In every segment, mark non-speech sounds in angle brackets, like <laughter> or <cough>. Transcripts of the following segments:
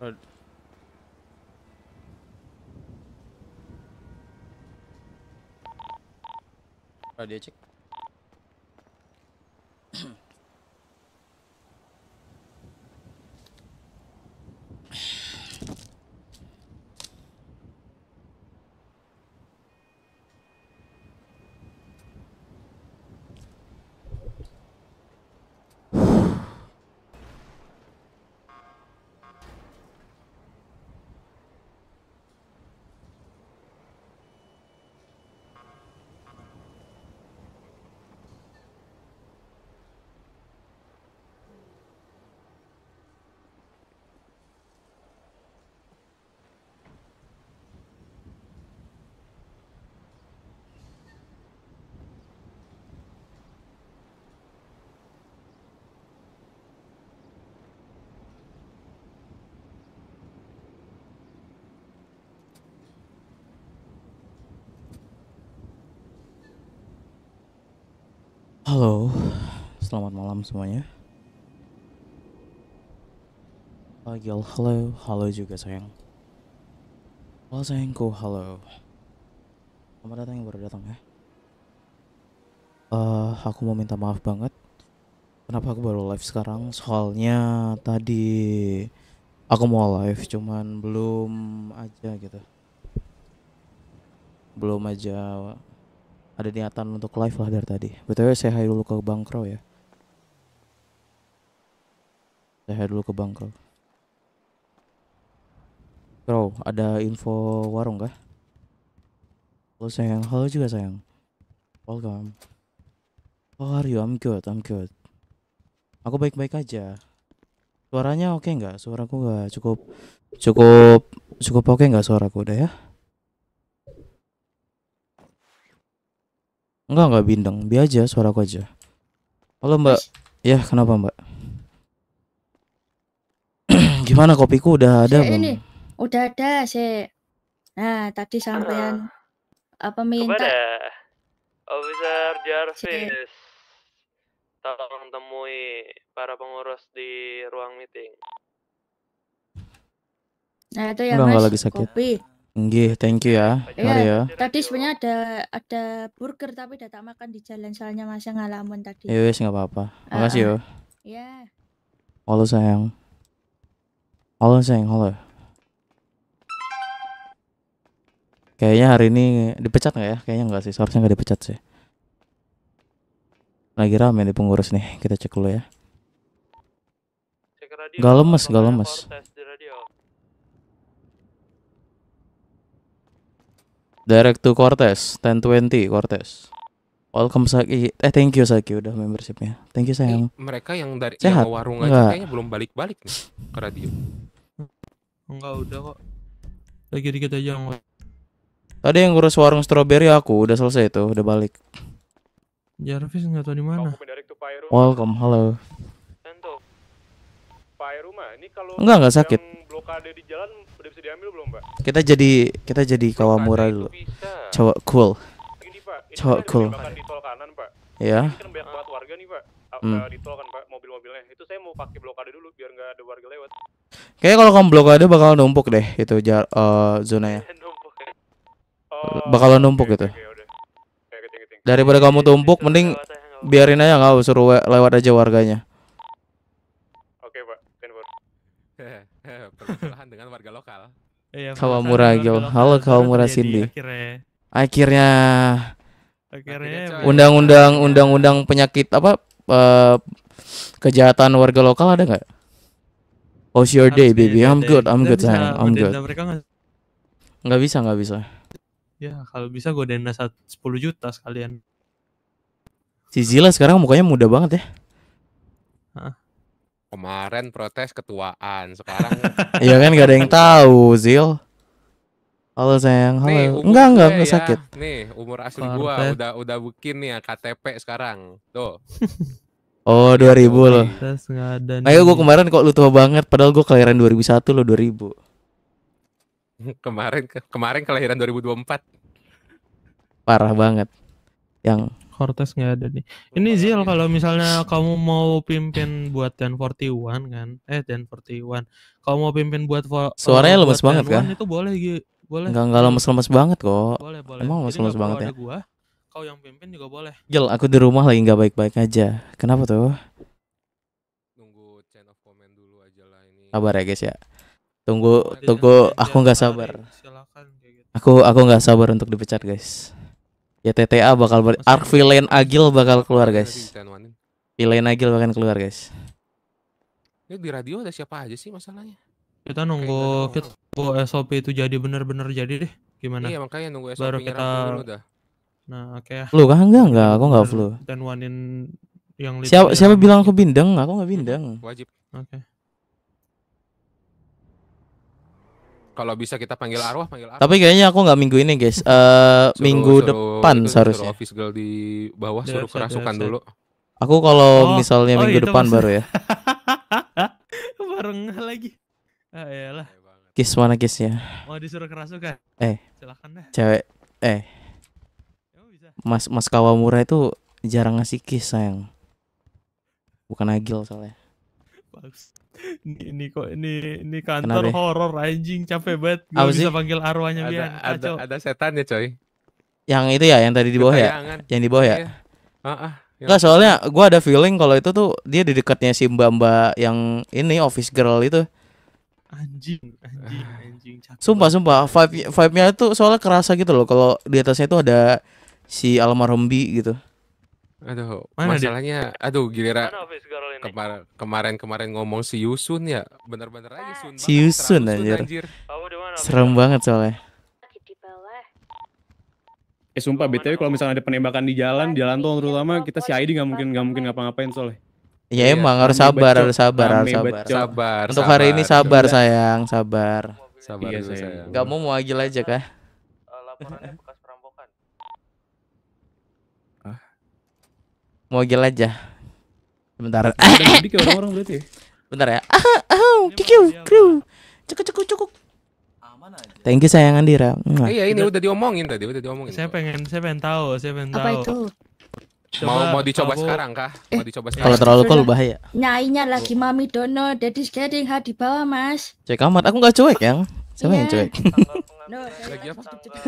Öldü. Ölecek. Halo, selamat malam semuanya. Pagi, halo, halo, juga sayang. Halo sayangku, halo. Selamat datang yang baru datang ya. Uh, aku mau minta maaf banget. Kenapa aku baru live sekarang? Soalnya tadi aku mau live, cuman belum aja gitu. Belum aja ada niatan untuk live lah dari tadi. Btw saya hai dulu ke Bang Crow ya. Saya hai dulu ke Bang Crow. Crow, ada info warung kah? Halo sayang, halo juga sayang. Welcome. How are you? I'm good, I'm good. Aku baik-baik aja. Suaranya oke okay nggak? Suaraku nggak cukup cukup cukup oke okay nggak suaraku udah ya? Enggak, enggak bindeng Bi aja suara aku aja. Halo, Mbak. Mas. Ya, kenapa, Mbak? <clears throat> Gimana kopiku udah ada Bang? Ini udah ada sih. Nah, tadi sampean apa minta? Kepada Officer Jarvis. Tolong temui para pengurus di ruang meeting. Nah, itu yang Mas. Kopi. Nggih, thank you ya, Iya, mari ya. tadi sebenarnya ada ada burger tapi udah tak makan di jalan soalnya masih ngalamin tadi. Ya wis nggak apa-apa. Makasih Heeh. yo. Ya, Halo sayang. Halo sayang, halo. Kayaknya hari ini dipecat nggak ya? Kayaknya nggak sih, seharusnya nggak dipecat sih. Lagi rame di pengurus nih, kita cek dulu ya. Gak lemes, gak lemes. Direct to Cortez, 1020 Cortez. Welcome Saki. Eh thank you Saki udah membershipnya. Thank you sayang. Eh, mereka yang dari Sehat? yang warung aja kayaknya belum balik-balik nih ke radio. Enggak udah kok. Lagi dikit aja yang Tadi yang ngurus warung strawberry aku udah selesai itu, udah balik. Jarvis nggak tahu di mana. Welcome, halo. Pak Heru Ini kalau Enggak, enggak sakit. blokade di jalan udah bisa diambil belum, Pak? Kita jadi kita jadi Kawamura dulu. Cowok cool. Gini, Pak. Ini Cowok kan cool. Di tol kanan, Pak. Iya. Ini kan banyak banget warga nih, Pak. Hmm. Eh, di tol kan, Pak, mobil-mobilnya. Itu saya mau pakai blokade dulu biar enggak ada warga lewat. Kayaknya kalau kamu blokade bakal numpuk deh itu jar uh, eh, zonanya. <laughs> numpuk. Ya? Oh, bakalan numpuk okay, gitu. Okay, udah. Daripada kamu tumpuk mending biarin aja nggak usah lewat aja warganya. berkelahan dengan warga lokal. Iya, Kawamura Halo Kawamura Cindy. Akhirnya. Akhirnya. Akhirnya. Undang-undang undang-undang penyakit apa? Uh, kejahatan warga lokal ada nggak? How's your day, baby? I'm good, I'm good, sayang. I'm good. Mereka nggak bisa, nggak bisa. Ya, kalau bisa gue denda 10 juta sekalian. Si Zila sekarang mukanya muda banget ya. Kemarin protes ketuaan, sekarang Iya kan gak ada yang iya. tahu, Zil. Halo sayang, halo. Nih, enggak, enggak, enggak ya. sakit. Nih, umur asli Korpet. gua udah udah bikin nih ya KTP sekarang. Tuh. <laughs> oh, 2000 iya, ribu loh. Ayo gue kemarin kok lu tua banget padahal gue kelahiran 2001 satu 2000. <laughs> kemarin ke, kemarin kelahiran 2024. Parah banget. Yang Cortez nggak ada nih. Ini Lupa Zil kalau misalnya kamu mau pimpin buat Dan 41 kan, eh Dan 41, kamu mau pimpin buat suaranya lemes banget kan? Itu boleh gitu, boleh. Enggak enggak lemes-lemes banget kok. Boleh, boleh. Emang lemes-lemes banget ya. Gua, kau yang pimpin juga boleh. Zil, aku di rumah lagi nggak baik-baik aja. Kenapa tuh? Tunggu chain of comment dulu aja lah ini. Sabar ya guys ya. Tunggu, tunggu. Aku nggak sabar. Silakan. Gitu. Aku aku nggak sabar untuk dipecat guys. Ya TTA bakal ber Arc Villain Agil bakal keluar guys. Villain Agil bakal keluar guys. Ini di radio ada siapa aja sih masalahnya? Kita nunggu kita nunggu SOP itu jadi bener-bener jadi deh. Gimana? Iya makanya nunggu SOP Baru kita... dulu dah. Nah, oke. Okay. Ya. Lu kan enggak enggak, aku enggak flu. Dan wanin yang Siapa siapa bilang aku bindeng? Aku enggak bindeng. Wajib. Oke. Okay. kalau bisa kita panggil arwah panggil arwah. tapi kayaknya aku nggak minggu ini guys uh, suruh, minggu suruh, depan itu, seharusnya suruh office girl di bawah dari suruh kerasukan dulu aku kalau oh, misalnya oh, minggu iya, depan maksud... baru ya <laughs> baru lagi ah iyalah Kiss mana kiss ya? Mau oh, disuruh kerasukan? Eh, silakan deh. Cewek, eh. Mas Mas Kawamura itu jarang ngasih kiss sayang. Bukan Agil soalnya. Bagus ini ini kok ini ini kantor horor anjing capek banget gue Apa bisa sih? panggil arwahnya ada, biar ada, ada setan ya coy yang itu ya yang tadi di bawah ya yang di bawah ya iya. ah, ah, soalnya gue ada feeling kalau itu tuh dia di dekatnya si mbak mbak yang ini office girl itu anjing anjing anjing cakep. sumpah sumpah vibe vibe nya itu soalnya kerasa gitu loh kalau di atasnya itu ada si almarhum bi gitu aduh Mana masalahnya dia? aduh giliran kemarin kemarin kemarin ngomong si Yusun ya benar-benar aja Sun si Yusun anjir. anjir serem banget soalnya eh sumpah btw kalau misalnya ada penembakan di jalan jalan tuh terutama kita si ID nggak mungkin nggak mungkin ngapa-ngapain soalnya Ya iya, emang harus sabar, harus sabar, harus sabar. sabar. Untuk hari ini sabar sayang, sabar. Sabar iya, sayang. Gak mau mau agil aja kah? Eh, laporannya Mau agil aja sebentar, Ada ya <coughs> orang-orang berarti ya? Bentar ya. Ah, ah, ah oh, kikiu, kru. Cukup, cukup, cukup. Thank you sayang Andira. Nah. Iya ini udah diomongin tadi, udah diomongin. Saya pengen, saya pengen tahu, saya pengen tahu. Apa itu? Coba, mau mau dicoba tahu. sekarang kah? Mau eh, dicoba sekarang. Kalau terlalu cool bahaya. Nyainya lagi Mami Dono, jadi skating hard di bawah, Mas. Cek amat, aku nggak cuek, yang. Siapa yeah. yang iya. cuek? no,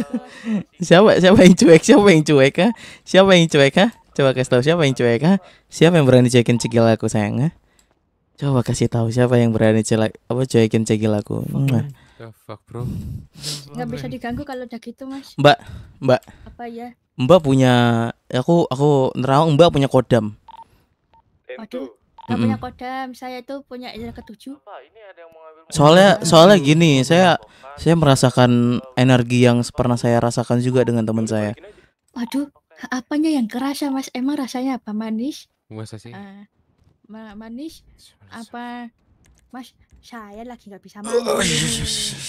<laughs> siapa siapa yang cuek? Siapa yang cuek, ya, Siapa yang cuek, ya. Coba kasih tahu siapa yang cuek ha? Ah? Siapa yang berani cuekin cegil aku sayang ha? Ah? Coba kasih tahu siapa yang berani cuek apa cuekin cegil aku. Nah. fuck bro. Nggak bisa diganggu kalau udah gitu mas. Mbak, mbak. Apa ya? Mbak punya aku aku nerawang Mbak punya kodam. Waduh. Gak mm -hmm. punya kodam, saya itu punya indra ketujuh. Soalnya soalnya gini, saya saya merasakan energi yang pernah saya rasakan juga dengan teman saya. Waduh, Apanya yang kerasa Mas? Emang rasanya apa? Manis? Masa sih? Uh, ma manis? Apa? Mas, saya lagi nggak bisa oh, iya, manis.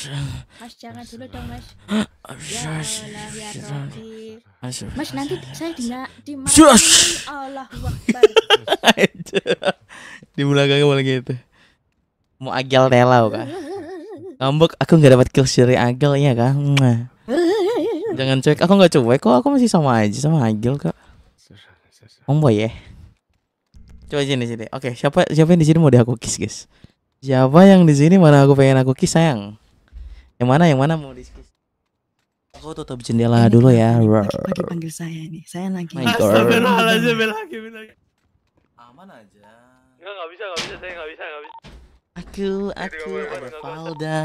Oh, mas jangan dulu dong mas. Ya Allah ya Rabbi Mas nanti saya di. dimarahin. Allah Akbar. Di belakang malah gitu. Mau agil rela kak <laughs> Ngambek aku nggak dapat kill dari agil ya kak jangan cuek aku nggak cuek kok aku masih sama aja sama Agil kok ombo ya eh. coba sini sini oke siapa siapa yang di sini mau di aku kiss guys siapa yang di sini mana aku pengen aku kiss sayang yang mana yang mana mau di kiss aku tutup jendela ini dulu ya lagi, lagi panggil saya nih saya lagi aman aja enggak nggak bisa nggak bisa saya nggak bisa nggak bisa aku aku ada Falda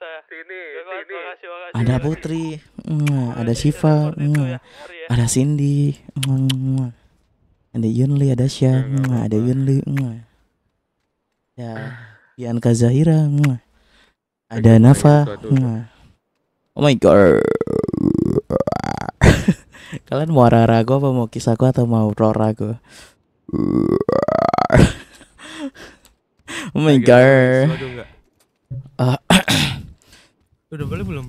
Sini, sini. Ada Putri, mm, ada Shiva, mm, ada Cindy, mm, ada Yunli, ada Syah, ada Yunli, mm. ya, Bianca Zahira, ada Nafa. Oh my god. <laughs> Kalian mau Rara gue apa mau kisah atau mau rora gue? <laughs> oh my god. Uh, Udah boleh belum?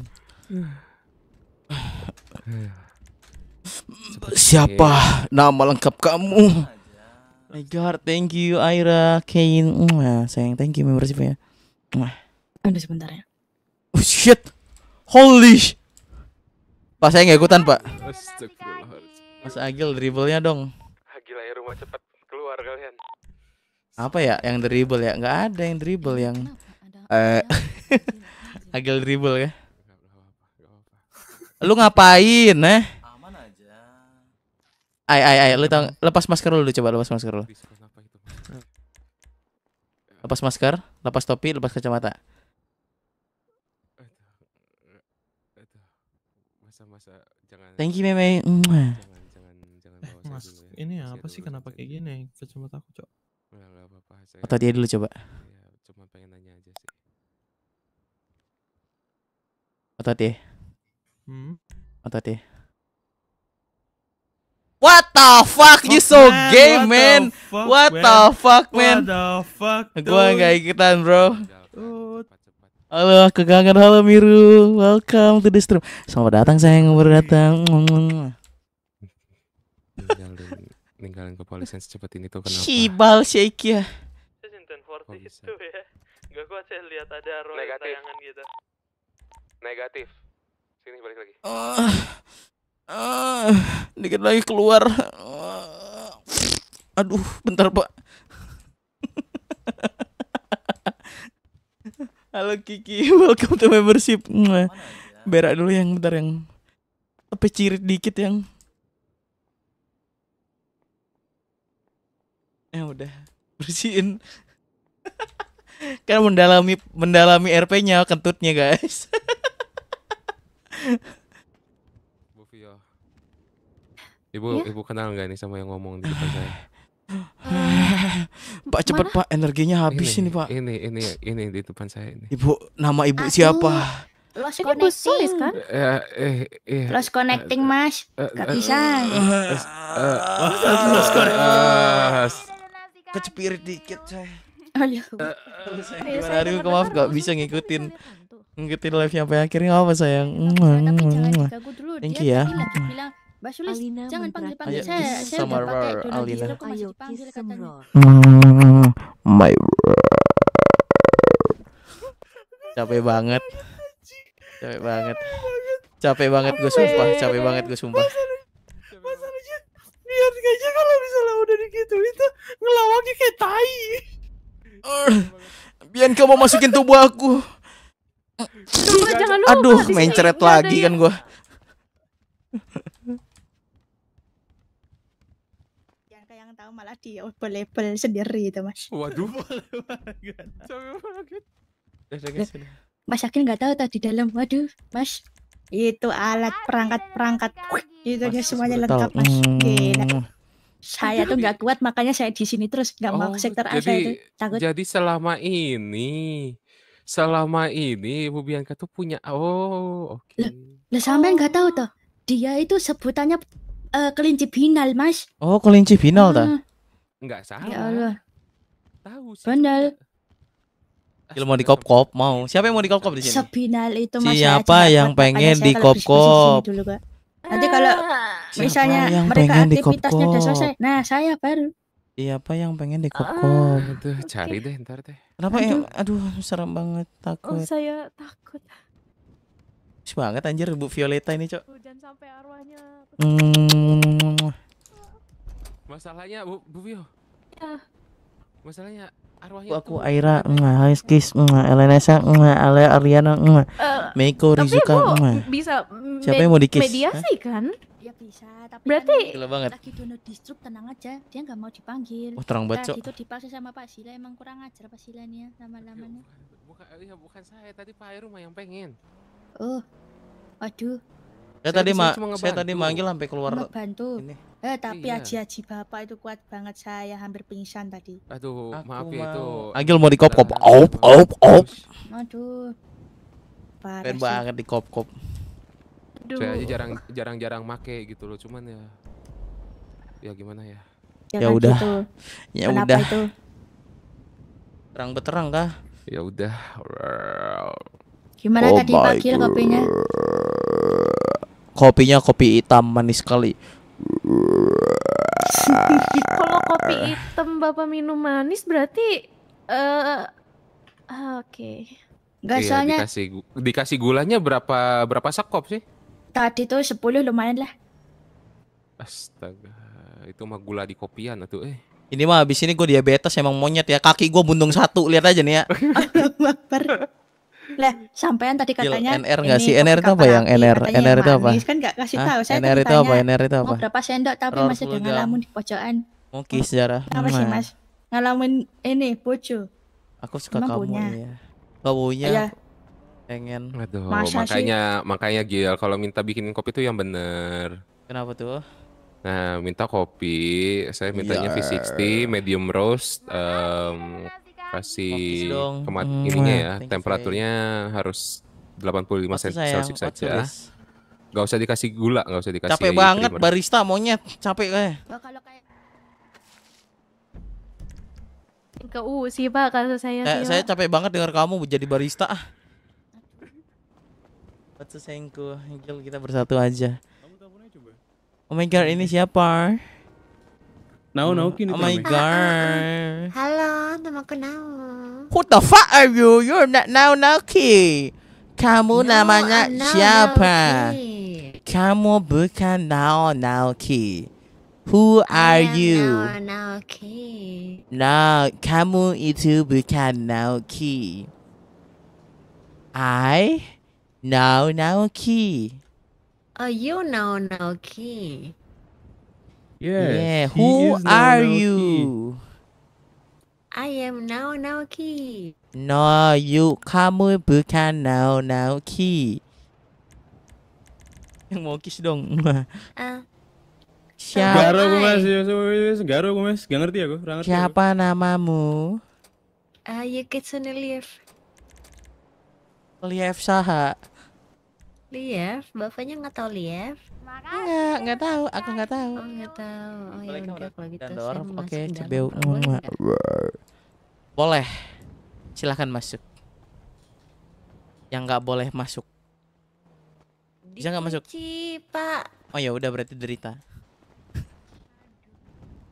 Siapa nama lengkap kamu? My God, thank you Aira, Kain, wah sayang, thank you ya. Wah. Ada sebentar ya. Oh shit, holy. Pak saya nggak ikutan pak. Mas Agil dribblenya dong. Agil ah, ya rumah cepat keluar kalian. Apa ya yang dribble ya? Nggak ada yang dribble yang. Eh. <laughs> Agak dribble ya. Lu ngapain, eh? Aman aja. Ay ay ay, lu tang lepas masker dulu coba lepas masker lu. Lepas masker, lepas topi, lepas kacamata. Thank you, Meme. Jangan jangan jangan eh, Mas, ini apa sih kenapa kayak gini kacamata aku, Cok? Enggak apa-apa. Atau dia dulu coba. Iya, cuma pengen nanya aja sih. Otot ya. Hmm. Otot ya. What the fuck, you so gay man? what the fuck man? What the fuck? Gua nggak ikutan bro. Halo, aku kangen. Halo Miru, welcome to the stream. Selamat datang sayang, baru datang. Ninggalin, kepolisian secepat ini tuh kenapa? Cibal shake ya. Negatif Gak kuat saya lihat ada tayangan gitu. Negatif. Sini balik lagi. Uh, uh, dikit lagi keluar. Uh, aduh, bentar pak. <laughs> Halo Kiki, welcome to membership. Berak dulu yang bentar yang tapi cirit dikit yang ya udah bersihin <laughs> kan mendalami mendalami RP-nya kentutnya guys <laughs> Bu Vio. Ibu, ya? ibu kenal nggak ini sama yang ngomong di depan saya? <sighs> Pak cepat Pak, energinya habis ini, ini Pak. Ini, ini, ini di depan saya ini. Ibu, nama ibu Aduh. siapa? Los connecting. kan? Uh, eh, eh, eh. Los connecting, uh, Mas. Uh, eh, Gak eh, bisa. Ah. Los connecting. Ah. Kecepirit dikit, saya. Oh, iya. Aduh. Gimana, Riu? Maaf, gak bisa ngikutin ngikutin live sampai akhirnya apa sayang tapi jangan ganggu dulu thank you ya bilang Mbak Alina jangan panggil panggil saya. Saya udah pakai Alina. Ayo, dipanggil katanya. My Capek banget. Capek banget. Capek banget gue sumpah, capek banget gue sumpah. Masalahnya lihat aja kalau misalnya udah gitu itu ngelawaknya kayak tai. Biar kamu masukin tubuh aku aduh jangan lupa, Aduh, mencret lagi kan ya. gua. yang kayak yang tahu malah di label level sendiri itu, Mas. Waduh. <laughs> Mas yakin nggak tahu tadi dalam. Waduh, Mas. Itu alat perangkat-perangkat. Itu dia semuanya lengkap, Mas. Hmm. Gila saya tuh nggak kuat makanya saya di sini terus nggak oh, mau sektor jadi, itu saya takut jadi selama ini selama ini Ibu Bianca tuh punya oh oke. Okay. Lah sampean nggak tahu toh? Dia itu sebutannya uh, kelinci final Mas. Oh, kelinci binal ta? nggak salah. Ya Allah. Tahu sih. Benar. Kalau mau di kop mau. Siapa yang mau di kop di sini? Sebinal itu Mas. Siapa aja, yang pengen di kop kop? Nanti kalau misalnya mereka aktivitasnya udah selesai, nah saya baru. Iya apa yang pengen dikokok? Ah, tuh gitu. cari okay. deh ntar deh. Kenapa ya? aduh. ya? Aduh, serem banget takut. Oh, saya takut. Sus banget anjir Bu Violeta ini, Cok. Hujan sampai arwahnya. Hmm. Masalahnya Bu Bu Vio. Ya. Masalahnya arwahnya aku, eh, aku Aira, nggak Hais Kiss, enggak Elenesa, Ale Ariana, nggak uh, Meiko Rizuka, nggak. Bisa Siapa yang mau dikis? Mediasi Hah? kan? ya bisa tapi berarti kan, banget lagi dono distruk tenang aja dia nggak mau dipanggil oh terang banget itu dipaksa sama Pak Sila emang kurang ajar Pak Sila nih ya lama-lamanya iya, bukan, ya bukan saya tadi Pak Heru yang pengen oh aduh saya, saya tadi ma saya tadi manggil sampai keluar bantu eh tapi iya. aji aji bapak itu kuat banget saya hampir pingsan tadi aduh Aku maaf ya itu Agil mau dikop kop nah, op op op aduh parah banget dikop kop Aduh. Saya aja jarang jarang jarang make gitu loh, cuman ya ya gimana ya? ya, ya kan udah. Gitu. <laughs> Ya udah. Terang beterang kah? Ya udah. Gimana oh tadi Kil kopinya? Kopinya kopi hitam manis sekali. <laughs> Kalau kopi hitam bapak minum manis berarti eh uh, oke. Okay. Gak iya, soalnya dikasih, dikasih gulanya berapa berapa sekop sih? Tadi tuh 10 lumayan lah. Astaga, itu mah gula di kopian atau eh. Ini mah habis ini gue diabetes emang monyet ya. Kaki gue bundung satu, lihat aja nih ya. <laughs> lah, sampean tadi katanya NR enggak sih? NR itu apa yang NR? NR iya, kan itu apa? Kan enggak kasih tahu. Saya NR itu apa? NR itu apa? Mau berapa sendok tapi masih dengan ngalamin di pojokan. Oke, sejarah. Apa sih, nah. Mas? Ngalamin ini bojo. Aku suka kamu ya. Gak punya. Iya pengen aduh makanya sih? makanya Gil kalau minta bikinin kopi tuh yang bener kenapa tuh Nah, minta kopi. Saya mintanya yeah. V60 medium roast. Um, kasih kemat mm, ininya ya. Thank temperaturnya you, harus 85 Celsius saja. Gak usah dikasih gula, gak usah dikasih. Capek banget trimmer. barista monyet, capek eh. Ke U sih Pak kalau saya. Eh, saya capek banget dengar kamu jadi barista ah. Batu sesengku. Gil kita bersatu aja. Oh my god, ini siapa? Nau nau kini. Oh my god. Halo, namaku Nau. Who the fuck are you? You're not Nau Nauki. Kamu no, namanya siapa? Kamu bukan Nau Nauki. Who are you? you? Nau Naoki. No, kamu itu bukan Nauki. I Now no key. Oh, you Now no Yes, yeah. Who are Naoki. you? I am now Naoki. No, you kamu bukan now Naoki. Yang <laughs> mau kiss dong. Uh, Siapa? Garo gue mas, ya, garo gue mas, gak ngerti aku. Gak ngerti Siapa aku. namamu? Uh, ah, Yukitsune ya, Leaf. Leaf Saha. Liev, bapaknya nggak tahu Liev? Enggak, ya, nggak tahu. Aku nggak tahu. Oh, nggak tahu. Oh, ya udah kalau gitu. Saya Oke, cebeu. Boleh. Silahkan masuk. Yang nggak boleh masuk. Bisa nggak masuk? Pak. Oh ya udah berarti derita. <laughs>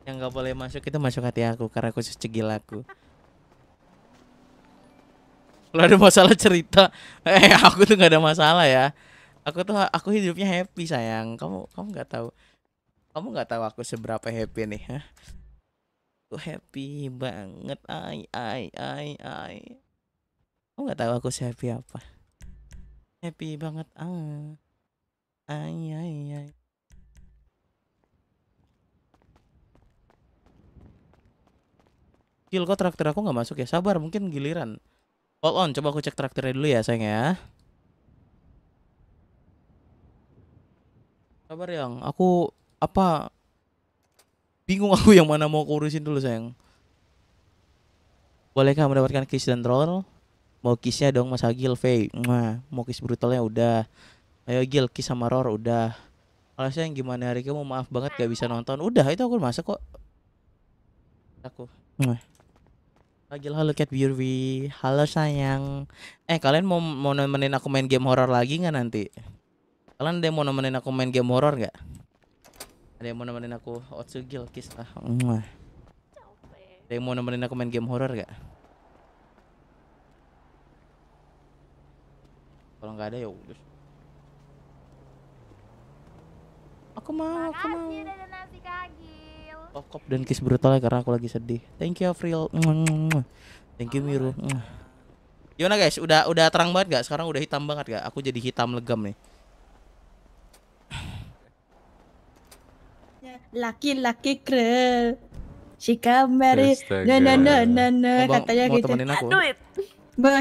Yang nggak boleh masuk itu masuk hati aku karena khusus cegil aku. Kalau ada masalah cerita, <laughs> eh aku tuh nggak ada masalah ya aku tuh aku hidupnya happy sayang kamu kamu nggak tahu kamu nggak tahu aku seberapa happy nih Hah? aku happy banget ai ai ai ai kamu nggak tahu aku happy apa happy banget ah ai ai ai Gil kok traktir aku nggak masuk ya sabar mungkin giliran hold on coba aku cek traktirnya dulu ya sayang ya Sabar yang, aku apa bingung aku yang mana mau kurusin dulu sayang. Bolehkah mendapatkan kiss dan troll? Mau kissnya dong Mas Agil, v, Nah, mau kiss brutalnya udah. Ayo Gil, kiss sama Ror udah. Kalau yang gimana hari mau maaf banget gak bisa nonton. Udah itu aku masak kok. Aku. Nah. Agil halo Cat Beauty. Halo sayang. Eh kalian mau mau nemenin aku main game horror lagi nggak nanti? Kalian ada yang mau nemenin aku main game horror gak? Ada yang mau nemenin aku Otsugil Kiss ah. Mwah. Ada yang mau nemenin aku main game horror gak? Kalau nggak ada ya udah. Aku mau, aku mau. Kokop dan kiss brutal ya karena aku lagi sedih. Thank you Avril. Thank you Miru. Gimana guys? Udah udah terang banget gak? Sekarang udah hitam banget gak? Aku jadi hitam legam nih. laki-laki krel. Si kamari, na na na na na katanya mau gitu. Temenin aku. Duit.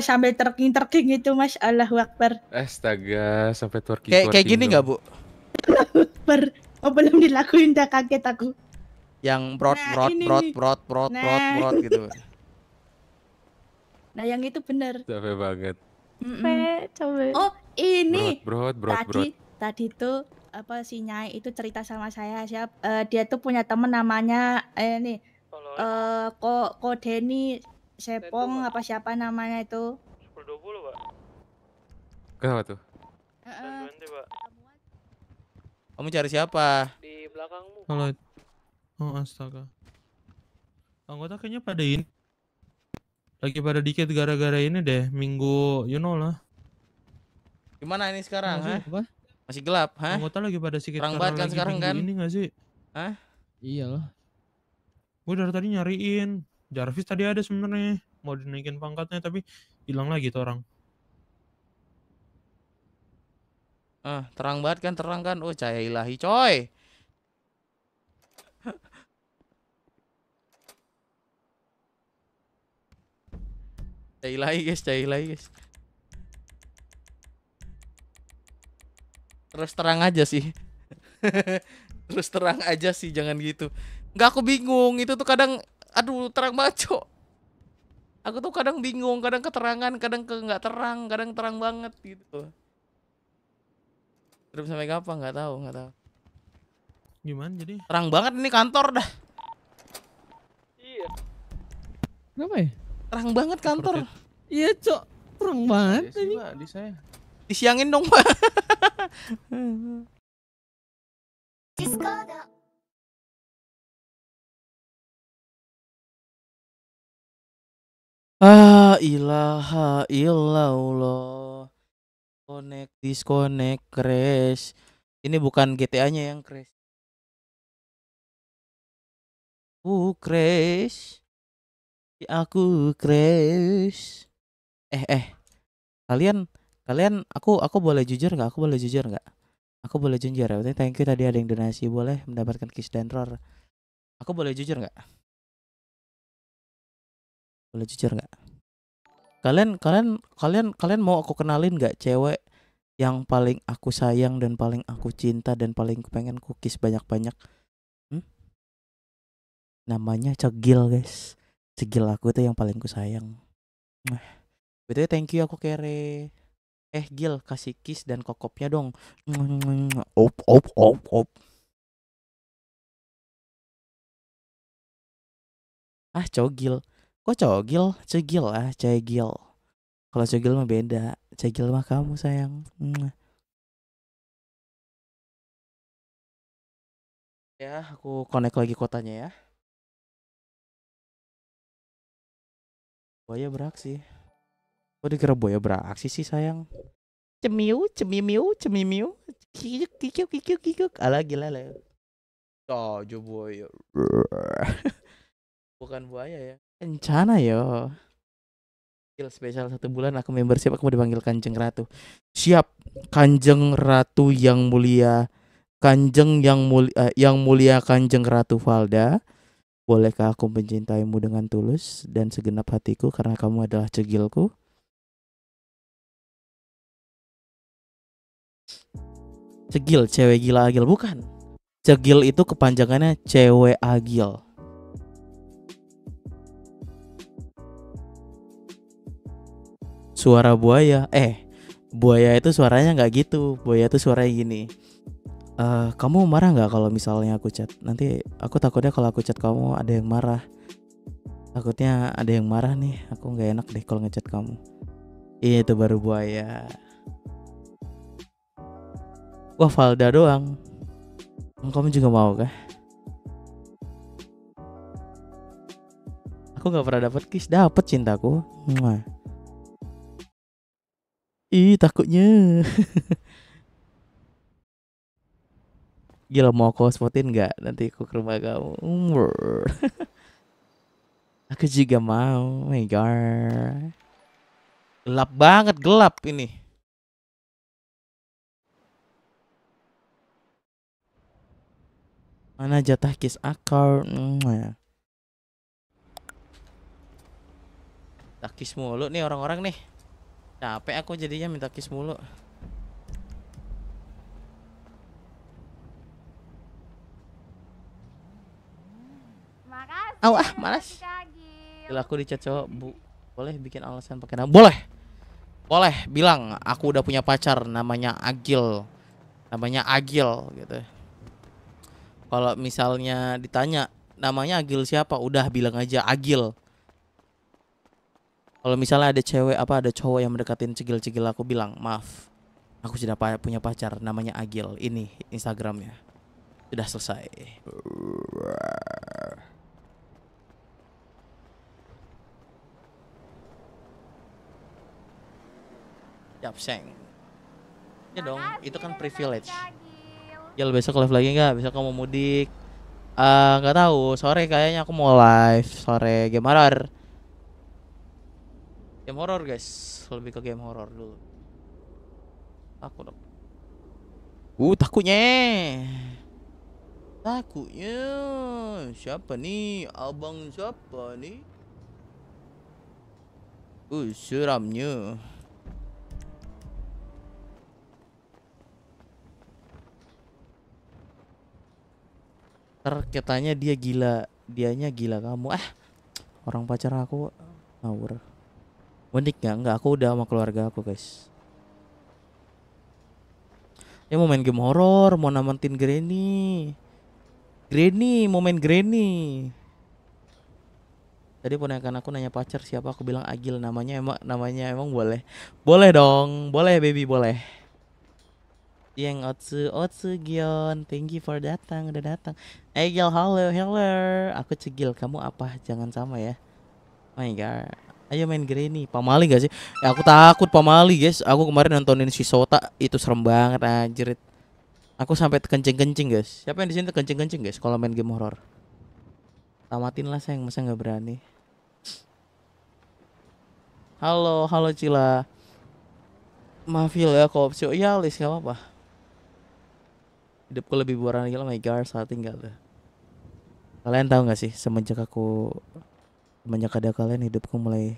sambil terking terking itu mas Allah Akbar. Astaga sampai terking Kayak kayak gini nggak bu? Allahu Akbar. Oh belum dilakuin dah kaget aku. Yang prot nah, prot, prot prot prot nah. prot prot gitu. <laughs> Nah yang itu bener. Capek banget. Mm -mm. Oh ini. Brot brot brot. Tadi brot. tadi tuh apa si Nyai itu cerita sama saya siap uh, dia tuh punya temen namanya eh nih eh uh, ko ko Denny Sepong apa siapa namanya itu? 1020, Pak. Kenapa tuh? Eh, eh. Kamu cari siapa? Di belakangmu. Kalau Oh astaga. Anggota kayaknya pada ini lagi pada dikit gara-gara ini deh minggu you know lah gimana ini sekarang Sih? apa? Masih gelap, ha? Anggota lagi pada sikit Terang banget kan sekarang kan? Ini gak sih? Hah? Iya Iyalah. Gue dari tadi nyariin. Jarvis tadi ada sebenarnya mau dinaikin pangkatnya tapi hilang lagi tuh orang. Ah, terang banget kan, terang kan. Oh, cahaya ilahi, coy. cahaya ilahi, guys, cahaya ilahi, guys. terus terang aja sih <laughs> terus terang aja sih jangan gitu nggak aku bingung itu tuh kadang aduh terang maco aku tuh kadang bingung kadang keterangan kadang ke nggak terang kadang terang banget gitu terus sampai kapan nggak tahu nggak tahu gimana jadi terang banget ini kantor dah iya kenapa ya terang banget kantor iya cok terang banget iya ini di saya Disiangin dong, Pak. Ah <laughs> ilaha illallah Connect disconnect crash Ini bukan GTA nya yang crash Aku crash Aku crash Eh eh Kalian Kalian aku aku boleh jujur nggak? Aku boleh jujur nggak? Aku boleh jujur ya. Berarti thank you tadi ada yang donasi boleh mendapatkan kiss dan roar. Aku boleh jujur nggak? Boleh jujur nggak? Kalian kalian kalian kalian mau aku kenalin nggak cewek yang paling aku sayang dan paling aku cinta dan paling pengen kukis banyak-banyak? Hmm? Namanya Cegil guys. Cegil aku itu yang paling ku sayang. Betul thank you aku kere eh Gil kasih kiss dan kokopnya dong op op op op ah cogil kok cogil cegil ah cegil kalau Gil mah beda cegil mah kamu sayang ya aku connect lagi kotanya ya buaya beraksi Kok dikira buaya beraksi sih sayang? Cemiu, cemimiu, cemimiu, kikuk, kikuk, kikuk, kikuk. Alah gila lah. Tojo buaya. <laughs> Bukan buaya ya. Kencana yo. Skill spesial satu bulan aku membership aku mau dipanggil Kanjeng Ratu. Siap, Kanjeng Ratu yang mulia. Kanjeng yang mulia, eh, yang mulia Kanjeng Ratu Valda. Bolehkah aku mencintaimu dengan tulus dan segenap hatiku karena kamu adalah cegilku? cegil cewek gila agil bukan cegil itu kepanjangannya cewek agil suara buaya eh buaya itu suaranya nggak gitu buaya itu suaranya gini Uh, kamu marah nggak kalau misalnya aku chat? Nanti aku takutnya kalau aku chat kamu ada yang marah. Takutnya ada yang marah nih. Aku nggak enak deh kalau ngechat kamu. Iya itu baru buaya wah Valda doang kamu juga mau kah aku nggak pernah dapat kiss dapat cintaku Mwah. ih takutnya <laughs> gila mau aku spotin nggak nanti aku ke rumah kamu <laughs> aku juga mau oh my god gelap banget gelap ini Mana jatah kiss akar? Ya. Minta kiss mulu nih orang-orang nih. Capek aku jadinya minta kiss mulu. Makasih. Awah, malas. Bila aku dicat Bu. Boleh bikin alasan pakai nama? Boleh. Boleh bilang aku udah punya pacar namanya Agil. Namanya Agil gitu kalau misalnya ditanya namanya Agil siapa udah bilang aja Agil kalau misalnya ada cewek apa ada cowok yang mendekatin cegil-cegil aku bilang maaf aku sudah punya pacar namanya Agil ini Instagramnya sudah selesai Yap, seng. Ya dong, itu kan privilege. Jal besok live lagi nggak besok kamu mudik eh, nggak uh, tahu sore kayaknya aku mau live sore game horror game horror guys lebih ke game horror dulu aku dong uh takutnya takutnya siapa nih abang siapa nih uh suramnya ter dia gila dianya gila kamu ah orang pacar aku ngawur unik nggak nggak aku udah sama keluarga aku guys ya mau main game horor mau namatin Granny Granny mau main Granny Tadi ponakan aku nanya pacar siapa aku bilang Agil namanya emang namanya emang boleh. Boleh dong, boleh baby boleh. Yang Otsu Otsu Gion, thank you for datang, udah datang. Egel, eh, halo, hello. Aku cegil, kamu apa? Jangan sama ya. Oh my god. Ayo main Granny, pamali gak sih? Ya aku takut pamali, guys. Aku kemarin nontonin si Sota itu serem banget anjir. Aku sampai terkencing-kencing, guys. Siapa yang di sini terkencing-kencing, guys, kalau main game horror Tamatin lah sayang, masa nggak berani. Halo, halo Cila. Maaf ya kalau opsi. Ya, Lis, gak apa-apa hidupku lebih boring lagi oh my god saat tinggal tuh kalian tahu nggak sih semenjak aku semenjak ada kalian hidupku mulai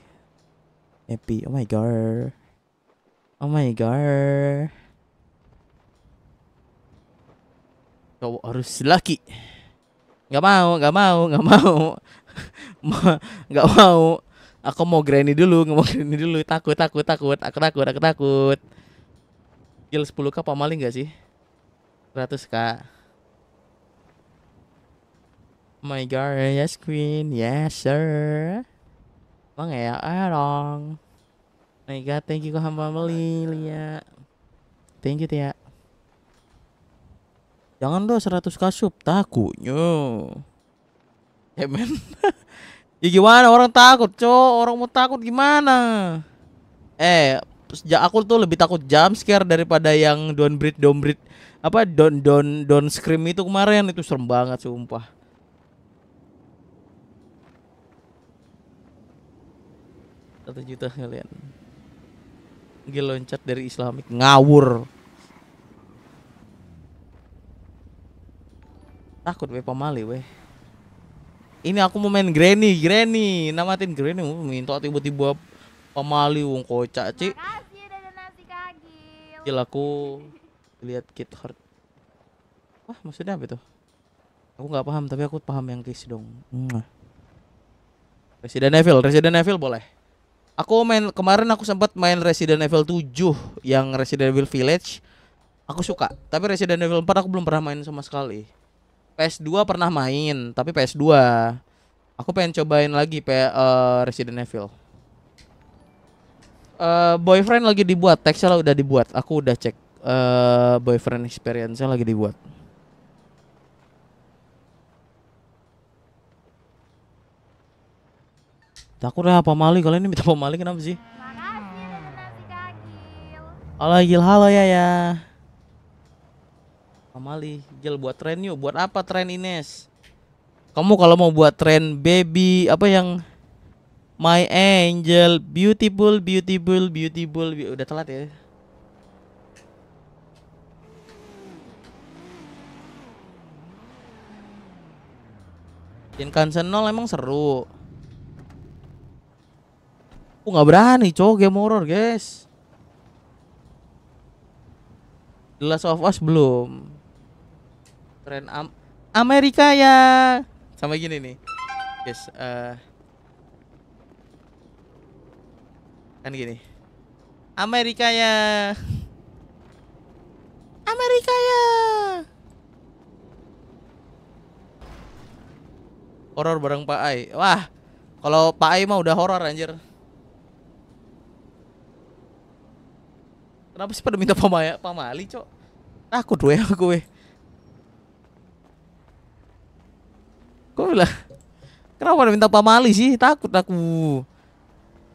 happy oh my god oh my god kau harus laki nggak mau nggak mau nggak <laughs> mau nggak mau aku mau granny dulu nggak mau granny dulu takut takut takut aku takut aku takut kill 10 k pamali nggak sih 100k my god yes queen yes sir bang ya ah, dong oh my god thank you hamba beli Lia thank you Tia jangan dong 100 kasup takutnya ya men <laughs> ya gimana orang takut cok orang mau takut gimana eh sejak aku tuh lebih takut jump scare daripada yang don't don't breathe apa don don don scream itu kemarin itu serem banget sumpah satu juta kalian gil loncat dari islamik ngawur takut weh pamali weh ini aku mau main granny granny namatin granny minta tiba-tiba pamali wong kocak cik Makasih, Gil aku lihat Kit Card, wah maksudnya apa itu aku nggak paham tapi aku paham yang case dong hmm. Resident Evil Resident Evil boleh aku main kemarin aku sempat main Resident Evil 7 yang Resident Evil Village aku suka tapi Resident Evil 4 aku belum pernah main sama sekali PS2 pernah main tapi PS2 aku pengen cobain lagi P uh, Resident Evil uh, boyfriend lagi dibuat teksnya udah dibuat aku udah cek uh, boyfriend experience-nya lagi dibuat. Takut apa Mali? kalian ini minta Mali kenapa sih? Halo Gil, halo ya ya. Pamali, Gil buat tren yuk. Buat apa tren Ines? Kamu kalau mau buat tren baby apa yang My Angel, beautiful, beautiful, beautiful, udah telat ya. Shinkansen 0 emang seru. Aku nggak berani, cowok game horror, guys. The Last of Us belum. Keren Am Amerika ya. Sama gini nih. Guys, uh, kan gini. Amerika ya. Amerika ya. horor bareng Pak Ai. Wah, kalau Pak Ai mah udah horor anjir. Kenapa sih pada minta pamaya, pamali, Cok? Takut gue <laughs> aku gue. Gue bilang, kenapa pada minta pamali sih? Takut aku.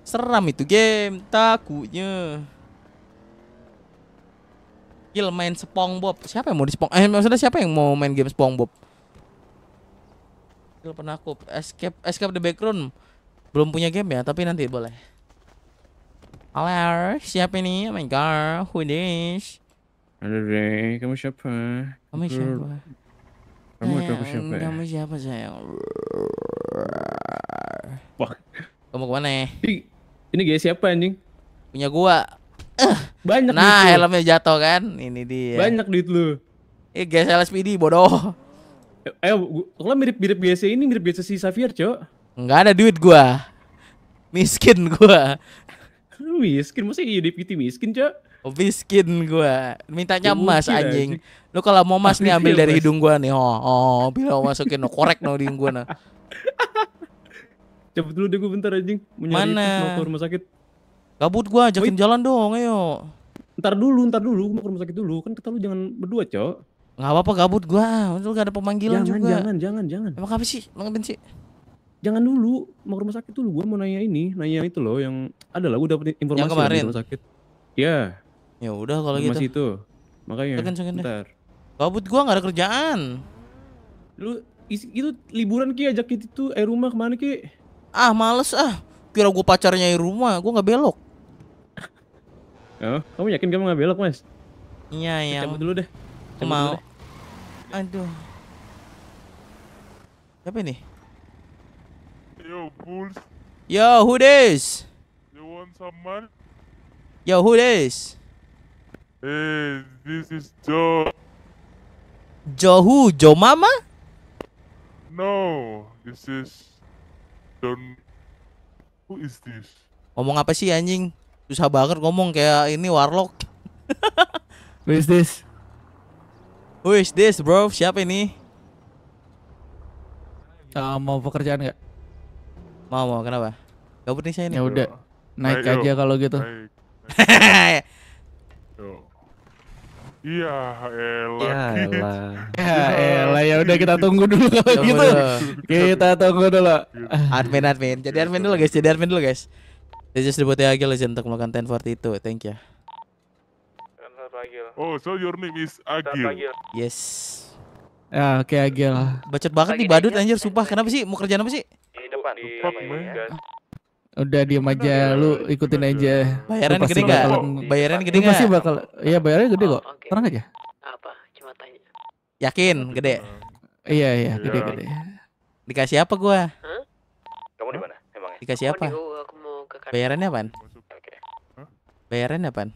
Seram itu game, takutnya. Kill main SpongeBob. Siapa yang mau di Spong? Eh, maksudnya siapa yang mau main game SpongeBob? skill penakup escape escape the background belum punya game ya tapi nanti boleh alert siapa ini? Oh my god, who this? Halo kamu siapa? Kamu siapa? Kamu sayang, siapa? Kamu siapa sayang? Wah. Kamu kemana? Ini, guys siapa anjing? Punya gua. Eh, Banyak Nah, helmnya jatuh kan? Ini dia. Banyak duit lu. eh guys LSPD bodoh. Eh, eh, kalau mirip-mirip biasa ini mirip biasa si Xavier, Cok. Enggak ada duit gua. Miskin gua. Lu <laughs> miskin, mesti iya deputy miskin, Cok? Oh, miskin gua. Mintanya emas anjing. Lu kalau mau emas nih <laughs> ambil dari iya, hidung gua nih. Oh, oh, bilang masukin no korek no hidung gua nah. <laughs> Cepet dulu deh gua bentar anjing. Mana? Mau ke rumah sakit. Gabut gua ajakin Wait. jalan dong, ayo. Ntar dulu, ntar dulu, mau ke rumah sakit dulu. Kan kita lu jangan berdua, Cok. Gak apa-apa gabut gua. Untung gak ada pemanggilan jangan, juga. Jangan, jangan, jangan. Emang apa sih? ngapain sih? Jangan dulu, mau ke rumah sakit dulu. Gua mau nanya ini, nanya itu loh yang ada lah gua dapat informasi yang kemarin. rumah sakit. Iya. Ya udah kalau gitu. Masih itu. Makanya. Tekan, bentar. Gabut gua gak ada kerjaan. Lu itu liburan Ki ajak itu tuh eh rumah kemana Ki? Ah, males ah. Kira gua pacarnya di rumah, gua gak belok. oh, kamu yakin kamu gak belok, Mas? Iya, iya. Cabut dulu deh. Cabut mau. Dulu deh. Aduh. Siapa ini? Yo, bulls. Yo, who this? You want some money? Yo, who this? Hey, this is Joe. Joe who? Joe Mama? No, this is Don. Who is this? Ngomong apa sih anjing? Susah banget ngomong kayak ini warlock. who is this? Who is this bro? Siapa ini? Uh, mau pekerjaan nggak? Mau mau kenapa? Gak nih saya ini. Ya udah naik Ayo. aja kalau gitu. Iya, <laughs> elah. Iya, <laughs> elah. Iya elah, ya udah kita tunggu dulu kalau gitu. Dulu. Kita tunggu dulu. Admin admin. Jadi admin dulu guys, jadi admin dulu guys. This is the Botea Legend untuk melakukan 1042. itu. Thank you. Agil. Oh, so your name is Agil. Yes. Ya, oke okay, Agil. Bacot banget nih badut anjir, sumpah. Kenapa sih? Mau kerjaan apa sih? Di depan. Di, depan, Udah diam aja, lu ikutin aja. Bayaran gede enggak? Bayaran gede enggak? Pasti bakal Iya, bayarannya gede oh, kok. Tenang aja. Ya? Apa? Cuma tanya. Yakin gede? Iya, iya, iya, gede gede. Dikasih apa gua? Hah? Kamu di mana emangnya? Dikasih apa? Bayarannya apaan? Bayarannya apaan?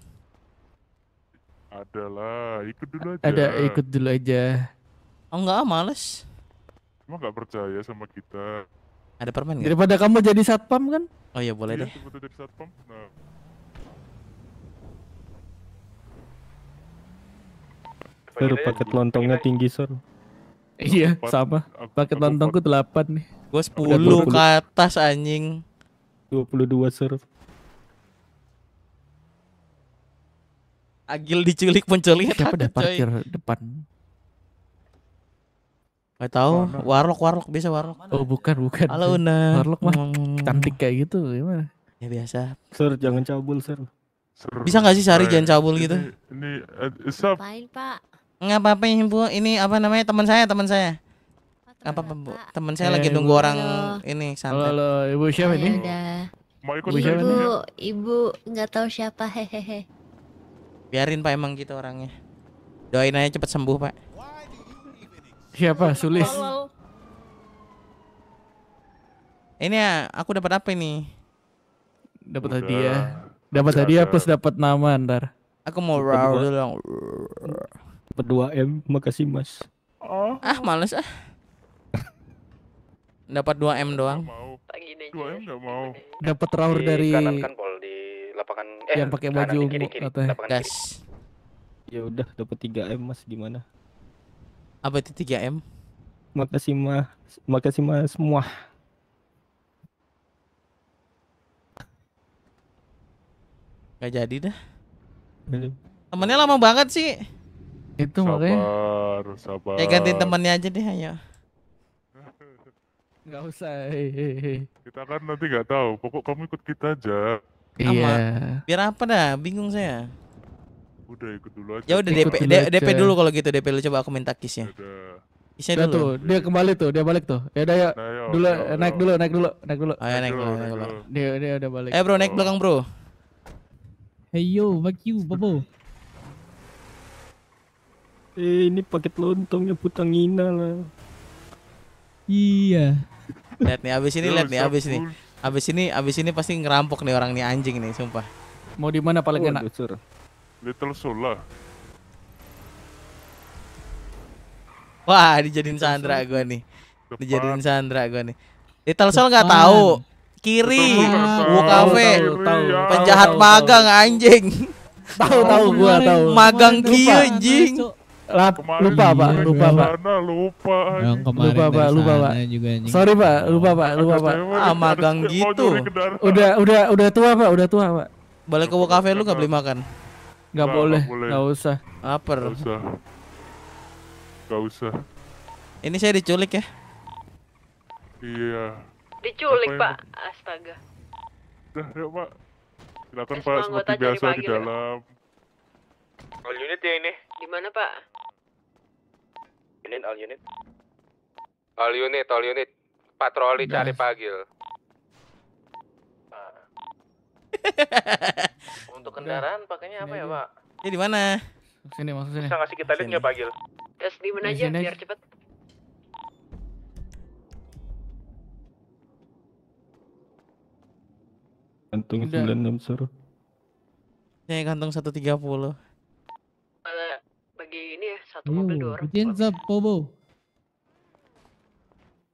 Adalah, ikut dulu aja. Ada ikut dulu aja. Oh enggak, males. Emang enggak percaya sama kita. Ada permen enggak? Daripada kamu jadi satpam kan? Oh iya boleh iya, deh. jadi satpam. Nah. Baru paket lontongnya tinggi, Sor. Iya, sama. Paket lontongku 8 nih. Gua 10 ke atas anjing. 22, Sor. Agil diculik penculik. Siapa dah <laughs> parkir depan? Gak tau warlock warlock biasa warlock. Oh bukan bukan. Halo Una. Warlock mah hmm. cantik kayak gitu gimana? Ya biasa. Sir jangan cabul sir. Bisa gak sih sehari jangan cabul gitu? Ini uh, Ngapain pak? Gak apa-apa ya, bu, ini apa namanya teman saya teman saya. Gak apa bu? Teman saya eh, lagi nunggu orang ini santai. Halo, ibu siapa ini? ibu, ibu, ibu nggak tahu siapa hehehe biarin pak emang gitu orangnya doain aja cepet sembuh pak siapa sulis ini ya aku dapat apa ini dapat hadiah dapat hadiah plus dapat nama ntar aku mau raw dulu dapat 2 m makasih mas oh. ah males ah dapat dua m doang 2 m mau dapat raw dari kanan kan di lapangan eh, yang pakai baju ya? kiri, kiri, ya udah dapat 3 m mas mana? apa itu 3 m makasih mas makasih mas semua Gak jadi dah temennya lama banget sih itu sabar, makanya sabar ya ganti temennya aja deh ayo Gak usah. Eh, eh, eh. Kita kan nanti nggak tahu. Pokok kamu ikut kita aja. Iya. Biar apa dah? Bingung saya. Udah ikut dulu aja. Ya udah DP DP dulu kalau gitu DP lu coba aku minta kisnya. Kisnya dulu. Tuh, dia kembali tuh, dia balik tuh. Ya udah ya. Nah, ya dulu naik dulu, naik dulu, naik dulu. Oh, Ayo ya, naik dulu, naik dulu. Dia dia udah balik. Eh bro, naik belakang bro. Hey yo, fuck you, Bobo. Eh, ini paket lontongnya putangina lah. Iya. Lihat nih, abis ini lihat nih, abis ini. Abis ini abis ini pasti ngerampok nih orang nih anjing nih sumpah. Mau di mana paling enak? Dusur. Little Sula. Wah, dijadiin Sandra gue nih. Depan. Dijadiin Sandra gue nih. Little Soul nggak tahu. Kiri, Wu Cafe, iya. penjahat magang anjing. Tahu tahu gua tahu. Magang kia anjing. Lap, lupa pak, lupa pak. Lupa, yang kemarin lupa pak, lupa pak. Juga, Sorry pak, lupa pak, lupa pak. Ah magang gitu. Udah udah udah tua pak, udah tua pak. Balik ke kafe lu nggak beli makan? Gak boleh, nggak usah. Aper. Gak usah. Gak usah. Ini saya diculik ya? Iya. Diculik pak, astaga. Dah yuk pak. Silakan pak, seperti biasa di ya, dalam. All unit ya ini. Di mana pak? unit, all unit. All unit, all unit. Patroli nice. cari pagil. <laughs> Untuk kendaraan pakainya apa ya, Pak? Ini di mana? Sini, masuk sini. Bisa ngasih kita lihat nggak pagil? Tes di mana aja biar cepet. Kantung sembilan enam suruh. Ini kantung satu tiga puluh lagi ini ya, satu mobil dua orang. Bikin Bobo.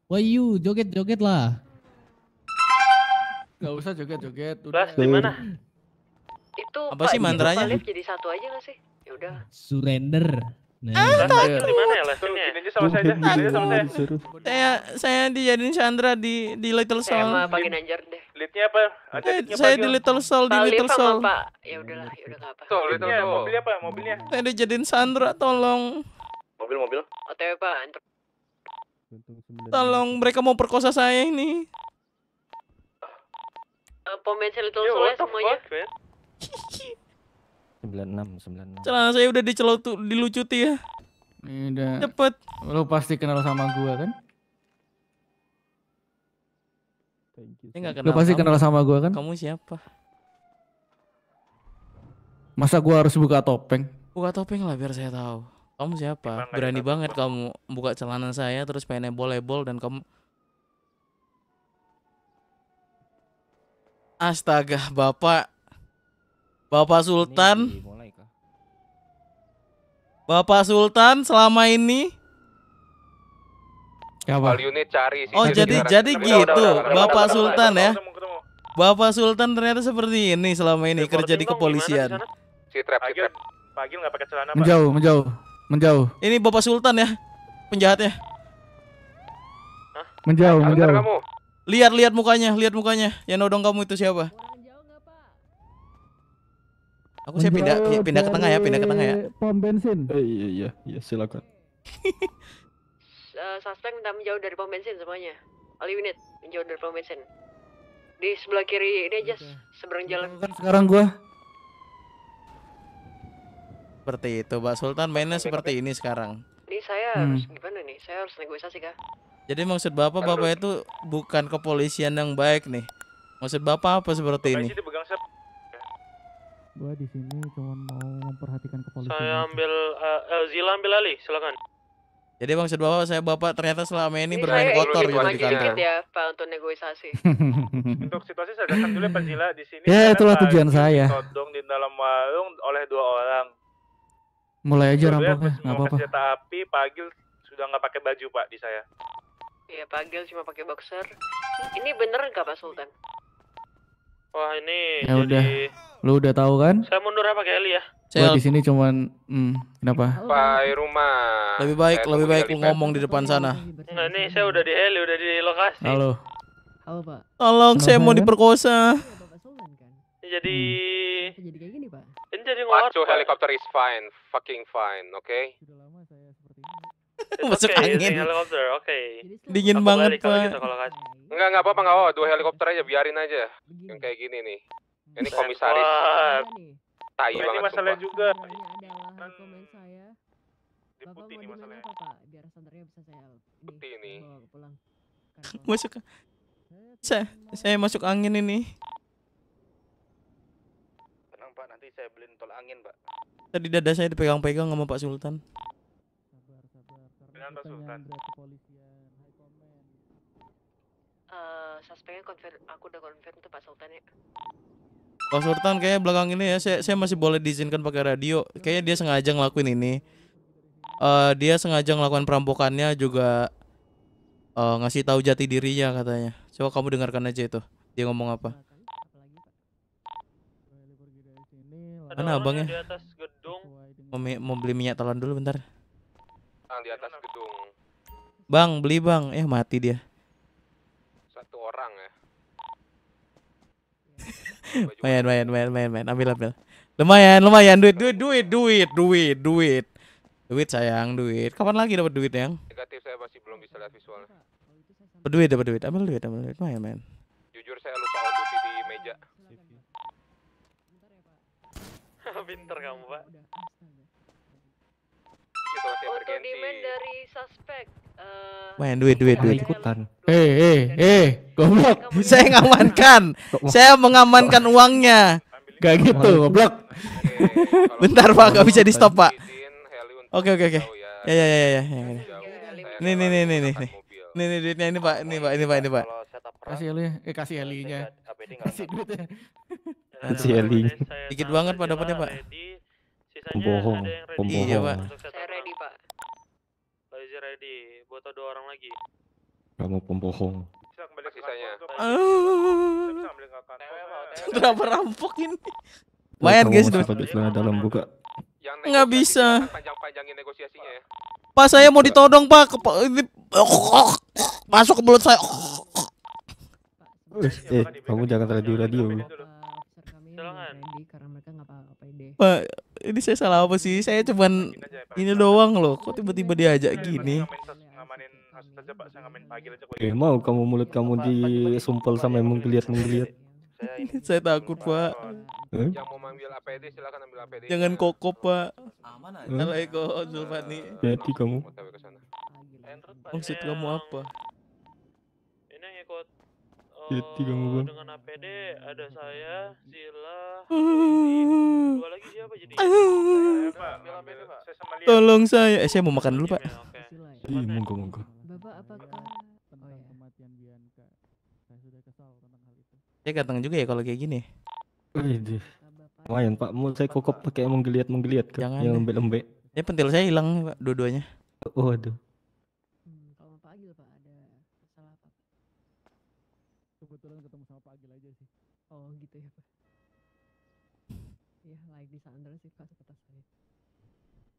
Why you joget-joget lah. Gak usah joget-joget. Udah. di gimana? Itu apa sih mantranya? Jadi satu aja gak sih? Ya udah. Surrender. Nah, ah, takut. Dari mana ya lesnya? Gini ya? sama saya aja, gini saya. Saya dijadiin Chandra di di Little Soul. Saya mah pakai nanjar deh. Leadnya apa? Eh, Ada eh, saya di Little Soul, di Little Soul. Pak, ya udahlah, ya udah apa. Soul, Little iya, Soul. Mobilnya apa? Mobilnya. Saya dijadiin Sandra, tolong. Mobil, mobil. OTW, Pak. Tolong, mereka mau perkosa saya ini. Eh, pom bensin Little Soul semuanya. <laughs> 96 96 celana saya udah dicelotu, dilucuti ya udah cepet lo pasti kenal sama gue kan Thank you. pasti kamu. kenal sama gue kan kamu siapa masa gue harus buka topeng buka topeng lah biar saya tahu kamu siapa berani banget kamu buka celana saya terus pengen nebol bol dan kamu Astaga, Bapak Bapak Sultan. Bapak Sultan selama ini Siapa? Ya, unit cari Oh, jadi jadi gitu. Bapak Sultan ya. Bapak Sultan ternyata seperti ini selama ini kerja di kepolisian. Si trap, si trap. pagi enggak pakai celana, Menjauh, menjauh. Menjauh. Ini Bapak Sultan ya, penjahatnya. Menjauh, menjauh. Lihat, lihat mukanya, lihat mukanya. Yang nodong kamu itu siapa? Aku sih pindah pindah ke tengah ya, pindah ke tengah ya. Pom bensin. Eh, iya iya iya silakan. uh, suspek minta menjauh dari pom bensin semuanya. All unit menjauh dari pom bensin. Di sebelah kiri ini aja okay. seberang jalan. Kan sekarang gua. Seperti itu, Pak Sultan mainnya okay, seperti okay. ini sekarang. Ini saya hmm. harus gimana nih? Saya harus negosiasi kah? Jadi maksud Bapak, Bapak itu bukan kepolisian yang baik nih. Maksud Bapak apa seperti ini? gua di sini cuma mau memperhatikan kepolisian. Saya ambil uh, Zila ambil Ali, silakan. Jadi bang maksud bapak saya bapak ternyata selama ini bermain kotor gitu di kantor. ya pak untuk negosiasi. <laughs> untuk situasi saya datang dulu ya, Pak Zila di sini. Ya itulah tujuan saya. Todong di dalam warung oleh dua orang. Mulai aja rampoknya, nggak apa-apa. Senjata api, Pagil sudah nggak pakai baju Pak di saya. Iya, Pagil cuma pakai boxer. Ini bener nggak Pak Sultan? Wah ini. Ya jadi... udah. Lu udah tahu kan? Saya mundur apa kayak ya? Saya di sini cuman hmm, kenapa? Pak rumah. Lebih baik lebih baik lu ngomong di depan sana. Nah ini saya udah di Eli udah di lokasi. Halo. Halo Pak. Tolong saya mau diperkosa. Jadi hmm. jadi kayak gini Pak. Ini jadi ngawur. helikopter is fine, fucking fine, oke? Okay? Sudah lama saya <laughs> masuk okay, angin. Helikopter, oke. Okay. Dingin Aku banget, Pak. Gitu, kalau Enggak, enggak apa-apa, enggak apa-apa. Dua helikopter aja biarin aja. Yang kayak gini nih. Ini komisaris. Tai banget. Ini masalah sumpah. juga. Ini adalah komen saya. Di ini masalahnya. Apa, Pak? Biar standarnya bisa saya putih ini. pulang. <laughs> Masuk. Saya, saya masuk angin ini. Tenang Pak, nanti saya beliin tol angin Pak. Tadi dada saya dipegang-pegang sama Pak Sultan. Pertanyaan Pak Sultan. Hai komen. Uh, suspeknya aku udah konfirm tuh Pak Sultan ya. Pak Sultan kayaknya belakang ini ya saya, saya masih boleh diizinkan pakai radio. Kayaknya dia sengaja ngelakuin ini. Uh, dia sengaja ngelakuin perampokannya juga uh, ngasih tahu jati dirinya katanya. Coba kamu dengarkan aja itu. Dia ngomong apa? Mana abangnya? Di atas gedung. Mau, beli minyak telan dulu bentar. Nah, di atas gedung. Bang, beli bang. Eh, mati dia. Satu orang ya. <laughs> main, main, main, main, main. Ambil, ambil. Lumayan, lumayan. Duit, duit, duit, duit, duit, duit. Duit sayang, duit. Kapan lagi dapat duit yang? Negatif saya masih belum bisa lihat visualnya. Dapat duit, dapat duit. Ambil duit, ambil duit. Main, main. Jujur saya lupa untuk di meja. Ya, <laughs> Pinter kamu, Pak situasi auto demand dari suspek. Uh, eh, Main duit duit duit ikutan. Eh eh eh, goblok. Saya ngamankan. Saya mengamankan uangnya. Gak gitu, goblok. <laughs> Bentar Pak, gak bisa di stop Pak. Oke oke oke. Ya ya ya ya. Nih nih nih nih nih. Nih nih duitnya ini Pak, ini Pak, ini Pak, ini Pak. Kasih Eli, eh kasih Elinya. Kasih duitnya. Kasih Eli. Dikit banget Pak dapatnya Pak. Pembohong. Pembohong. Iya Pak ready. Buat dua orang lagi. Kamu pembohong. Bisa kembali sisanya. Udah merampok ini. Bayar guys dulu. dalam buka. Nggak bisa. Panjang-panjangin negosiasinya ya. Pak saya mau ditodong pak. Masuk ke mulut saya. Eh, kamu jangan radio radio. Silangan. Iya, Randy karena mereka nggak apa-apa deh. Pak, ini saya salah apa sih? Saya cuman ini doang loh. Kok iya, tiba-tiba iya, diajak gini? Eh, mau kamu mulut kamu disumpel sama yang menggeliat-menggeliat. <laughs> saya takut, Pak. Yang mau ambil APD silakan ambil APD. Jangan koko, Pak. Assalamualaikum, Zulfani. Jadi kamu. Maksud kamu apa? Ini ikut. Jadi kamu, eh, Bang. SPD ada saya Sila <laughs> dua lagi siapa jadi saya, Pak tolong saya eh saya mau makan dulu Pak ya? Ih, monggo monggo Bapak apakah kematian Bianca saya sudah kesal tentang hal itu saya ganteng juga ya kalau kayak gini lumayan Pak mau saya kokop pakai menggeliat menggeliat kan yang lembek lembek ya pentil saya hilang Pak dua-duanya oh aduh Oh gitu ya Pak. lagi iya, layak disandra sih Pak seperti saya.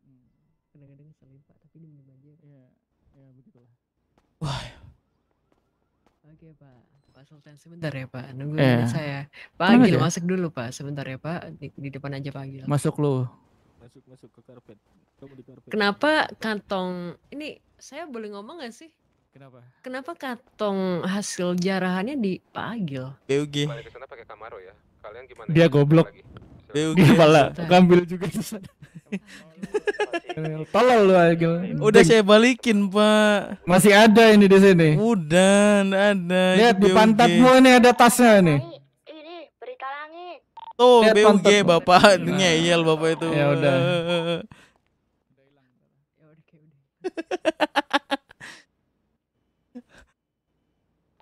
Hmm. Kadang-kadang ngeselin Pak, tapi diminum aja. Iya, Ya, ya begitulah. Wah. Oke Pak, Pak Sultan sebentar ya Pak, nunggu yeah. saya. Pak Agil masuk dulu Pak, sebentar ya Pak, di, di depan aja Pak Agil. Masuk lu. Masuk masuk ke karpet. karpet. Kenapa kantong ini saya boleh ngomong gak sih? Kenapa? Kenapa katong hasil jarahannya dipanggil? BUG. Balik ke sana pakai Camaro ya. Kalian gimana? Dia goblok. BUG. Dia pala ngambil juga di sana. Tolol lu Agil. Udah saya balikin, Pak. Masih ada ini di sini. Udah, ada. Lihat di pantatmu ini ada tasnya nih. Ini berita langit. Tuh, oh, BUG Bapak nah. ngeyel Bapak itu. Ya udah. <laughs>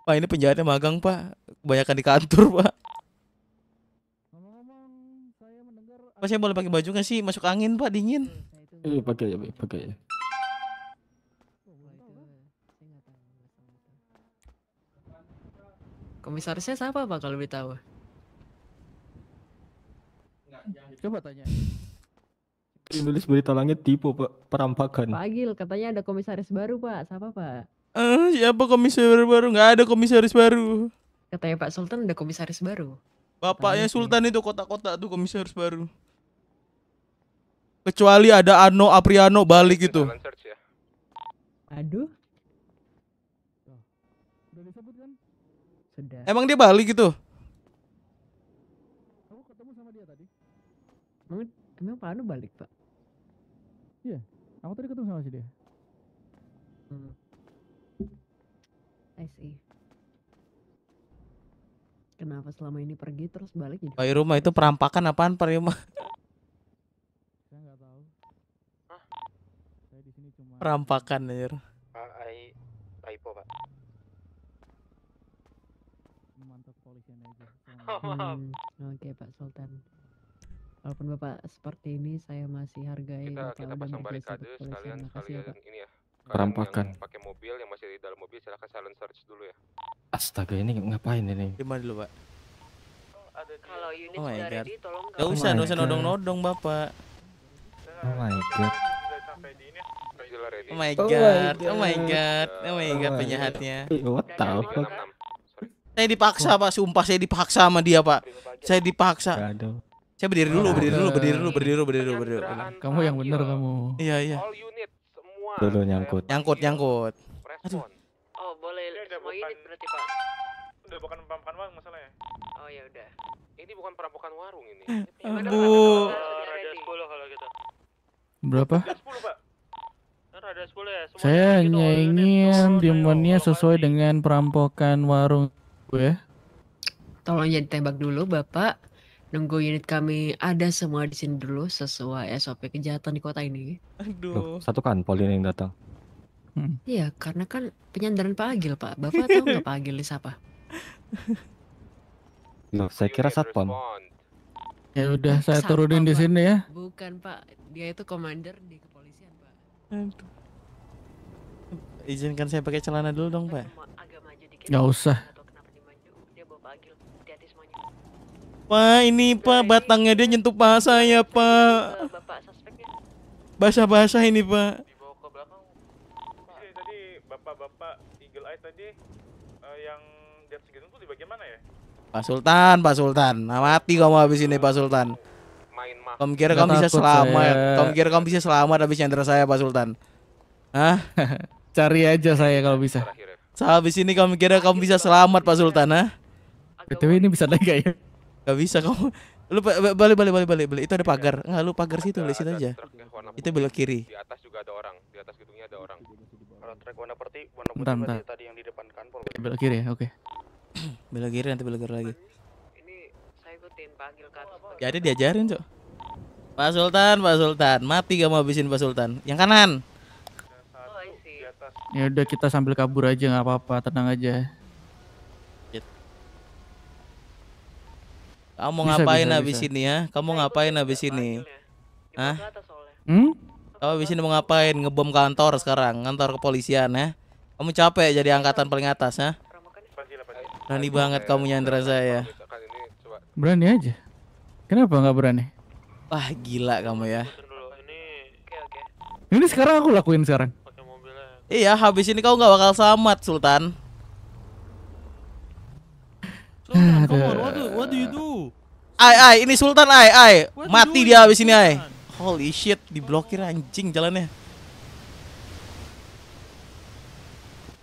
Pak ini penjahatnya magang pak, kebanyakan di kantor pak. Pak saya boleh pakai baju nggak sih? Masuk angin pak dingin. Eh pakai ya, pakai ya. Komisarisnya siapa pak kalau lebih tahu? Coba tanya. Penulis berita langit tipu pak perampakan. Pak Agil katanya ada komisaris baru pak, siapa pak? Eh, siapa komisaris baru? Gak ada komisaris baru. Katanya Pak Sultan ada komisaris baru. Bapaknya Sultan itu kotak-kotak tuh komisaris baru. Kecuali ada Ano Apriano balik gitu. Aduh. Sudah disebut kan? Emang dia balik gitu? Kamu ketemu sama dia tadi? Emang, emang Pak balik, Pak? Iya. Aku tadi ketemu sama si dia. I Kenapa selama ini pergi terus balik jadi? Bayi rumah itu perampakan apaan per rumah? Saya nggak tahu. Hah? Saya di sini cuma perampakan anjir. Pak ah, Ai Pak. Mantap polisian aja. <laughs> Oh, hmm. Oke, Pak Sultan. Walaupun Bapak seperti ini, saya masih hargai kita, kita pasang barikade sekalian, ya, sekalian ya, Pak. ini ya. Perampakan. Pakai mobil yang masih di dalam mobil silahkan silent search dulu ya. Astaga ini ngapain ini? gimana dulu pak? Kalau unit oh sudah ready tolong. Gak usah, gak oh usah nodong-nodong bapak. Oh, oh, oh my god. Oh my god, oh my god, oh my god, penjahatnya. What the fuck? Saya dipaksa pak, sumpah saya dipaksa sama dia pak. Saya dipaksa. Saya berdiri dulu, berdiri dulu, berdiri dulu, berdiri dulu, berdiri dulu. Kamu yang benar kamu. Iya iya. All unit Dulu nyangkut. Nyangkut, iya. nyangkut. Respon. Oh, boleh iya, Ini udah bukan, ini berarti, Pak. Udah bukan perampokan warung masalahnya. Oh, ya udah. Ini bukan perampokan warung ini. Bu. Eh, ada 10 kalau gitu. Berapa? Ada 10, Pak. Ada 10 ya. Semua Saya gitu, hanya ingin dimennya sesuai dengan perampokan warung gue. Tolong jadi tembak dulu, Bapak. Nunggu unit kami ada semua di sini dulu sesuai SOP kejahatan di kota ini. Aduh. Loh, satu kan Pauline yang datang. Hmm. Iya, karena kan penyandaran Pak Agil, Pak. Bapak tahu nggak Pak Agil siapa? Loh, saya kira satpam. Ya udah, saya satpam, turunin di sini ya. Bukan, Pak. Dia itu komander di kepolisian, Pak. Aduh. Izinkan saya pakai celana dulu dong, Pak. Nggak usah. Pak, ini Pak, batangnya dia nyentuh paha saya, Pak. Basah-basah ini, Pak. Pak Sultan, Pak Sultan. Nah, mati kamu habis ini, Pak Sultan. Kamu kira kamu bisa selamat? Kamu kira kamu bisa selamat habis nyandra saya, Pak Sultan? Hah? <laughs> Cari aja saya kalau bisa. Sehabis habis ini kamu kira kamu bisa selamat, Pak Sultan, ha? BTW ini bisa naik ya? Gak bisa kamu. Lu balik balik balik balik balik. Itu ada iya. pagar. Enggak lu pagar situ, lu situ aja. Itu belok kiri. Di atas juga ada orang. Di atas gedungnya ada orang. Kalau trek warna putih, warna putih tadi yang di depan kantor. Belok kiri ya, oke. <clears throat> belok kiri nanti belok kiri lagi. Ini saya ikutin panggil kantor. Jadi ya, diajarin, Cok. Pak Sultan, Pak Sultan, mati gak mau habisin Pak Sultan. Yang kanan. Oh, ya udah kita sambil kabur aja nggak apa-apa, tenang aja. Kamu bisa, ngapain bisa, habis bisa. ini ya? Kamu nah, ngapain habis ini? Hah? Hmm? Kamu habis ini mau ngapain? Ngebom kantor sekarang, kantor kepolisian ya. Kamu capek jadi angkatan paling atas ya? Berani banget kamu nyandra saya. Berani aja. Kenapa nggak berani? Wah gila kamu ya. Ini sekarang aku lakuin sekarang. Iya, habis ini kau nggak bakal selamat, Sultan. Sultan, come on, what do, you do? Ai, ai, ini Sultan, ai, ai. Mati dia habis ini, ai. Holy shit, diblokir anjing jalannya.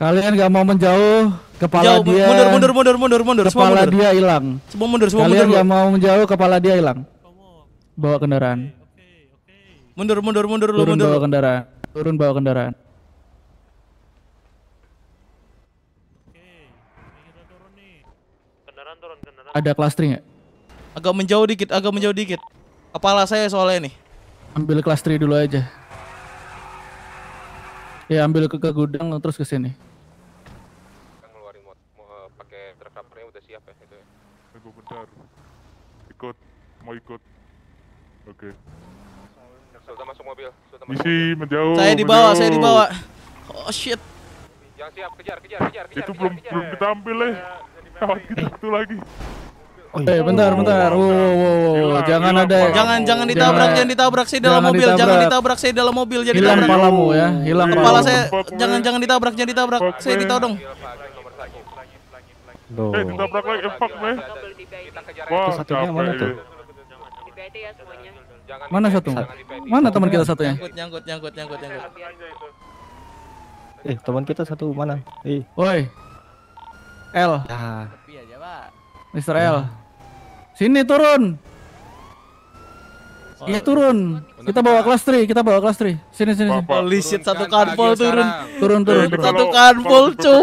Kalian gak mau menjauh, kepala Jauh, dia mundur mundur mundur mundur mundur kepala semua mundur. dia hilang. Semua mundur, semua Kalian mundur. Kalian gak mau menjauh, kepala dia hilang. Bawa kendaraan. Mundur mundur mundur lu mundur. Turun bawa kendaraan. Turun bawa kendaraan. Ada klastri nggak? Agak menjauh dikit, agak menjauh dikit. Kepala saya soalnya nih. Ambil klastri dulu aja. Ya ambil ke, ke gudang terus ke sini. Kan ngeluarin mau, mau eh, pakai truk udah siap ya itu. Ya. Gue bentar. Ikut, mau ikut. Oke. Okay. Sultan masuk mobil. Sudah masuk Misi menjauh. Saya dibawa, menjauh. saya dibawa. Oh shit. Yang siap, kejar, kejar, kejar, kejar. Itu kejar, belum kejar. belum ditampil eh. Kawat kita satu lagi. Oh, iya. Eh, bentar, bentar. Wow, wow, wow. Jangan hilang, ada Jangan jangan ditabrak, jangan, jangan ditabrak saya dalam mobil. Ditabrak. Jangan ditabrak saya dalam mobil. Jadi hilang kepalamu ya. Hilang kepala saya. Jangan jangan ditabrak, jangan ditabrak. Saya ditodong. Loh. Eh, ditabrak lagi, empat meh. Wah, ya. satunya mana tuh? Ya mana satu? Mana teman kita satunya? Nyangkut, nyangkut, nyangkut, nyangkut, Eh, teman kita satu mana? Eh. Woi. L. Mister L. Nah. Sini turun. Iya turun. Kita bawa kelas 3, kita bawa kelas 3. Sini sini. Holy shit, satu kanpol turun. Turun eh, kan, turun. Satu kanpol, cu.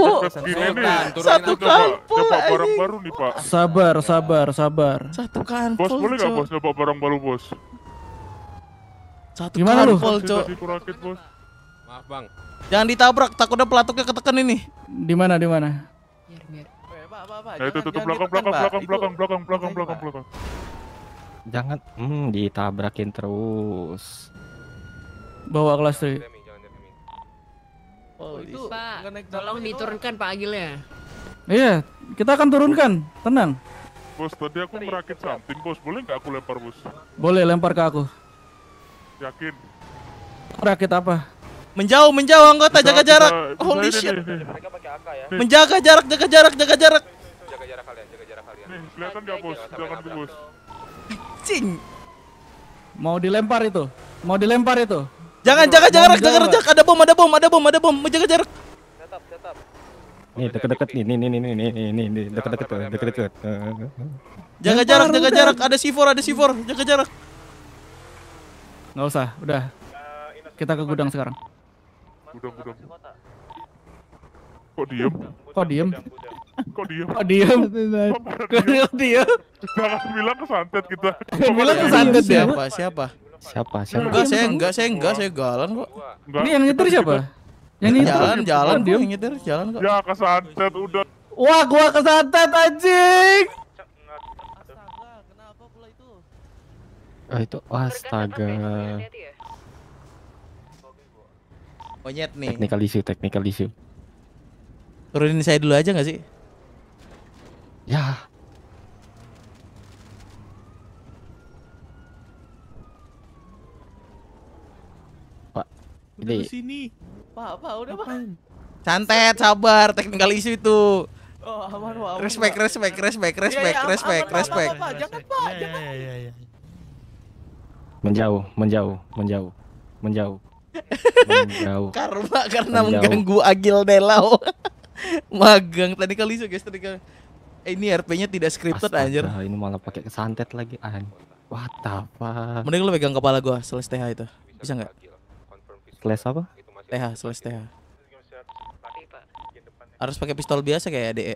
Satu kanpol. Coba barang baru nih, Pak. Sabar, sabar, sabar. Satu kanpol. Bos boleh enggak, Bos, coba barang baru, Bos? Satu Gimana kanpol, cu. Maaf, Bang. Jangan ditabrak, takutnya pelatuknya ketekan ini. Di mana, di mana? apa-apa. Nah, itu tutup belakang, belakang, belakang, belakang, belakang, belakang, belakang, belakang. Jangan, hmm, ditabrakin terus. Bawa kelas tri Oh, itu Pak, tolong diturunkan Pak Agilnya. Iya, kita akan turunkan, tenang. Bos, tadi aku merakit samping, bos. Boleh nggak aku lempar, bos? Boleh, lempar ke aku. Yakin? Merakit apa? Menjauh, menjauh anggota, bisa, jaga jarak. Bisa, Holy bisa shit. Menjaga jarak, jaga jarak, jaga jarak nih, kelihatan dia bos, jangan di bos. Cing. Mau dilempar itu. Mau dilempar itu. Jangan jaga jarak, jaga jarak. Ada bom, ada bom, ada bom, ada bom. Jaga jarak. Tetap, tetap. Nih deket-deket nih, nih nih nih nih nih nih deket-deket, deket-deket. Jaga jarak, jaga jarak. Ada C4, ada C4. Jaga jarak. Gak usah, udah. Kita ke gudang sekarang. Gudang, gudang. Kok diem? Kok diem? Kok diem? Kok diem? Kok diem? Jangan bilang kesantet kita. Gitu. bilang kesantet ya? Siapa? Siapa? Siapa? Siapa? Enggak, saya enggak, saya enggak, saya galan kok. Ini yang nyetir siapa? Yang nyetir jalan, jalan, dia nyetir jalan kok. Ya kesantet udah. Wah, gua kesantet anjing. Ah itu astaga. Monyet nih. Technical issue, technical issue. Turunin saya dulu aja gak sih? Ja. Ya. Pak. Udah ini. sini. Pak, Pak, udah, Pak. Santet, sabar, teknikal issue itu. Oh, aman, aman, respect, pak. respect, respect, respect, ya, ya, respect, aman, respect, aman, Jangan, Pak, ya, ya, jangan. Ya, ya, ya, ya. Menjauh, menjauh, menjauh, menjauh. menjauh. <laughs> Karma karena menjauh. mengganggu Agil Delao. <laughs> Magang tadi kali so guys tadi kali. Eh, ini RP-nya tidak scripted Astaga, anjir. ini malah pakai kesantet lagi an. What apa? Mending lu pegang kepala gua slash TH itu. Bisa nggak? Slash apa? TH slash TH. Harus pakai pistol biasa kayak DE. Eh,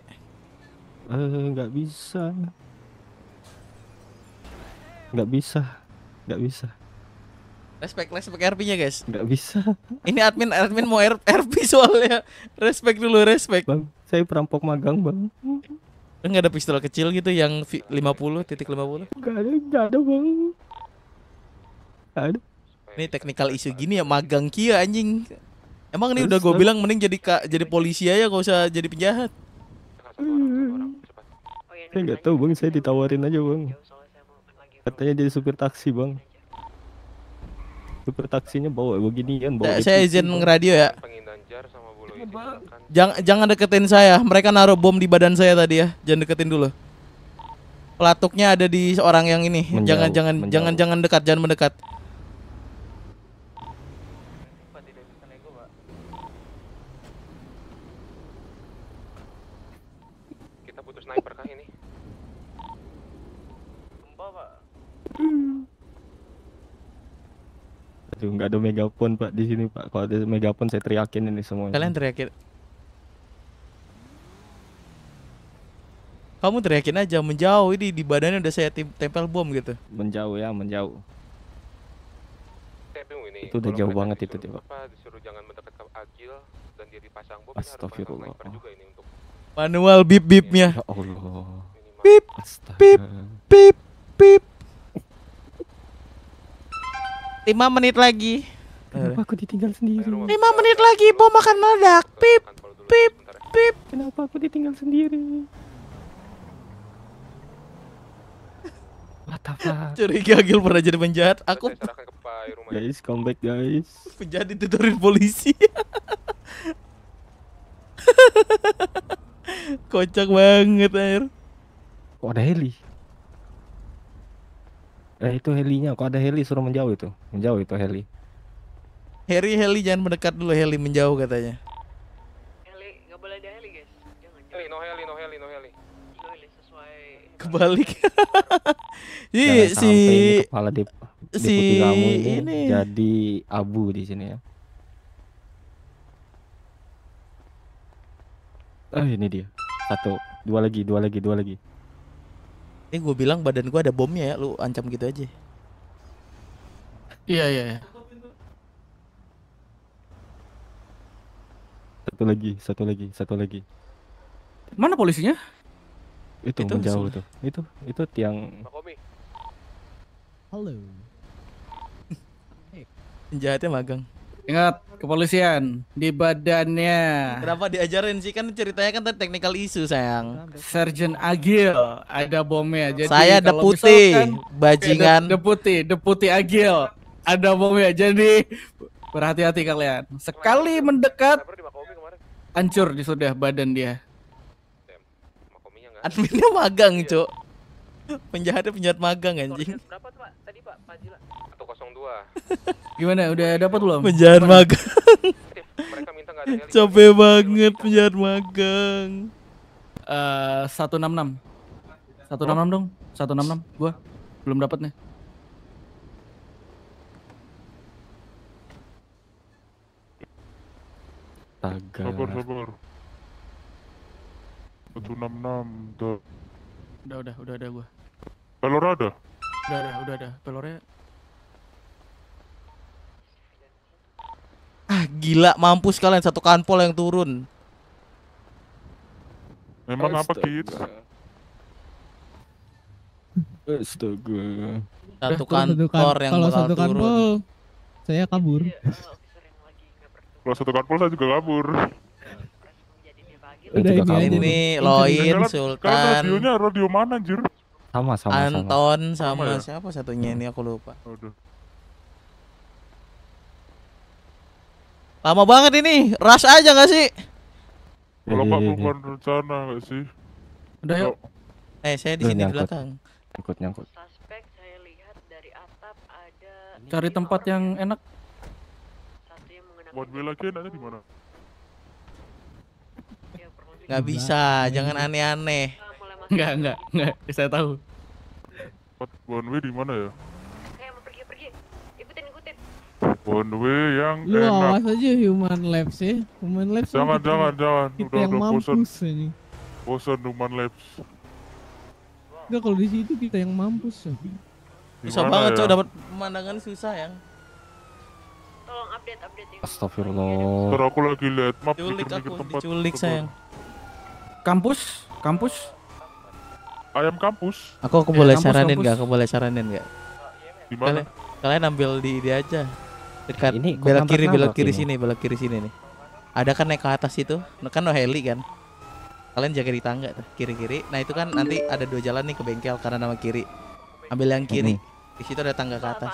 nggak bisa. Nggak bisa. Nggak bisa. Respect, respect RP-nya guys. Nggak bisa. Ini admin, admin mau RP soalnya. Respect dulu, respect. Bang, saya perampok magang bang. Enggak eh, ada pistol kecil gitu yang 50 titik 50? Enggak ada, enggak ada, Bang. ada. Ini teknikal isu gini ya magang kia anjing. Emang ini udah gue bilang mending jadi kak jadi polisi aja gak usah jadi penjahat. Saya nggak tahu bang, saya ditawarin aja bang. Katanya jadi supir taksi bang. Supir taksinya bawa beginian bawa. saya izin ngeradio ya. Jangan jangan deketin saya. Mereka naruh bom di badan saya tadi ya. Jangan deketin dulu. Pelatuknya ada di orang yang ini. Menjauh, jangan jangan menjauh. jangan jangan dekat, jangan mendekat. itu nggak ada megapon pak di sini pak kalau ada megapon saya teriakin ini semua kalian teriakin kamu teriakin aja menjauh ini di badannya udah saya tempel bom gitu menjauh ya menjauh itu udah jauh banget itu tiba disuruh astagfirullah manual bip bipnya ya Allah bip bip bip Lima menit lagi. Eh, Kenapa aku ditinggal sendiri? Lima menit lagi bom akan meledak. Pip, pip, ya. pip. Kenapa aku ditinggal sendiri? apa <laughs> Curiga Gil pernah jadi penjahat. Aku Guys, comeback guys. Penjahat dituturin polisi. <laughs> Kocak banget air. Kok ada heli? Eh itu helinya, kok ada heli suruh menjauh itu? Menjauh itu heli. Heli heli jangan mendekat dulu heli menjauh katanya. Heli nggak boleh ada heli guys. Jangan, Heli no heli no heli no heli. No heli sesuai. <laughs> Kebalik. <laughs> Jadi si kepala dip, si kamu ini, ini jadi abu di sini ya. Ah oh, ini dia. Satu, dua lagi, dua lagi, dua lagi eh gue bilang badan gue ada bomnya ya lu ancam gitu aja iya iya, iya. satu lagi satu lagi satu lagi mana polisinya itu, itu menjauh tuh itu itu tiang halo <laughs> jahatnya magang Ingat kepolisian di badannya. Kenapa diajarin sih kan ceritanya kan tadi technical issue sayang. Sergeant Agil ada bomnya. Jadi saya deputi misalkan, bajingan. De deputi, deputi Agil ada bomnya. Jadi berhati-hati kalian. Sekali mendekat hancur di sudah badan dia. Adminnya magang, Cuk. Penjahatnya penjahat magang anjing. Berapa tuh, Pak? Tadi, Pak, Pak Jila. 02. <laughs> Gimana? Udah dapat belum? Penjahat magang. Capek banget penjahat magang. Eh uh, 166. 166 dong. 166 gua. Belum dapat nih. Tagar. Sabar, sabar. 166 Udah, udah, udah ada gua. Pelor ada? Udah ada, udah ada. Pelornya Ah gila mampus kalian satu kanpol yang turun. Memang apa gitu? Astaga. Satu eh, kantor eh, yang kalau satu kanpol turun. saya kabur. Iya, kalau satu kanpol saya juga kabur. Udah ini kabur. ini Loin, Sultan. Sultan. Radionya radio mana anjir? Sama sama Anton sama, sama, sama ya? siapa satunya ini aku lupa. Aduh. Lama banget ini. Ras aja nggak sih? Kalau iya, Pak iya, bukan rencana iya. nggak sih? Udah yuk. Eh, saya di sini belakang. Nyangkut, nyangkut. Suspek saya lihat dari atap ada Cari tempat yang ya. enak. Satu yang Buat bela ada di mana? Gak bisa, jangan aneh-aneh. Enggak, enggak, enggak. Saya tahu. Buat one di mana ya? One yang Lu enak. awas aja human labs ya. Human labs. Jangan jangan jangan. Kita udah, yang udah mampus bosen. ini. Bosan human labs. Enggak kalau di situ kita yang mampus ya. Bisa banget ya? coba dapat pemandangan susah yang. Tolong update update ini. Astagfirullah. Terus aku lagi lihat map diculik aku, tempat. Diculik sayang. Kampus, kampus. Ayam kampus. Aku aku iya, boleh saranin nggak? Aku boleh saranin nggak? Di mana? Kalian ambil di dia aja dekat ini belok kiri belok kiri ini. sini belok kiri sini nih ada kan naik ke atas itu kan no heli kan kalian jaga di tangga tuh kiri kiri nah itu kan nanti ada dua jalan nih ke bengkel karena nama kiri ambil yang kiri hmm. di situ ada tangga ke atas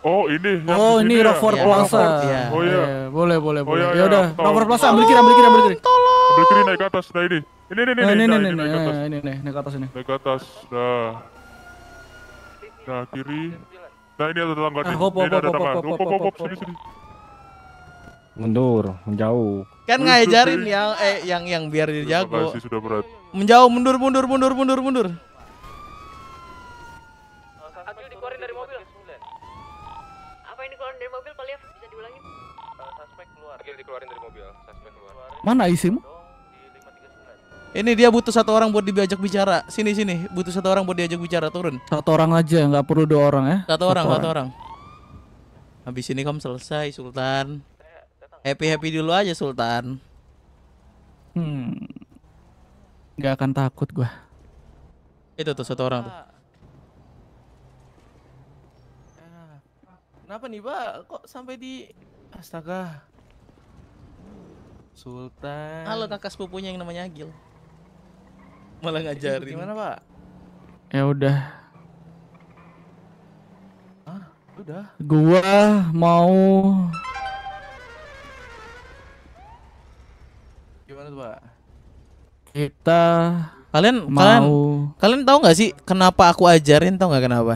Oh ini Oh ini Rockford ya, iya, Plaza. Ya. Oh iya. boleh boleh boleh. Iya, oh, ya udah. Rockford Plaza ambil kiri ambil kiri ambil kiri. Tolong. Ambil kiri naik ke atas nah ini. Ini ini ini eh, ini nah, eh, ini ini naik ke atas ini. Naik ke atas ini. Nah. Naik ke atas. kiri. Nah ini ada tangga ah, nih. hop, hop, ini hop, ada tangga. Hop, hop, hop, sini, sini. Mundur, menjauh. Kan ngajarin yang eh yang yang biar dia jago. sudah berat. Menjauh, mundur, mundur, mundur, mundur, mundur. Eh, Mana isimu? Ini dia butuh satu orang buat diajak bicara. Sini sini, butuh satu orang buat diajak bicara turun. Satu orang aja, nggak perlu dua orang ya? Satu, orang, satu orang, satu orang. Habis ini kamu selesai, Sultan. Happy happy dulu aja, Sultan. Hmm, nggak akan takut gua. Itu tuh satu orang tuh. Kenapa nih, Pak? Kok sampai di Astaga. Sultan. Halo kakak sepupunya yang namanya Agil malah ngajarin. gimana pak? Ya udah. Ah, udah. Gua mau. Gimana tuh pak? Kita. Kalian, mau... kalian, kalian tahu nggak sih kenapa aku ajarin? tau nggak kenapa?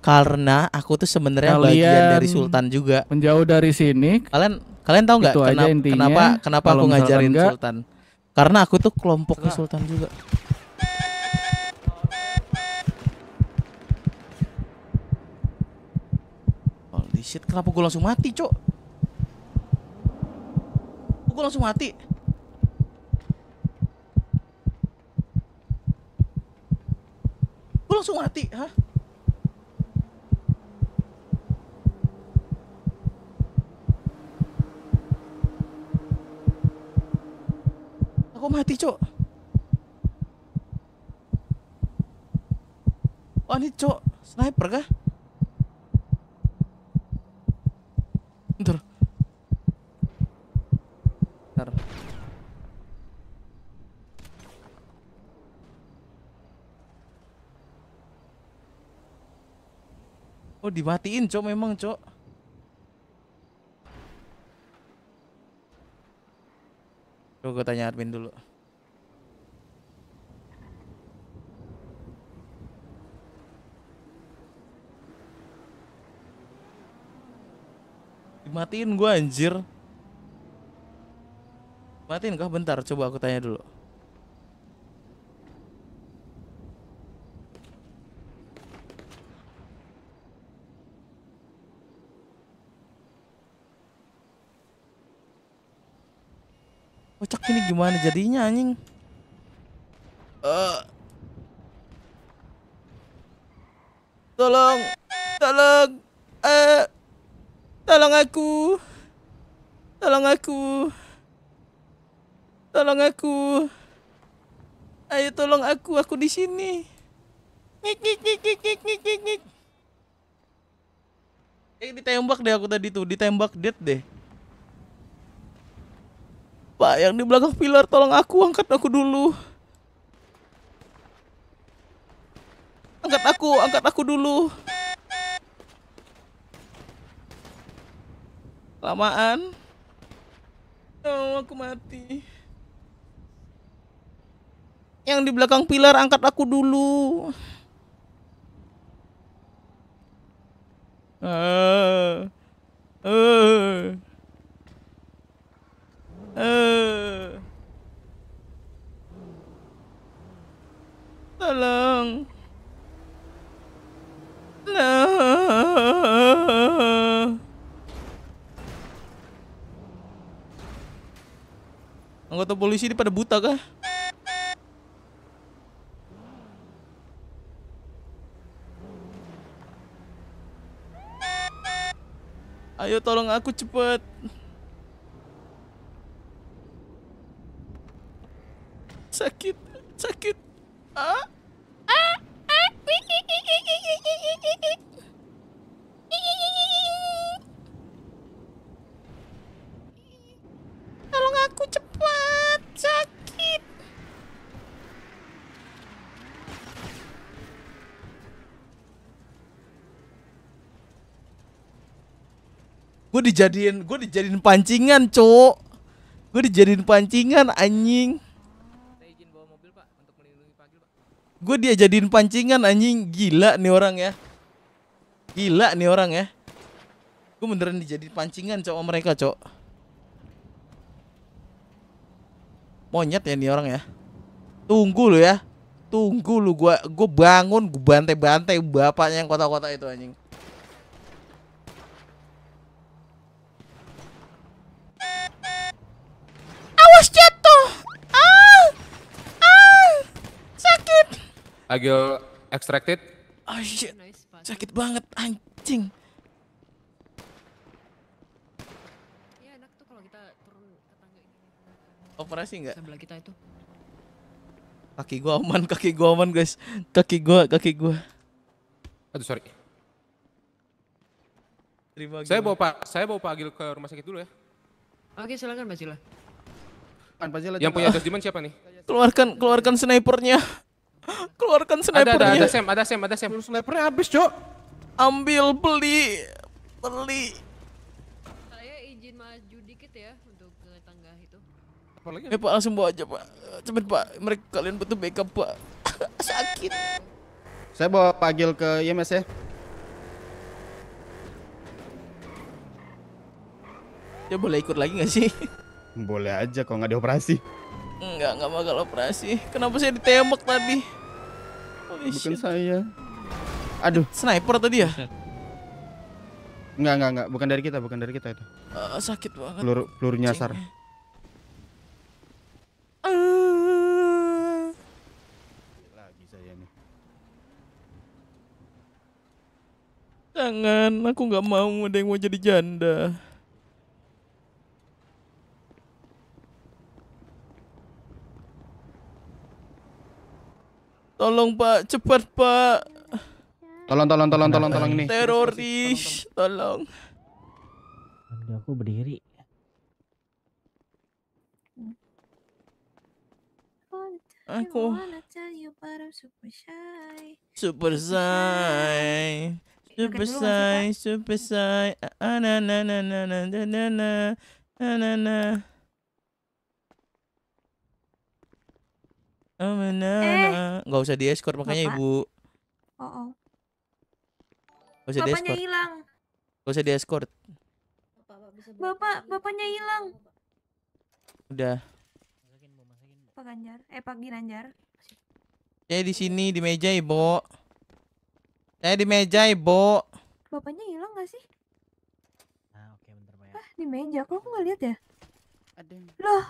Karena aku tuh sebenarnya bagian dari Sultan juga. Menjauh dari sini. Kalian, kalian tahu nggak kenapa, kenapa, kenapa aku ngajarin enggak, Sultan? Karena aku tuh kelompok Sultan juga. Holy shit, kenapa gue langsung mati, Cok? Gue langsung mati. Gue langsung mati, hah? Aku mati, Cok. Oh, ini Cok, sniper kah? Bentar. Bentar. Oh, dimatiin, Cok, memang, Cok. Tuh gue tanya admin dulu. dimatiin gue anjir. Matiin kah bentar? Coba aku tanya dulu. Kocak ini gimana jadinya anjing? Uh. Tolong, tolong, eh, tolong aku, tolong aku, tolong aku. Ayo tolong aku, aku di sini. Ngik ngik ngik ngik ngik ngik ngik. Eh ditembak deh aku tadi tuh, ditembak dead deh. Siapa yang di belakang pilar? Tolong aku, angkat aku dulu. Angkat aku, angkat aku dulu. Lamaan. Oh, aku mati. Yang di belakang pilar angkat aku dulu. Uh, uh. Eh. Tolong. Nah. Anggota polisi ini pada buta kah? Ayo tolong aku cepat. sakit, sakit. Ah? Ah, ah. Tolong aku cepat, sakit. Gue dijadiin, gue dijadiin pancingan, cok. Gue dijadiin pancingan, anjing. Gue dia jadiin pancingan anjing Gila nih orang ya Gila nih orang ya Gue beneran dijadiin pancingan cowok mereka cok Monyet ya nih orang ya Tunggu lu ya Tunggu lu gue gue bangun gue bantai-bantai bapaknya yang kota-kota itu anjing Agil extracted. Oh shit. Sakit banget anjing. Ya enak tuh kalau kita turun ke tangga ini. Operasi enggak? Sebelah kita itu. Kaki gua aman, kaki gua aman, guys. Kaki gua, kaki gua. Aduh, sorry. Terima saya bawa Pak, saya bawa Pak Agil ke rumah sakit dulu ya. Oke, silakan kan Pak Zila. Yang punya tas diman siapa nih? Keluarkan keluarkan snipernya. Keluarkan snipernya. Ada, ada, ada sem ada sem ada terus Snipernya habis, Cok. Ambil, beli. Beli. Saya izin maju dikit ya untuk ke tangga itu. Apalagi? Ya, eh, Pak, langsung bawa aja, Pak. Cepet, Pak. Mereka kalian butuh backup, Pak. <laughs> Sakit. Saya bawa Pak Gil ke IMS ya. Dia ya, boleh ikut lagi gak sih? <laughs> Boleh aja kalau nggak dioperasi. Enggak, enggak bakal operasi. Kenapa saya ditembak tadi? Holy Bukan saya. Aduh, sniper tadi ya? Enggak, enggak, enggak. Bukan dari kita, bukan dari kita itu. Uh, sakit banget. Peluru peluru nyasar. Lagi ah. saya Jangan, aku nggak mau ada yang mau jadi janda. Tolong pak, cepat pak. Tolong, tolong, tolong, tolong, tolong ini. Teroris, tolong. tolong. Aku berdiri. Aku super shy, super shy, super shy, ah, ah na na na na na na na na na na Oh, eh. Gak usah di escort makanya Bapak. ibu. Oh, oh. Gak usah Bapaknya hilang. Gak usah di escort. Bapak, bapaknya hilang. Udah. Pak Ganjar, eh Pak Ginanjar. Saya di sini di meja ibu. Saya di meja ibu. Bapaknya hilang gak sih? Nah, oke bentar Pak. Ah, di meja kok aku nggak lihat ya? Ada. Loh.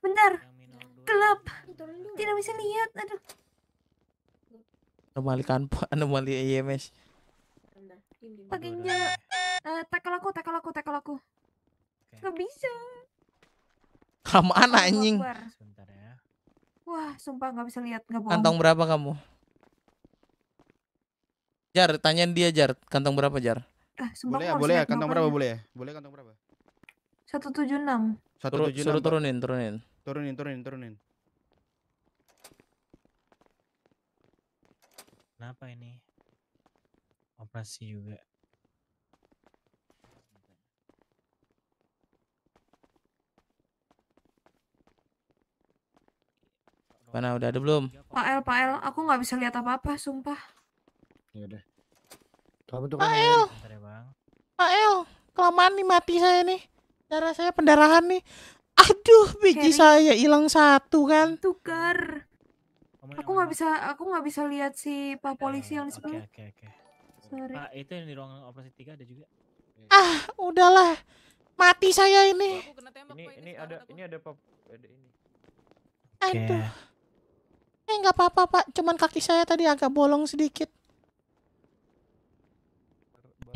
Bentar. Yang gelap tidak bisa lihat aduh anomali kanpa <laughs> anomali EMS pakai nyala uh, tackle aku takal aku takal aku okay. nggak bisa kamu anak anjing ya. wah sumpah nggak bisa lihat nggak bohong kantong berapa kamu jar tanyain dia jar kantong berapa jar eh, boleh ya boleh ya kantong berapa ya. boleh ya boleh kantong berapa satu tujuh enam satu tujuh enam turunin turunin Turunin, turunin, turunin. Kenapa ini? Operasi juga. Mana udah ada belum? Pak L, Pak L, aku nggak bisa lihat apa-apa, sumpah. Ya udah. Kamu tuh Pak L. Pak L, kelamaan nih mati saya nih. Darah saya pendarahan nih. Aduh, biji saya hilang satu kan. Tukar. Aku nggak bisa, aku nggak bisa lihat si pak ya, polisi yang di sebelah. Sorry. Pak, itu yang di ruangan operasi tiga ada juga. Iya. Ah, udahlah. Mati saya ini. ini, ini, ada, ini ada pak, ada ini. Aduh. Eh, nggak apa-apa, Pak. Cuman kaki saya tadi agak bolong sedikit.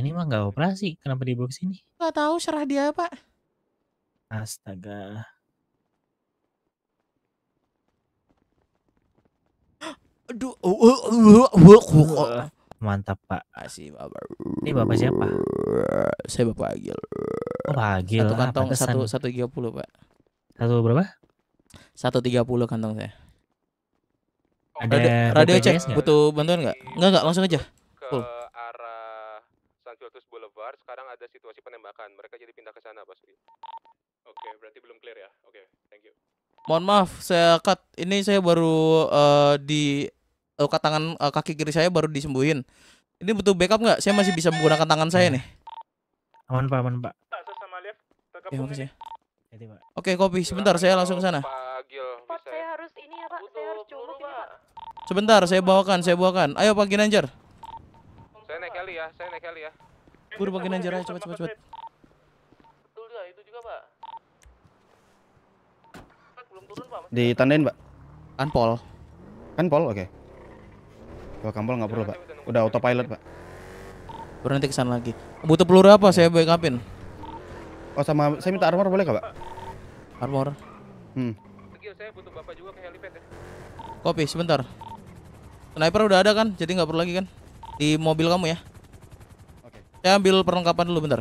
Ini mah nggak operasi, kenapa dibawa ke sini? Gak tahu, serah dia, Pak. Astaga. Aduh, uh, uh, uh, mantap pak. Asih bapak. Ini bapak siapa? Saya bapak Agil. Oh, Pak Agil. Satu ah, kantong ah, satu satu tiga puluh pak. Satu berapa? Satu tiga puluh kantong saya. Ada radio, radio cek gak? butuh bantuan nggak? Nggak nggak langsung aja. Ke arah San Boulevard sekarang ada situasi penembakan. Mereka jadi pindah ke sana, Pak Suri. Oke, okay, berarti belum clear ya. Oke, okay, thank you. Mohon maaf, saya cut. Ini saya baru uh, di luka eh, tangan uh, kaki kiri saya baru disembuhin. Ini butuh backup nggak? Saya masih bisa menggunakan tangan saya nih. Aman pak, aman pak. Iya, ya, makasih. ya. pak. Oke, kopi. Sebentar, saya langsung ke sana. Ya? saya harus ini ya pak. Saya harus jungkuk pak. Sebentar, saya bawakan, saya bawakan. Ayo Pak Ginanjar. Saya naik kali ya, saya naik kali ya. Buru Pak Ginanjar, ayo cepat cepat cepat. di Ditandain, Pak. kan pol kan oke. Okay. Gua kampol nggak perlu, Pak. Udah autopilot, Pak. Berhenti ke sana lagi. Butuh peluru apa saya backupin? Oh, sama saya minta armor boleh Kak Pak? Armor. Hmm. saya butuh Bapak juga ke helipad ya. Kopi, sebentar. Sniper udah ada kan? Jadi nggak perlu lagi kan? Di mobil kamu ya. Oke. Saya ambil perlengkapan dulu bentar.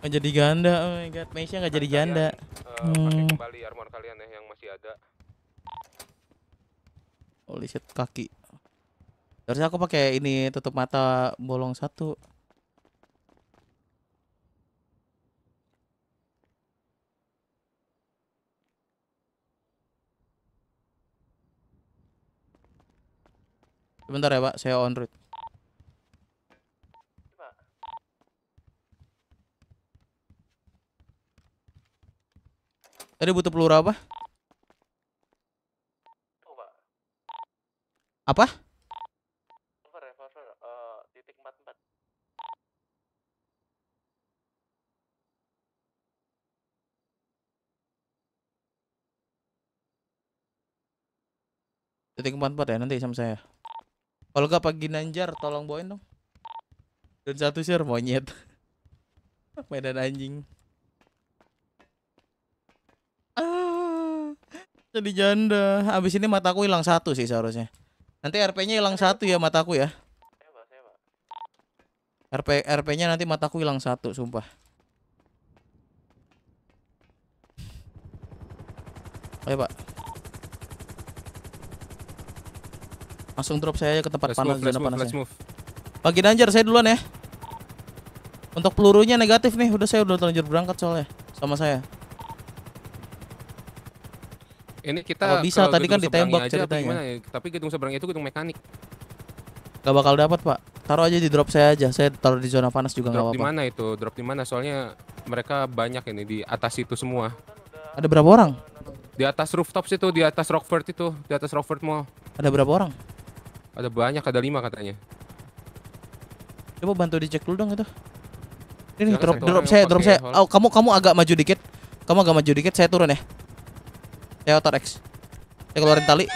nggak jadi ganda oh my god Meisha nggak jadi kalian, janda uh, eh, hmm. pakai kembali armor kalian ya yang masih ada holy shit kaki harusnya aku pakai ini tutup mata bolong satu Sebentar ya pak, saya on route Tadi butuh peluru apa? Apa? Ya, eh, titik empat empat ya nanti sama saya. Kalau nggak pagi Nanjar tolong bawain dong. Dan satu share monyet. <laughs> Medan anjing. Jadi janda. Abis ini mataku hilang satu sih seharusnya. Nanti RP-nya hilang satu ya mataku ya. RP RP-nya nanti mataku hilang satu, sumpah. Ayo pak. Langsung drop saya aja ke tempat panas move, zona move, panasnya. saya duluan ya. Untuk pelurunya negatif nih, udah saya udah terlanjur berangkat soalnya sama saya ini kita Apa bisa tadi kan ditembak aja ceritanya. Ya? Tapi gedung seberang itu gedung mekanik. Gak bakal dapat, Pak. Taruh aja di drop saya aja. Saya taruh di zona panas juga nggak apa-apa. di mana itu? Drop di mana? Soalnya mereka banyak ini di atas itu semua. Ada berapa orang? Di atas rooftop situ, di atas Rockford itu, di atas Rockford Mall. Ada berapa orang? Ada banyak, ada lima katanya. Coba bantu dicek dulu dong itu. Ini Jangan drop drop saya, drop saya. Oh, kamu kamu agak maju dikit. Kamu agak maju dikit, saya turun ya. Saya otot X. Saya keluarin tali.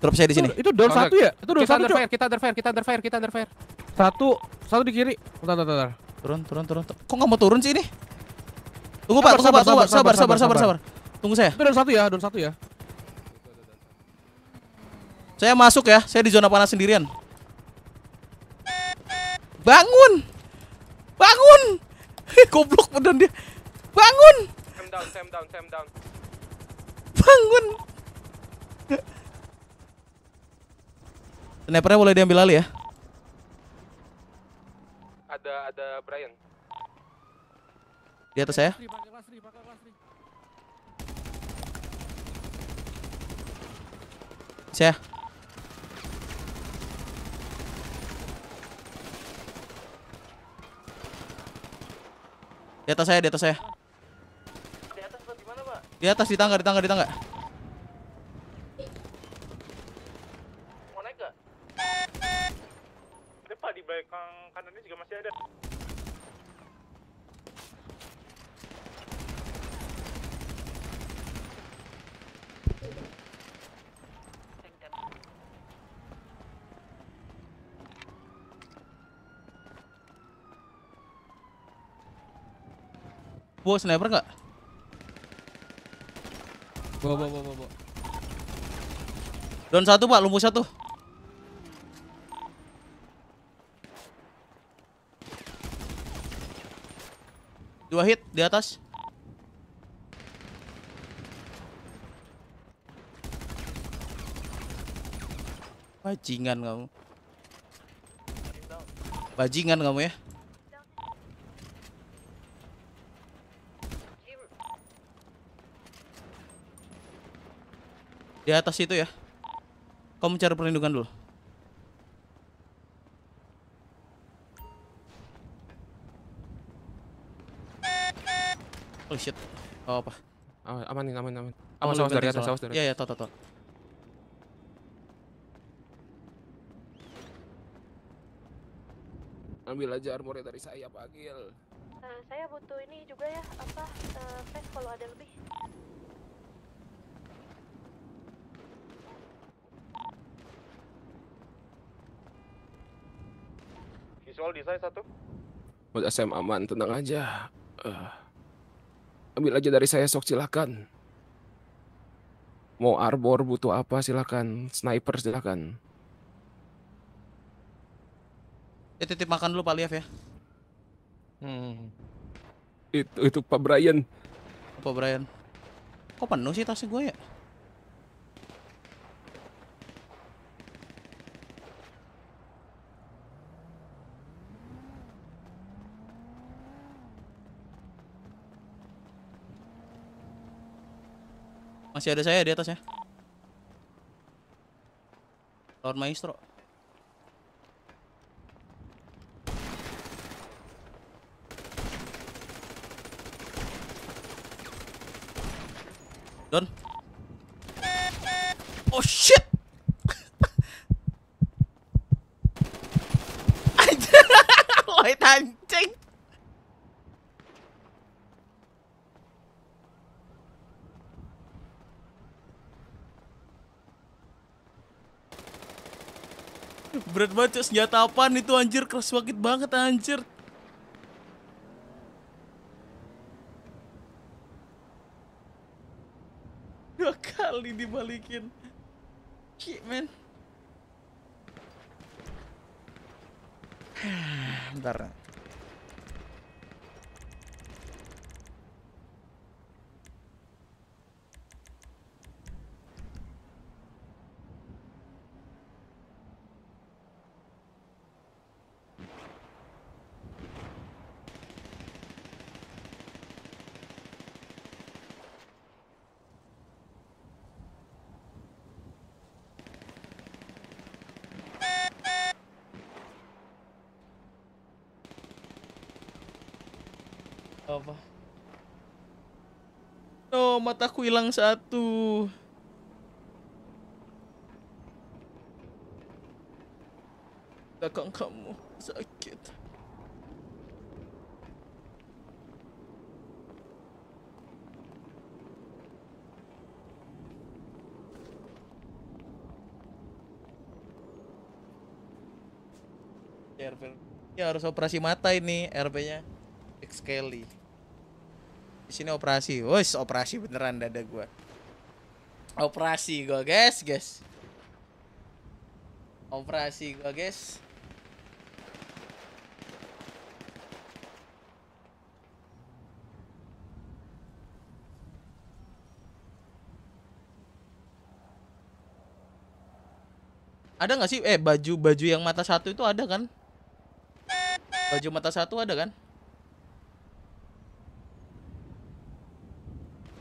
Drop saya di sini. Itu, down satu ya? Itu down satu. kita under fire, kita under fire, kita under fire. Satu, satu di kiri. Bentar, bentar, bentar. Turun, turun, turun. Kok nggak mau turun sih ini? Tunggu Pak, sabar, sabar, sabar, sabar, sabar, sabar. Tunggu saya. Itu door satu ya, down satu ya. Saya masuk ya, saya di zona panas sendirian. Bangun! Bangun! <laughs> Goblok bener dia. Bangun! Sam down, Sam down, Sam down bangun. Snipernya boleh diambil alih ya. Ada ada Brian. Di atas saya. Saya. Di atas saya, di atas saya. Di atas di tangga, di tangga, di tangga. Mau naik gak? Depan di belakang kanannya juga masih ada. Wow, sniper nggak? Bawa, bawa, bawa, bawa. Down satu, Pak. Lumpuh satu. Dua hit di atas. Bajingan kamu. Bajingan kamu ya. Di atas itu ya. Kau mencari perlindungan dulu. Oh shit. Oh apa? Ah, aman amanin, aman, aman. Awas, awas dari atas, awas dari. Iya, iya, tau, tau, tau. Ambil aja armornya dari saya, Pak Agil. Uh, eh, saya butuh ini juga ya, apa, uh, face kalau ada lebih. Visual design satu. Buat SM aman, tenang aja. Uh, ambil aja dari saya sok silakan. Mau arbor butuh apa silakan, sniper silakan. Ya titip makan dulu Pak Liaf ya. Hmm. Itu itu Pak Brian. Pak Brian. Kok penuh sih tasnya gue ya? Masih ada saya di atas ya. lord maestro. Don. Oh shit. berat banget cok. Senjata apaan itu anjir? Keras wakit banget anjir. Dua kali dibalikin. Shit, man. Bentar. mataku hilang satu. Belakang kamu sakit. Ya, ya harus operasi mata ini RP-nya. X Kelly sini operasi. Wes, operasi beneran dada gua. Operasi gua, guys, guys. Operasi gua, guys. Ada nggak sih eh baju-baju yang mata satu itu ada kan? Baju mata satu ada kan?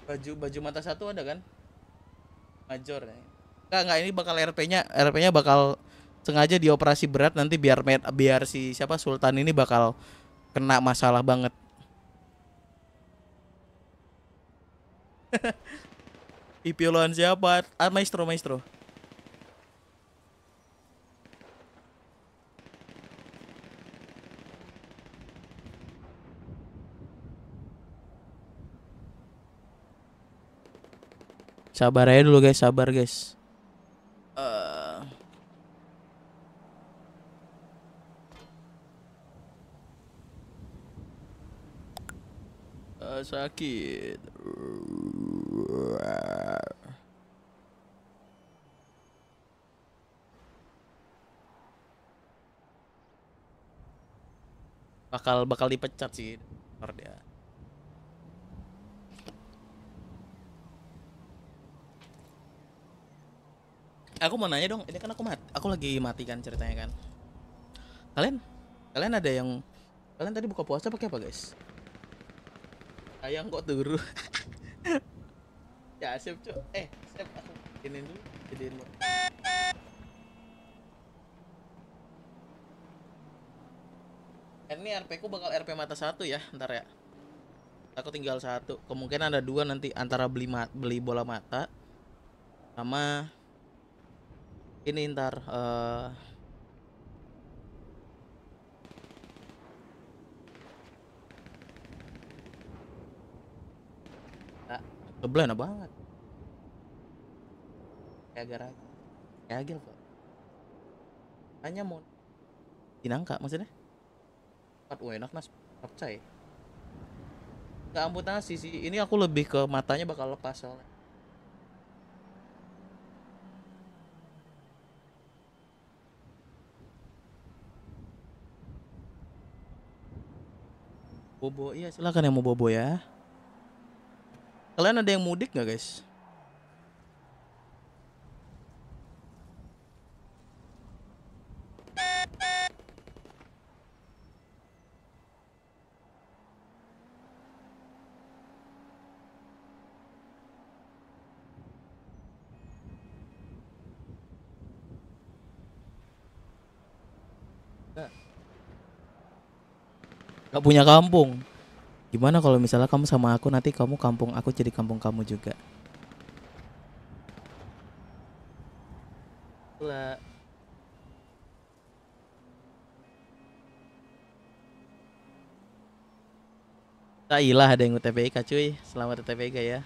baju baju mata satu ada kan major ya. nggak ini bakal RP-nya RP-nya bakal sengaja dioperasi berat nanti biar biar si siapa Sultan ini bakal kena masalah banget <laughs> Ipiloan siapa? Ah, maestro, maestro. Sabar aja dulu guys, sabar guys. Uh... sakit. bakal bakal dipecat sih dia aku mau nanya dong ini kan aku mati aku lagi mati kan ceritanya kan kalian kalian ada yang kalian tadi buka puasa pakai apa guys ayang kok turu <laughs> ya siap cok eh siap aku eh, ini dulu jadi ini RP ku bakal RP mata satu ya ntar ya aku tinggal satu kemungkinan ada dua nanti antara beli beli bola mata sama ini ntar uh, Kebelan banget. Kayak gara Kayak agil kok. Hanya mau dinangka maksudnya. Empat enak nas capcay. Gak amputasi sih. Ini aku lebih ke matanya bakal lepas soalnya. Bobo, iya silakan yang mau bobo ya. Kalian ada yang mudik nggak guys? gak punya kampung gimana kalau misalnya kamu sama aku nanti kamu kampung aku jadi kampung kamu juga lah ilah ada yang UTBK cuy Selamat UTBK ya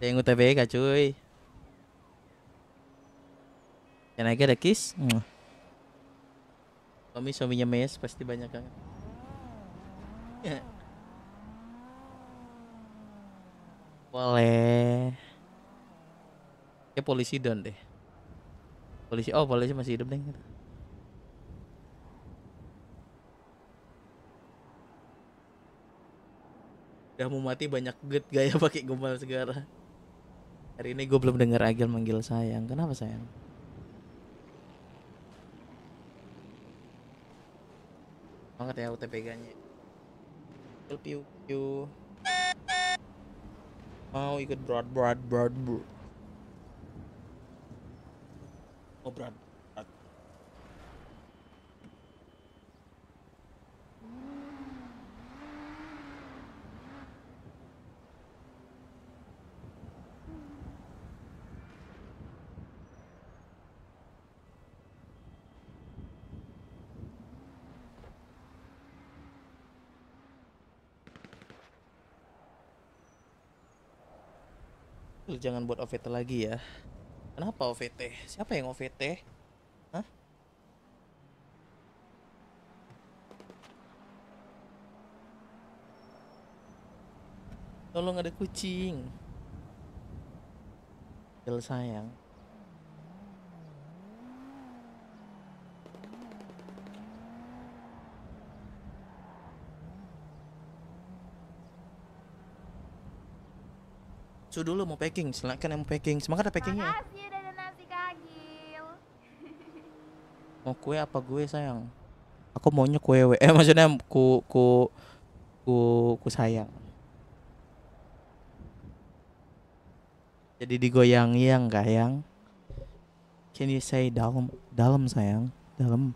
Ada yang UTBK cuy Can I get kiss? Hmm suami suaminya mes pasti banyak kan oh. <laughs> boleh ya polisi don deh polisi oh polisi masih hidup deh gitu. udah mau mati banyak get gaya <laughs> pakai gombal segara hari ini gue belum dengar Agil manggil sayang kenapa sayang banget ya UTBK-nya. Piu piu. Mau ikut broad broad broad bro. Oh broad. Lu jangan buat OVT lagi ya. Kenapa OVT? Siapa yang OVT? Hah? Tolong ada kucing. Jel sayang. Su dulu mau packing, silakan yang mau packing. Semangat ada ya packingnya. Makasih udah donasi kagil. <laughs> mau kue apa gue sayang? Aku maunya kue we. Eh maksudnya ku ku ku ku sayang. Jadi digoyang-goyang yang? Can you say dalam dalam sayang? Dalam.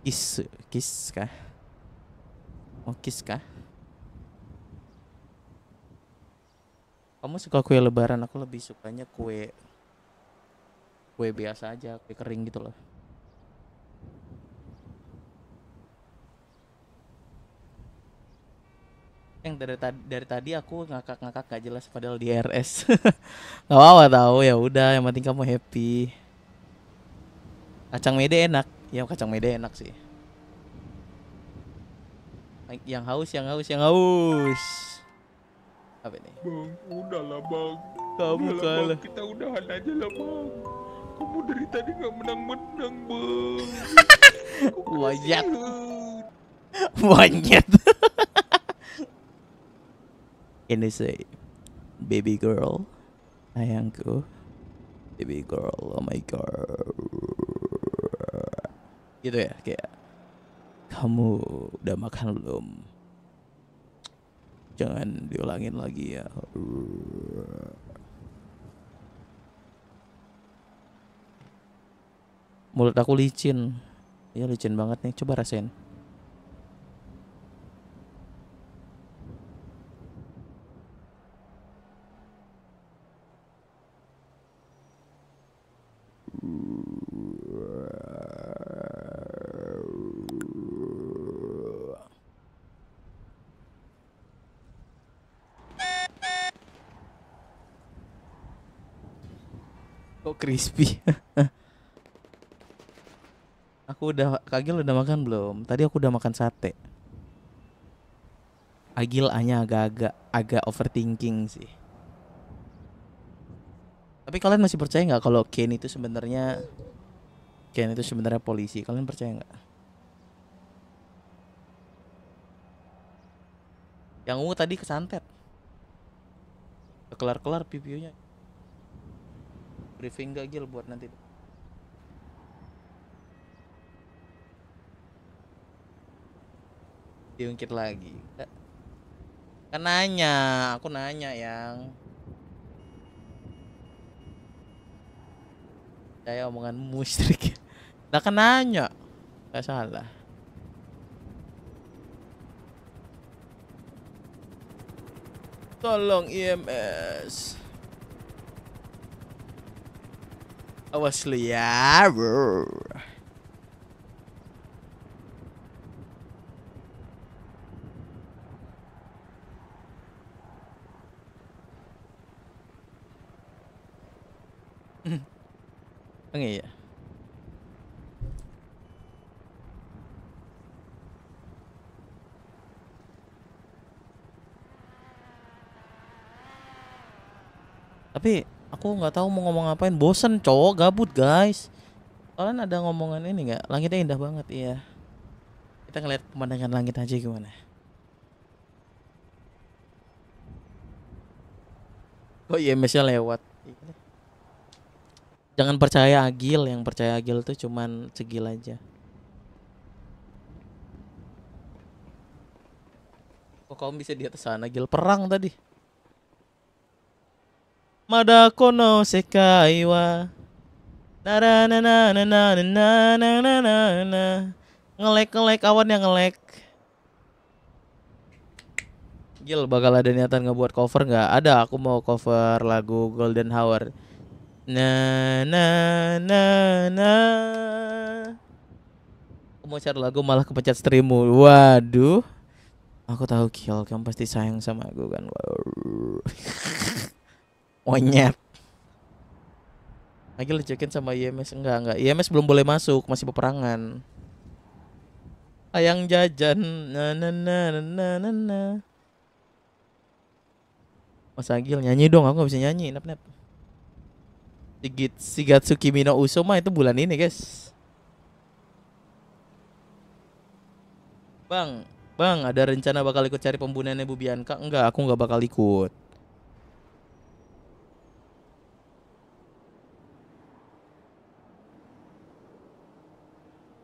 Kiss kiss kah? Mau kiss kah? kamu suka kue lebaran aku lebih sukanya kue kue biasa aja kue kering gitu loh yang dari tadi dari tadi aku ngakak-ngakak gak jelas padahal di RS nggak <laughs> apa-apa tahu ya udah yang penting kamu happy kacang mede enak ya kacang mede enak sih yang haus yang haus yang haus apa ini? Bang, udahlah bang. Kamu udahlah, kalah. Bang. Kita udahan aja lah bang. Kamu dari tadi nggak menang-menang bang. Wajat. <laughs> Wajat. <laughs> Ini sih, baby girl, ayangku, baby girl, oh my god, gitu ya kayak kamu udah makan belum? jangan diulangin lagi ya mulut aku licin ya licin banget nih coba rasain Ooh. crispy. <laughs> aku udah Kagil udah makan belum? Tadi aku udah makan sate. Agil hanya agak-agak agak overthinking sih. Tapi kalian masih percaya nggak kalau Ken itu sebenarnya Ken itu sebenarnya polisi? Kalian percaya nggak? Yang ungu tadi kesantet. Kelar-kelar pipiunya briefing gak Gil buat nanti diungkit lagi kan nanya aku nanya yang saya omongan musyrik <laughs> lah kan nanya gak salah tolong IMS Awas lu ya. Bro. Enggak ya? Tapi aku nggak tahu mau ngomong ngapain bosen cowok gabut guys kalian ada ngomongan ini nggak langitnya indah banget iya kita ngeliat pemandangan langit aja gimana Oh iya mesnya lewat Jangan percaya agil Yang percaya agil tuh cuman segil aja Kok kamu bisa di atas sana Gil perang tadi Mada kono sekai wa na na na na na na na na na na Ngelek ngelek awan yang ngelek Gil bakal ada niatan ngebuat cover nggak? Ada aku mau cover lagu Golden Hour Na na na na Aku mau cari lagu malah kepecat streammu Waduh Aku tahu Kiel kamu pasti sayang sama aku kan <laughs> monyet lagi lecekin sama IMS enggak enggak IMS belum boleh masuk masih peperangan ayang jajan na na na na na na Mas Agil nyanyi dong aku nggak bisa nyanyi nap nap Sigit Suki Mino Uso mah itu bulan ini guys Bang, Bang, ada rencana bakal ikut cari pembunuhannya Bu Bianca? Enggak, aku nggak bakal ikut.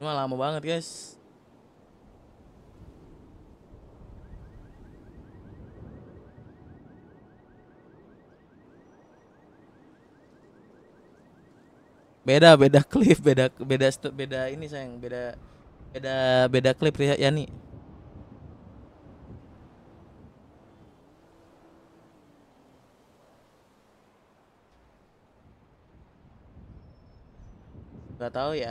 Cuma lama banget guys beda beda <laughs> klip beda beda beda ini sayang beda beda beda klip ya Yani nggak tau ya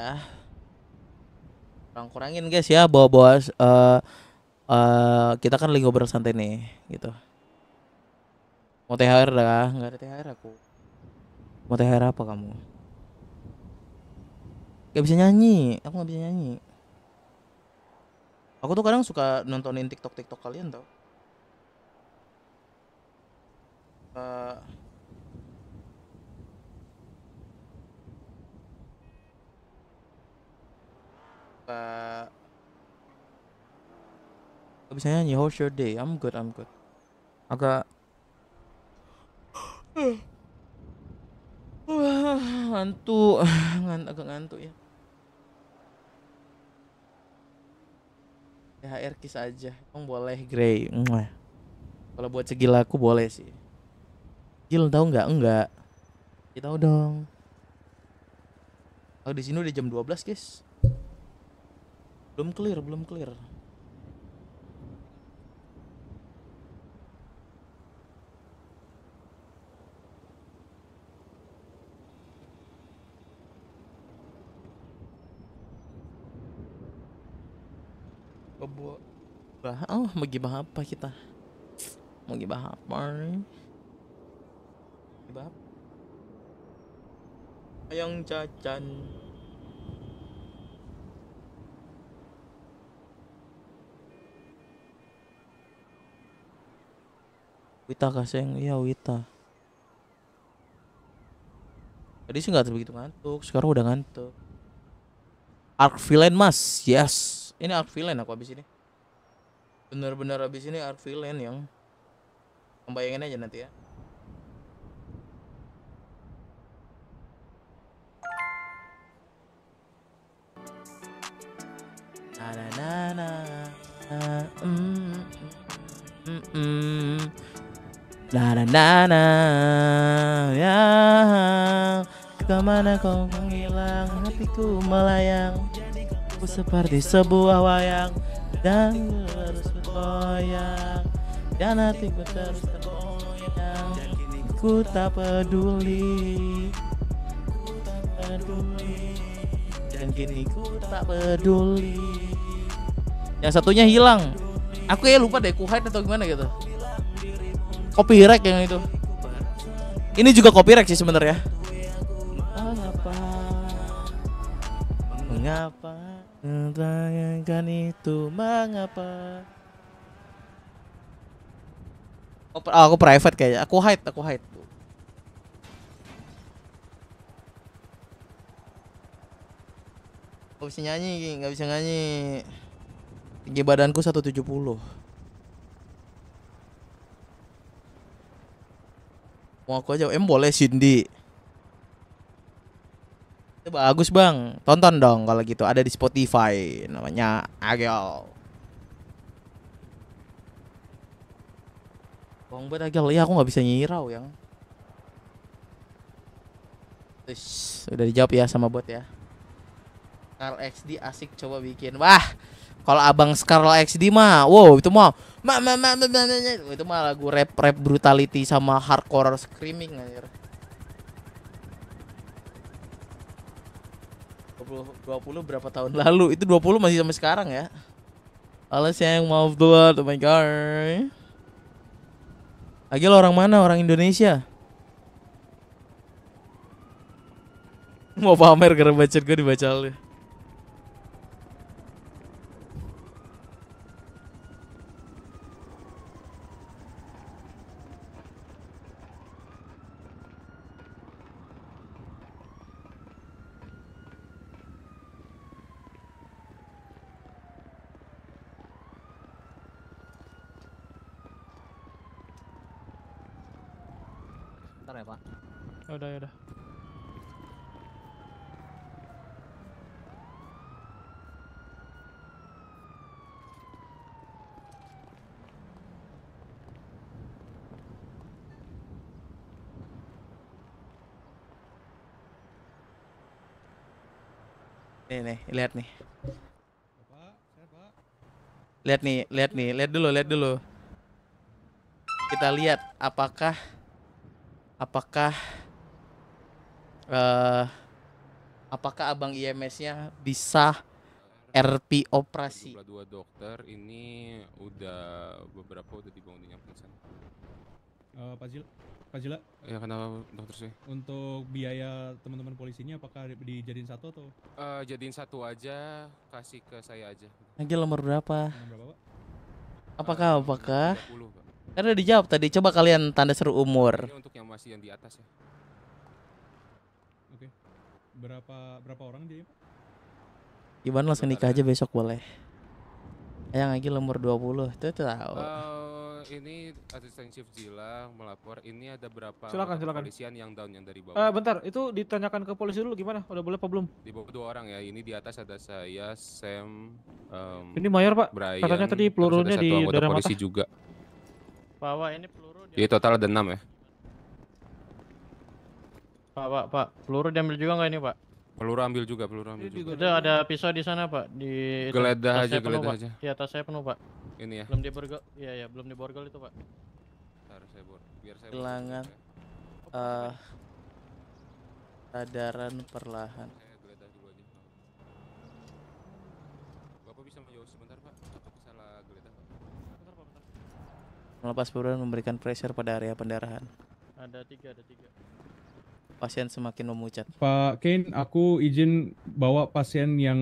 kurang kurangin guys ya bawa bawa uh, eh, uh, eh, kita kan lagi ngobrol santai nih gitu mau THR dah nggak ada THR aku mau THR apa kamu Gak bisa nyanyi aku gak bisa nyanyi aku tuh kadang suka nontonin TikTok TikTok kalian tau uh, Pak. Gak bisa nyanyi, how's your day? I'm good, I'm good. Agak... <sighs> Wah, ngantuk. <sighs> ngantuk, agak ngantuk ya. THR kis aja. Emang boleh, Grey. Kalau buat segi aku boleh sih. Gil tau nggak? Enggak. Kita tahu dong. Kalau di sini udah jam 12, guys belum clear belum clear bah Oh, mau gibah apa kita? Mau gibah apa nih? Gibah apa? Ayang cacan. Wita Kaseng iya Wita tadi sih nggak begitu ngantuk sekarang udah ngantuk Arc Villain mas yes ini Arc Villain aku abis ini bener-bener abis ini Arc Villain yang membayangin aja nanti ya na na na na mm, mm, mm, mm. mm. La la na na ya Kemana kau menghilang hatiku melayang Aku seperti sebuah wayang Dan terus bergoyang Dan hatiku terus tergoyang Ku tak peduli Ku tak peduli Dan kini ku tak peduli Yang satunya hilang Aku ya lupa deh ku hide atau gimana gitu Kopirek yang itu. Ini juga kopirek sih sebenarnya. Mengapa? Mengapa? Tanyakan itu mengapa? Oh, aku private kayaknya. Aku hide, aku hide. Gak bisa nyanyi, gak bisa nyanyi. Tinggi badanku 170. mau aku aja em boleh Cindy itu bagus bang tonton dong kalau gitu ada di Spotify namanya Agel Bang buat Agel ya aku nggak bisa nyirau yang Terus udah dijawab ya sama buat ya. Karl XD asik coba bikin. Wah, kalau Abang Scarl XD mah, wow itu mah ma ma ma, ma, ma, ma, itu mah lagu rap rap brutality sama hardcore screaming anjir. dua puluh berapa tahun lalu? Itu dua puluh masih sampai sekarang ya. Alas yang maaf blood, oh my god. Agil orang mana? Orang Indonesia. Mau pamer karena baca gue dibaca lu. lihat nih. Lihat nih, lihat nih, lihat dulu, lihat dulu. Kita lihat apakah apakah uh, apakah abang IMS-nya bisa RP operasi. Dua dokter ini udah beberapa udah dibangun di pingsan. Uh, Pak Zil, Kak Jela? Ya kenapa dokter sih? Untuk biaya teman-teman polisinya apakah dijadiin satu atau? Uh, jadiin satu aja, kasih ke saya aja. Lagi nomor berapa? Nomor berapa, Pak? Apakah eh, apakah? 30, Pak. Kan dijawab tadi. Coba kalian tanda seru umur. Ini untuk yang masih yang di atas ya. Oke. Berapa berapa orang dia? Iban langsung nikah aja besok boleh. Yang lagi nomor 20. Tuh, tahu. Uh, Eh, ini asisten chief Zila melapor. Ini ada berapa silakan, silakan. polisian yang down yang dari bawah? Uh, bentar, itu ditanyakan ke polisi dulu gimana? Udah boleh apa belum? Di bawah dua orang ya. Ini di atas ada saya, Sam, um, Ini mayor, Pak. Brian, Katanya tadi pelurunya di daerah polisi mata. juga. Bawa ini peluru. Jadi iya, total ada enam ya. Pak, Pak, Pak. Peluru diambil juga nggak ini, Pak? Peluru ambil juga, peluru ambil juga. Itu ada pisau di sana, Pak. Di geledah aja, geledah aja. Di atas saya penuh, Pak. Ini ya. Belum diborgol borgol. Iya ya, belum diborgol borgol itu, Pak. Harus saya bor. Biar saya kehilangan ya. eh uh, sadaran perlahan. Bapak bisa menjauh sebentar, Pak. Takut salah geledah, Pak. Bentar, Pak, bentar. Melepas buruan memberikan pressure pada area pendarahan. Ada tiga, ada tiga pasien semakin memucat. Pak Kane, aku izin bawa pasien yang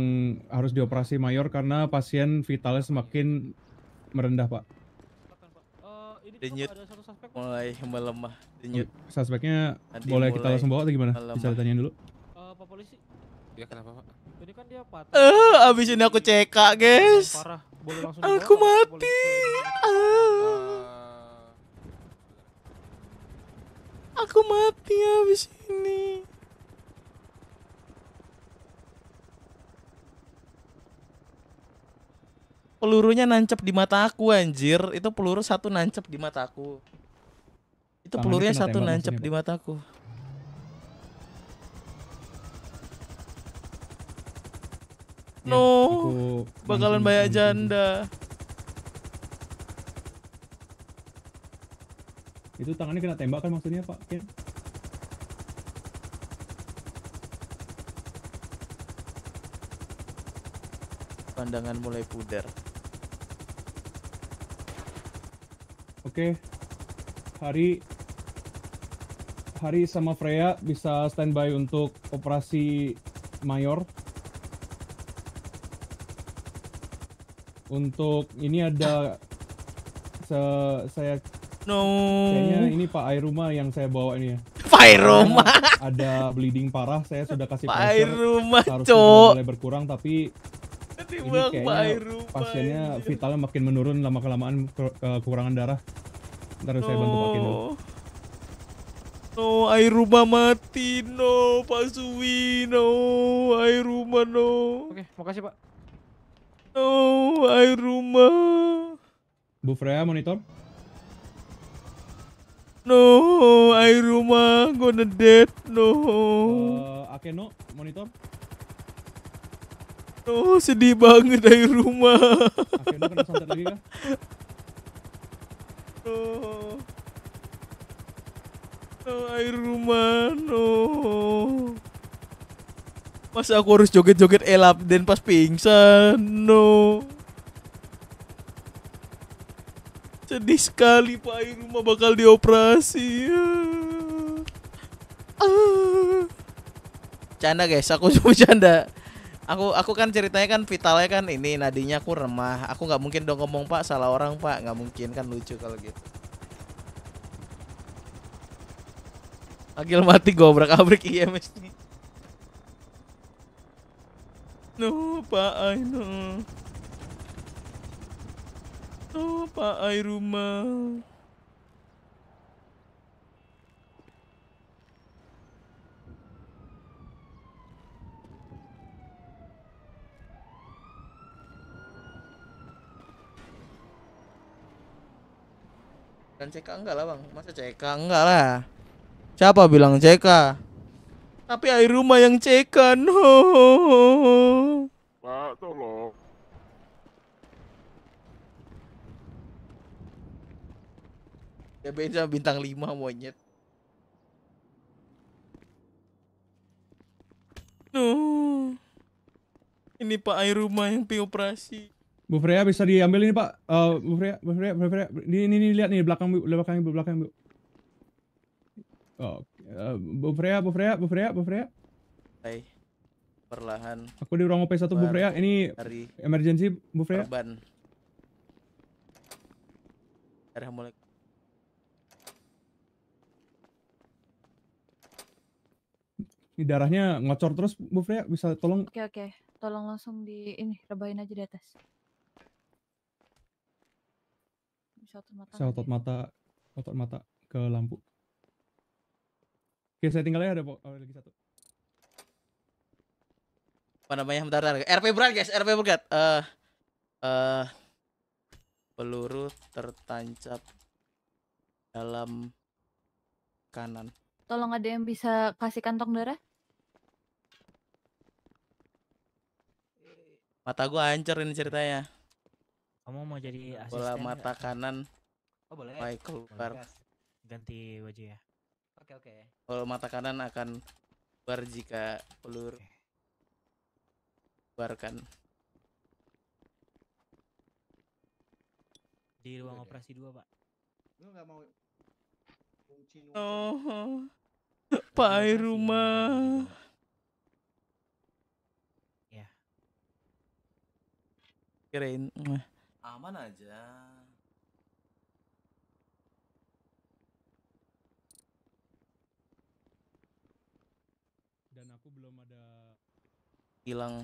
harus dioperasi mayor karena pasien vitalnya semakin merendah, Pak. Eh, denyut. Mulai melemah. Denyut. Suspeknya Nanti boleh kita langsung bawa atau gimana? Bisa ditanyain dulu. Uh, Pak polisi. Ya kenapa, Pak? Jadi kan dia patah. uh, abis ini aku CK, guys. Parah. Boleh langsung dibawa, Aku mati. Ah. Aku mati abis ini. pelurunya nancep di mata aku anjir itu peluru satu nancep di mata aku itu pelurunya satu nancep di mata aku ya, no bakalan banyak janda itu tangannya kena tembak kan maksudnya pak Ken? pandangan mulai pudar Oke. Okay. Hari Hari sama Freya bisa standby untuk operasi mayor. Untuk ini ada se saya No. Kayaknya ini Pak Airuma yang saya bawa ini ya. Pak Airuma. Ada bleeding parah, saya sudah kasih Pak Airuma, cok. Harusnya berkurang tapi ini Bang kayaknya pasiennya vitalnya makin menurun lama kelamaan kekurangan darah. Ntar no. saya bantu pakai No, air rumah mati, no, Pak Suwi, no, air rumah, no. Oke, makasih Pak. No, air rumah. Bu Freya monitor. No, air rumah, gonna dead, no. Uh, Akeno monitor. Aduh, oh, sedih banget dari rumah. Oke, lagi kah? No. <laughs> Oh. No, oh, air rumah, no. pas aku harus joget-joget elap dan pas pingsan, no. Sedih sekali Pak air rumah bakal dioperasi. Ah. ah. Canda guys, aku cuma canda aku aku kan ceritanya kan vitalnya kan ini nadinya aku remah aku nggak mungkin dong ngomong pak salah orang pak nggak mungkin kan lucu kalau gitu Agil mati gobrak abrik IMS iya, nih No pak I no No pak I rumah Dan CK enggak lah bang Masa CK enggak lah Siapa bilang CK Tapi air rumah yang CK No Pak tolong Ya beda bintang 5 monyet No Ini pak air rumah yang pengoperasi Bu Freya bisa diambil ini Pak. Uh, Bu Freya, Bu Freya, Bu Freya. Ini, ini, ini lihat nih belakang Bu, belakang Bu, belakang Bu. Oh, eh, uh, Bu Freya, Bu Freya, Bu Freya, Bu Freya. Hai. Perlahan. Aku di ruang OP1 Bu Freya. Ini emergency Bu Freya. Darah mulai. Ini darahnya ngocor terus Bu Freya, bisa tolong Oke, okay, oke. Okay. Tolong langsung di ini rebahin aja di atas. bisa otot mata. Bisa otot mata, otot mata ke lampu. Oke, saya tinggal ya ada oh, lagi satu. Apa namanya? Bentar, bentar. RP berat, guys. RP berat. Eh uh, uh, peluru tertancap dalam kanan. Tolong ada yang bisa kasih kantong darah? Mata gua hancur ini ceritanya. Kamu mau jadi asisten? Bola mata gak? kanan. Oh boleh. Ya? Michael Bar. Ganti wajah ya. Oke okay, oke. Okay. Bola mata kanan akan bar jika pelur okay. barkan. Di ruang Udah. operasi dua pak. Lu nggak mau Oh. Pak rumah. Ya. Keren aman aja. Dan aku belum ada hilang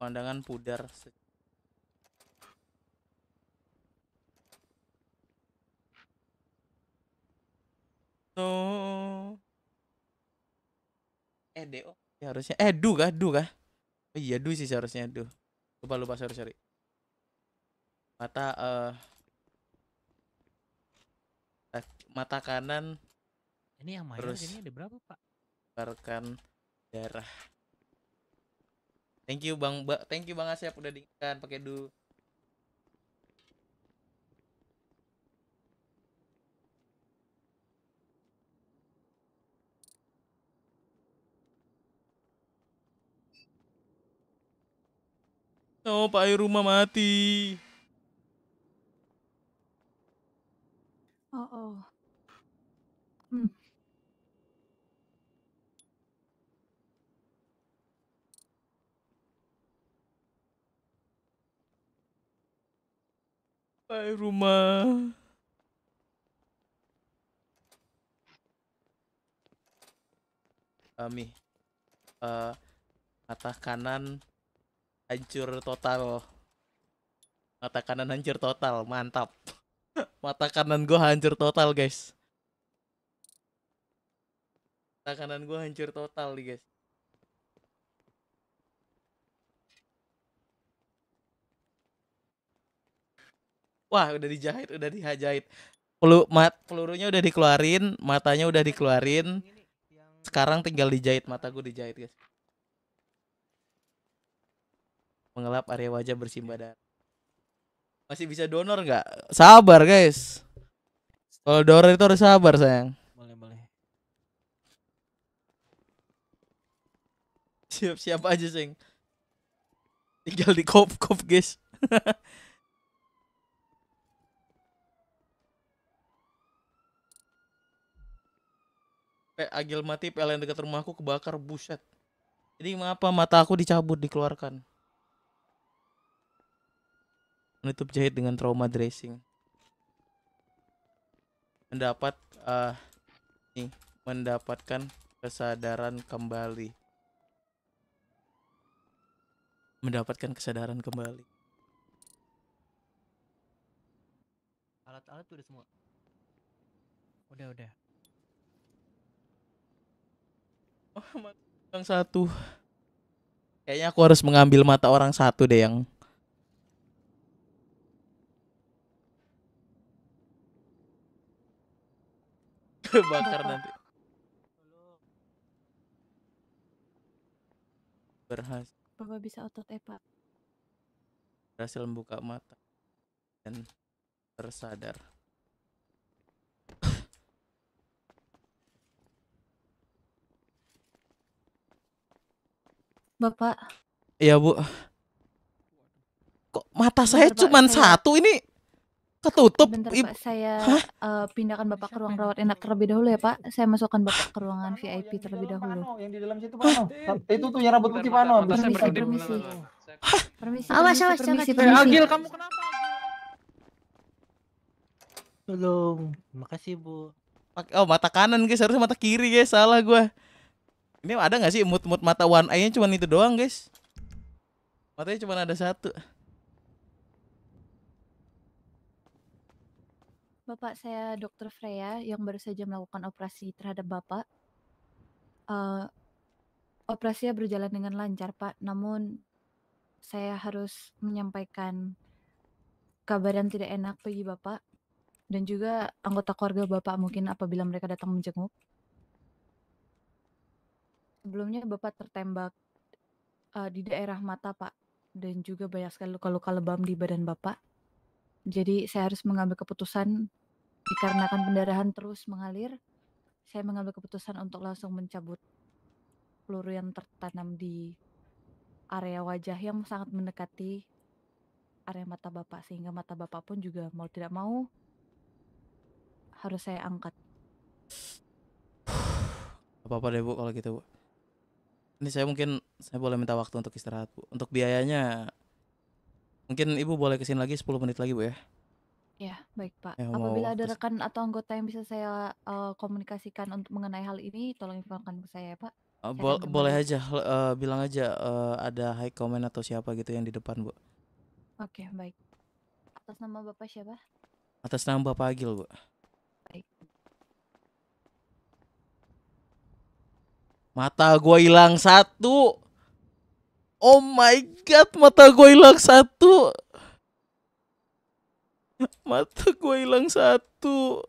pandangan pudar So Eh, deo Ya harusnya eh du kah? Du kah? Oh iya du sih seharusnya du lupa lupa sorry sorry mata uh, mata kanan ini yang main terus ini ada berapa pak Barkan darah thank you bang ba thank you bang Asep udah diingatkan pakai du Oh, Pak Air rumah mati. Oh, oh. Hmm. Pak rumah. Kami. Uh, eh, atas kanan hancur total mata kanan hancur total mantap <laughs> mata kanan gue hancur total guys mata kanan gue hancur total nih guys wah udah dijahit udah dijahit Pelu, mat, pelurunya udah dikeluarin matanya udah dikeluarin sekarang tinggal dijahit mata gue dijahit guys mengelap area wajah bersih badan Masih bisa donor nggak? Sabar guys. Kalau donor itu harus sabar sayang. Boleh boleh. Siap-siap aja sing. Tinggal di kop-kop guys. <laughs> Agil mati PLN dekat rumahku kebakar buset. Jadi apa mata aku dicabut dikeluarkan menutup jahit dengan trauma dressing. Mendapat uh, eh, nih, mendapatkan kesadaran kembali. Mendapatkan kesadaran kembali. Alat-alat udah semua. Udah, udah. Oh, yang satu. Kayaknya aku harus mengambil mata orang satu deh yang kebakar <laughs> nanti berhasil bapak bisa otot epa berhasil membuka mata dan tersadar bapak iya bu kok mata saya cuma satu ini ketutup Bentar, Ibu. Pak, saya Hah? uh, pindahkan Bapak ke ruang rawat enak terlebih dahulu ya, Pak. Saya masukkan Bapak ke ruangan VIP terlebih dahulu. Yang di dalam situ pak Itu tuh yang rambut putih pak Pano. Permisi, permisi. Permisi. Awas, awas, permisi, permisi. Agil, kamu kenapa? Tolong. Makasih, Bu. Oh, mata kanan guys, harusnya mata kiri guys. Salah gua. Ini ada nggak sih mut-mut mata one eye-nya cuma itu doang, guys? Matanya cuma ada satu. Bapak saya Dr. Freya yang baru saja melakukan operasi terhadap Bapak. Uh, operasinya berjalan dengan lancar, Pak. Namun saya harus menyampaikan kabar yang tidak enak bagi Bapak dan juga anggota keluarga Bapak mungkin apabila mereka datang menjenguk. Sebelumnya Bapak tertembak uh, di daerah mata, Pak, dan juga banyak sekali luka-luka lebam di badan Bapak jadi saya harus mengambil keputusan dikarenakan pendarahan terus mengalir, saya mengambil keputusan untuk langsung mencabut peluru yang tertanam di area wajah yang sangat mendekati area mata bapak sehingga mata bapak pun juga mau tidak mau harus saya angkat. Apa apa deh bu kalau gitu bu. Ini saya mungkin saya boleh minta waktu untuk istirahat bu. Untuk biayanya Mungkin Ibu boleh kesini lagi 10 menit lagi, Bu ya. Ya, baik Pak. Ya, Apabila ada rekan atau anggota yang bisa saya uh, komunikasikan untuk mengenai hal ini, tolong informasikan ke saya ya Pak. Uh, Saya boleh aja uh, bilang aja uh, ada high comment atau siapa gitu yang di depan, Bu. Oke, baik. Atas nama Bapak siapa? Atas nama Bapak Agil, Bu. Baik. Mata gua hilang satu. Oh my god, mata gue hilang satu. Mata gue hilang satu.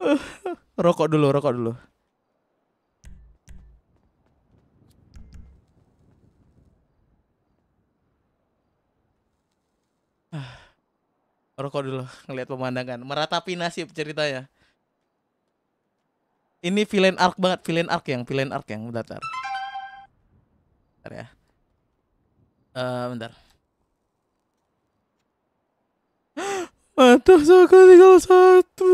<laughs> rokok dulu, rokok dulu. rokok dulu ngelihat pemandangan meratapi nasib ceritanya ini villain arc banget villain arc yang villain arc yang datar, bentar ya uh, bentar <gasps> mata saya tinggal satu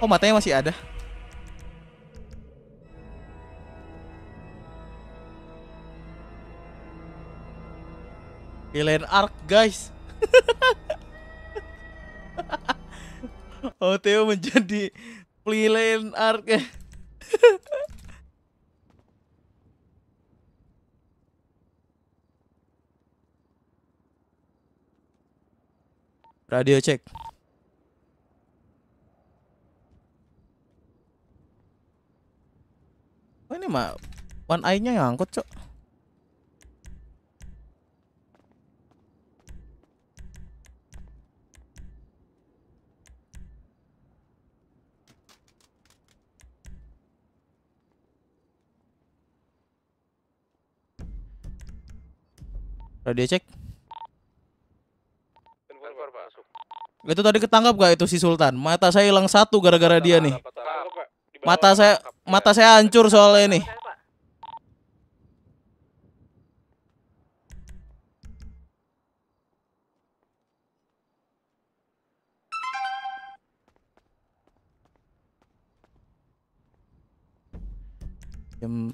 Oh matanya masih ada Alien Arc guys <laughs> Oh Theo menjadi pilihan arke. <laughs> Radio check ini mah one eye nya yang angkut cok Radio cek. Itu tadi ketangkap gak itu si Sultan? Mata saya hilang satu gara-gara dia nih. Mata saya mata saya hancur soal ini. Jam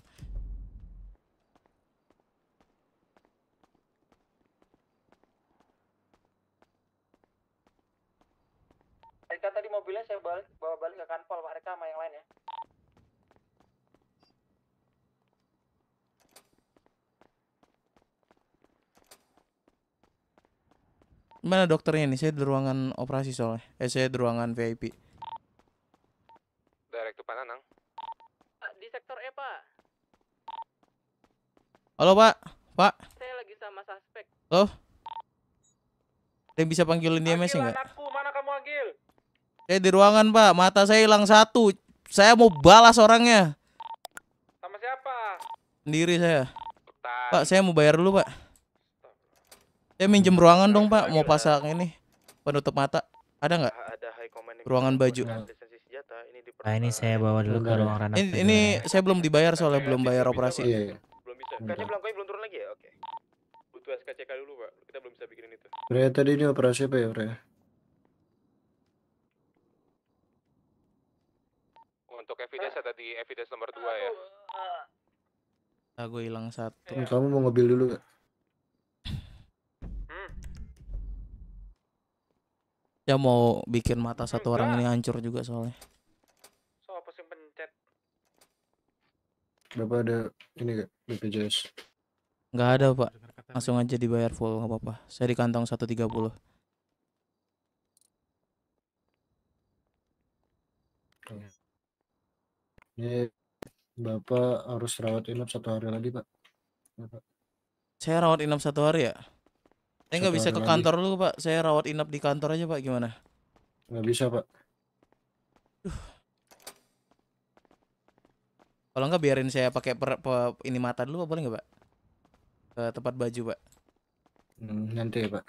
Mana dokternya nih? Saya di ruangan operasi soalnya. Eh, saya di ruangan VIP. Direktu Pananang. Di sektor E, Pak. Halo, Pak. Pak. Saya lagi sama suspek. Halo? Ada yang bisa panggilin dia mesin ya nggak? Anakku, mana kamu Agil? Saya di ruangan, Pak. Mata saya hilang satu. Saya mau balas orangnya. Sama siapa? Sendiri saya. Pak, saya mau bayar dulu, Pak. Ya minjem ruangan dong pak, mau pasang ini penutup mata. Ada nggak? Ruangan baju. Nah ini saya bawa dulu ke ruang ranah. Ini, ini saya belum dibayar soalnya belum bayar operasi. Iya, iya. Belum bisa. Kaca belangkonya belum turun lagi ya? Oke. Butuh SKCK dulu pak. Kita belum bisa bikin itu. Bre tadi ini operasi apa ya Bre? Untuk evidence ada di evidence nomor 2 ya. Ah, gue hilang satu. Kamu mau ngambil dulu nggak? Ya mau bikin mata satu Enggak. orang ini hancur juga soalnya. So apa sih pencet? Bapak ada ini gak BPJS? Nggak ada pak. Langsung aja dibayar full nggak apa-apa. Saya di kantong satu 130 puluh. Ini Bapak harus rawat inap satu hari lagi pak. Saya rawat inap satu hari ya? Eh nggak bisa ke kantor lu pak, saya rawat inap di kantor aja pak, gimana? Nggak bisa pak. Kalau nggak biarin saya pakai per, per, ini mata dulu pak, boleh nggak pak? Ke tempat baju pak. Hmm, nanti ya pak.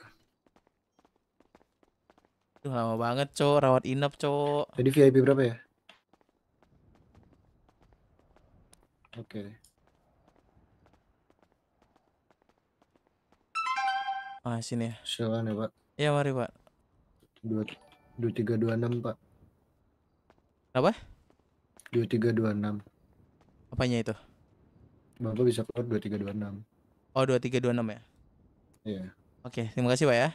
Duh lama banget cowok rawat inap cowok. jadi VIP berapa ya? Oke. Okay. Ah, sini ya. Silakan ya, Pak. Iya, mari, Pak. 2326, Pak. Apa? 2326. Apanya itu? Bapak bisa keluar 2326. Oh, 2326 ya? Iya. Oke, terima kasih, Pak ya.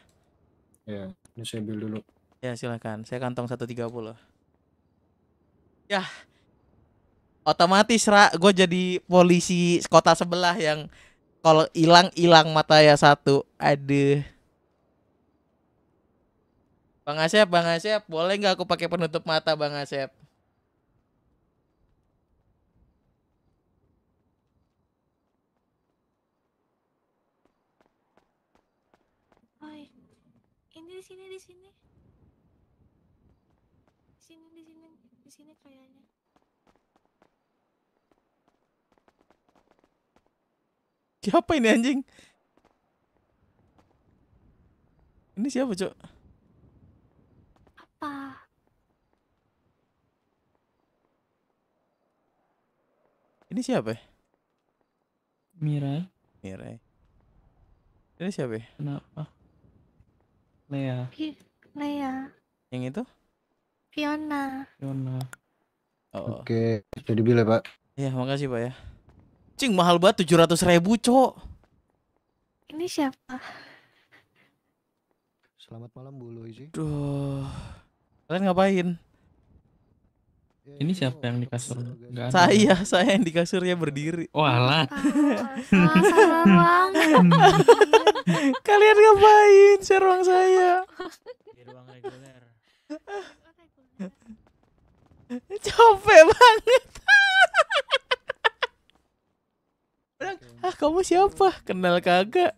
Iya, ini saya ambil dulu. Ya, silakan. Saya kantong 130. ya Otomatis, Ra, gue jadi polisi kota sebelah yang kalau hilang hilang mata ya satu aduh Bang Asep, Bang Asep, boleh nggak aku pakai penutup mata Bang Asep? Siapa ini anjing? Ini siapa, Cok? Apa? Ini siapa? Mirai. Mirai. Ini siapa? Kenapa? Lea. Lea. Yang itu? Fiona. Fiona. Oh. Oke, okay. jadi bila, Pak. Iya, makasih, Pak ya. Cing mahal banget tujuh ratus ribu cok. Ini siapa? Selamat malam Bu Loizi. Duh. Kalian ngapain? Ya, Ini ya, ya. siapa yang di kasur? Gak ada. Saya, saya yang di kasurnya berdiri. Walah. Oh, ah, <laughs> Kalian ngapain? Share ruang saya. Di ruang reguler. <laughs> Capek banget. <laughs> Orang, ah kamu siapa? Kenal kagak?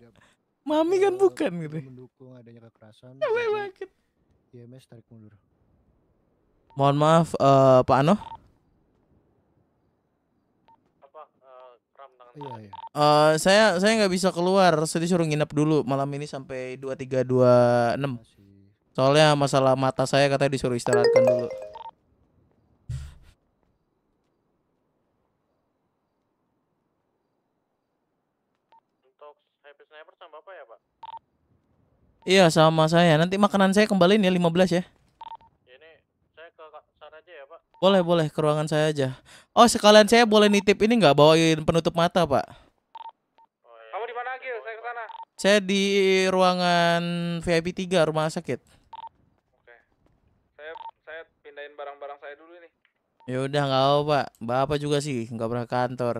Mami kan iya, bukan gitu. Mendukung adanya kekerasan. Capek iya, banget. IMS iya, tarik mundur. Mohon maaf uh, Pak Ano. Apa uh, eh, Pram tangan? Iya, iya. Uh, saya saya nggak bisa keluar, saya disuruh nginep dulu malam ini sampai 2326. Soalnya masalah mata saya katanya disuruh istirahatkan dulu. Iya sama saya. Nanti makanan saya kembaliin ya 15 ya. Ini saya ke sana aja ya, Pak. Boleh, boleh ke ruangan saya aja. Oh, sekalian saya boleh nitip ini nggak bawain penutup mata, Pak? Oh, iya. Kamu di mana, Saya ke sana. Saya di ruangan VIP 3 rumah sakit. Oke. Saya pindahin barang-barang saya dulu nih. Ya udah nggak apa, Pak. Bapak juga sih nggak pernah kantor.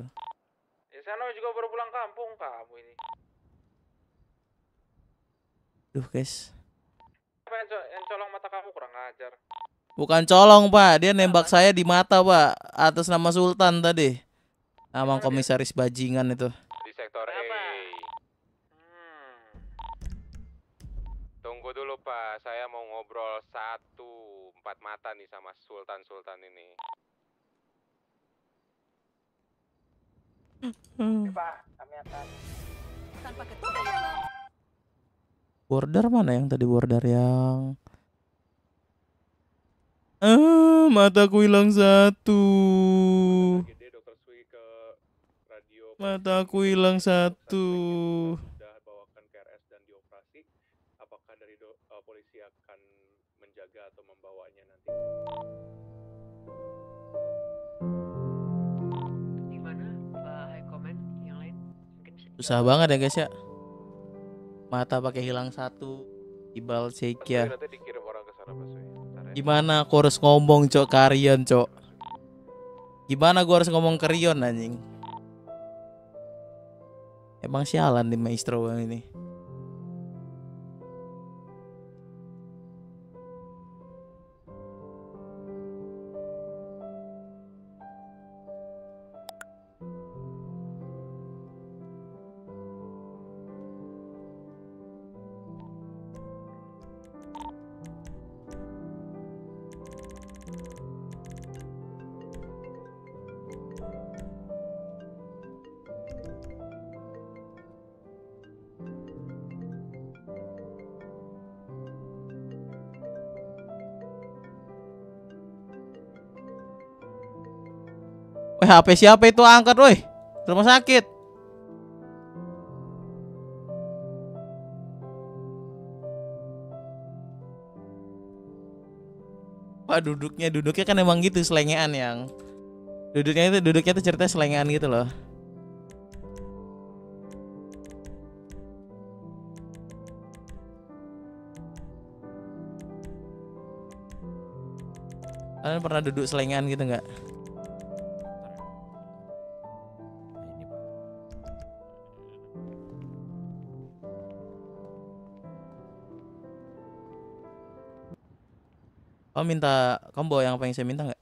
Ya saya juga baru pulang kampung kak. Duh guys. Yang colong mata kamu kurang ajar. Bukan colong pak, dia nembak saya di mata pak atas nama Sultan tadi. amang komisaris bajingan itu. Di sektor A. Hmm. Tunggu dulu pak, saya mau ngobrol satu empat mata nih sama Sultan Sultan ini. Hmm. Pak, kami akan tanpa ketua. Ya, border mana yang tadi border yang ah mataku hilang satu mataku hilang satu susah banget ya guys ya mata pakai hilang satu Ibal Sekia ya. gimana aku harus ngomong cok karyon cok gimana gua harus ngomong karyon anjing emang sialan nih maestro ini HP siapa itu angkat woi rumah sakit pak duduknya duduknya kan emang gitu selengean yang duduknya itu duduknya itu cerita selengean gitu loh Kalian pernah duduk selengean gitu nggak? Kamu minta combo yang apa yang saya minta nggak?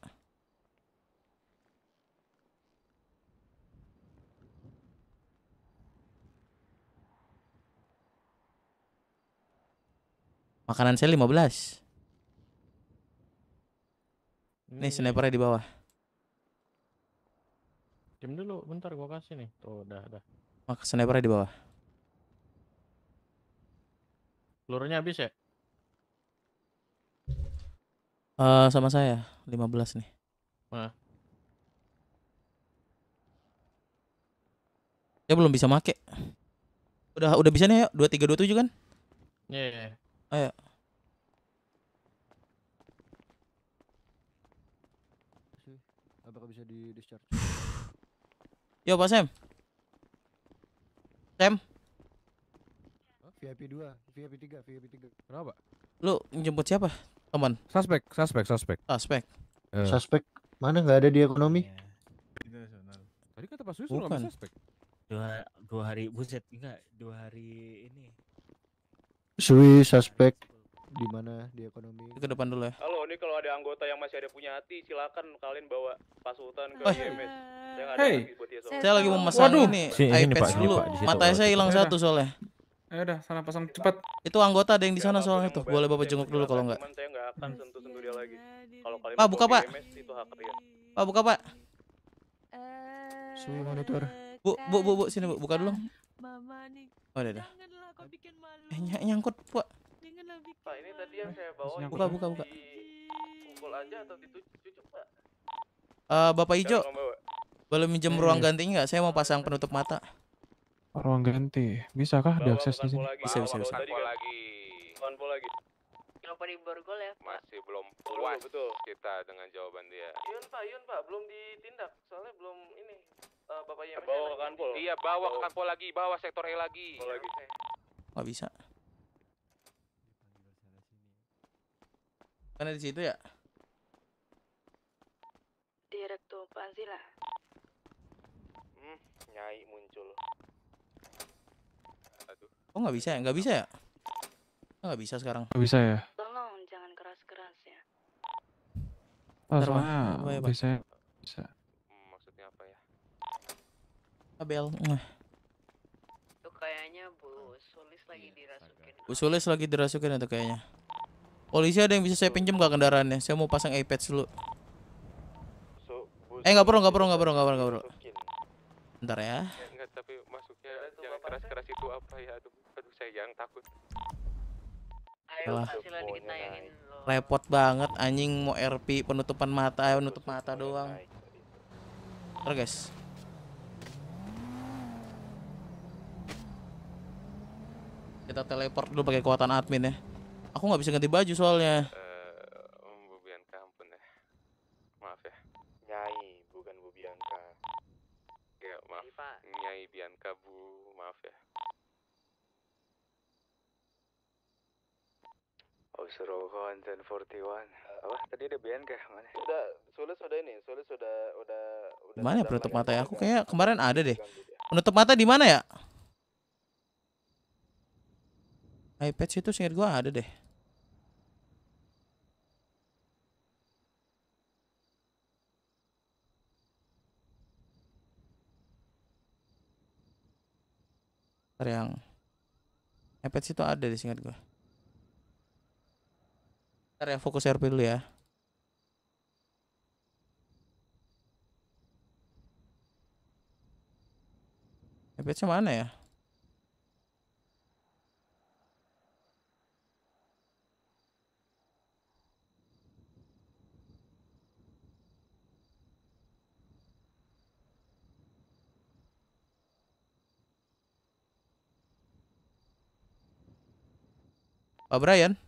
Makanan saya 15 hmm. Nih snipernya di bawah Diam dulu, bentar gua kasih nih Tuh, udah, udah Mak snipernya di bawah Pelurunya habis ya? Uh, sama saya 15 nih. Nah. Saya belum bisa make. Udah udah bisa nih dua 2327 dua tujuh kan? Iya. Yeah. Ayo. Apakah bisa di discharge? Yo Pak Sam. Sam. Oh, VIP 2, VIP 3, VIP 3. Kenapa? Lu jemput siapa? teman suspek suspek suspek ah, suspek eh. suspek mana nggak ada di ekonomi iya. tadi kata Pak Susu bukan suspek dua dua hari buset enggak dua hari ini suwi suspek di mana di ekonomi ke depan dulu ya halo ini kalau ada anggota yang masih ada punya hati silakan kalian bawa pasutan ke oh, IMS iya. yang ada hey. buat dia saya lagi mau masang ini iPad ini, pak, dulu mata saya hilang satu soalnya Ya udah, sana pasang cepat. Itu anggota ada yang di sana soalnya tuh. Boleh Bapak jenguk dulu kalau enggak. saya enggak akan sentuh-sentuh dia lagi. Kalau kalian Pak, buka, Pak. Itu hak dia. Pak, buka, Pak. Suruh monitor. Bu, bu, bu, bu, sini, Bu. Buka dulu. Mama nih. Oh, udah, udah. Eh, nyangkut, Bu. Pak, ini tadi yang saya bawa. Buka, buka, buka. Kumpul aja atau ditujuk, Pak? Eh, Bapak Ijo. Boleh minjem eh, ruang iya. gantinya enggak? Saya mau pasang penutup mata. Ruang ganti. Bisakah diakses di sini? Bisa, bisa, bisa. Kan? Lagi. lagi. Kenapa di borgol ya? Masih belum puas oh, betul. kita dengan jawaban dia. Yun Pak, Yun Pak, belum ditindak. Soalnya belum ini. Uh, eh, Bapak Yemen bawa ke kanpol. Iya, bawa ke kanpol lagi, bawa sektor E lagi. Kanpol lagi. Enggak bisa. Karena di situ ya? Direktur Panzila. Hmm, nyai muncul. Oh nggak bisa ya? Nggak bisa ya? Oh, nggak bisa sekarang. Nggak bisa ya? Tolong jangan keras-keras ya. Oh, ya, bisa ya, bisa. Bisa. Maksudnya apa ya? Abel. Tuh kayaknya Bu Sulis lagi iya, dirasukin. Bu Sulis lagi dirasukin itu kayaknya. Polisi ada yang bisa saya pinjam gak kendaraannya? Saya mau pasang iPad dulu. eh nggak perlu, nggak perlu, nggak perlu, nggak perlu, nggak perlu. Bentar ya. Iya tapi masuknya Aduh, yang keras-keras itu apa ya? Aduh, aduh saya yang takut. Ayo, lah. Repot banget anjing mau RP penutupan mata, ayo eh, nutup mata doang. Ntar guys. Kita teleport dulu pakai kekuatan admin ya. Aku nggak bisa ganti baju soalnya. Maidianka Bu, maaf ya. Osrogon forty 41. Apa tadi ada kah mana? Udah, Sule sudah ini, Sule sudah udah udah Mana penutup mata ya? Aku kayak kemarin ada deh. Penutup mata di mana ya? iPad situ singkat gua ada deh. Ntar yang Epet itu ada di singkat gue Ntar ya fokus RP dulu ya Epetnya mana ya Pak Brian?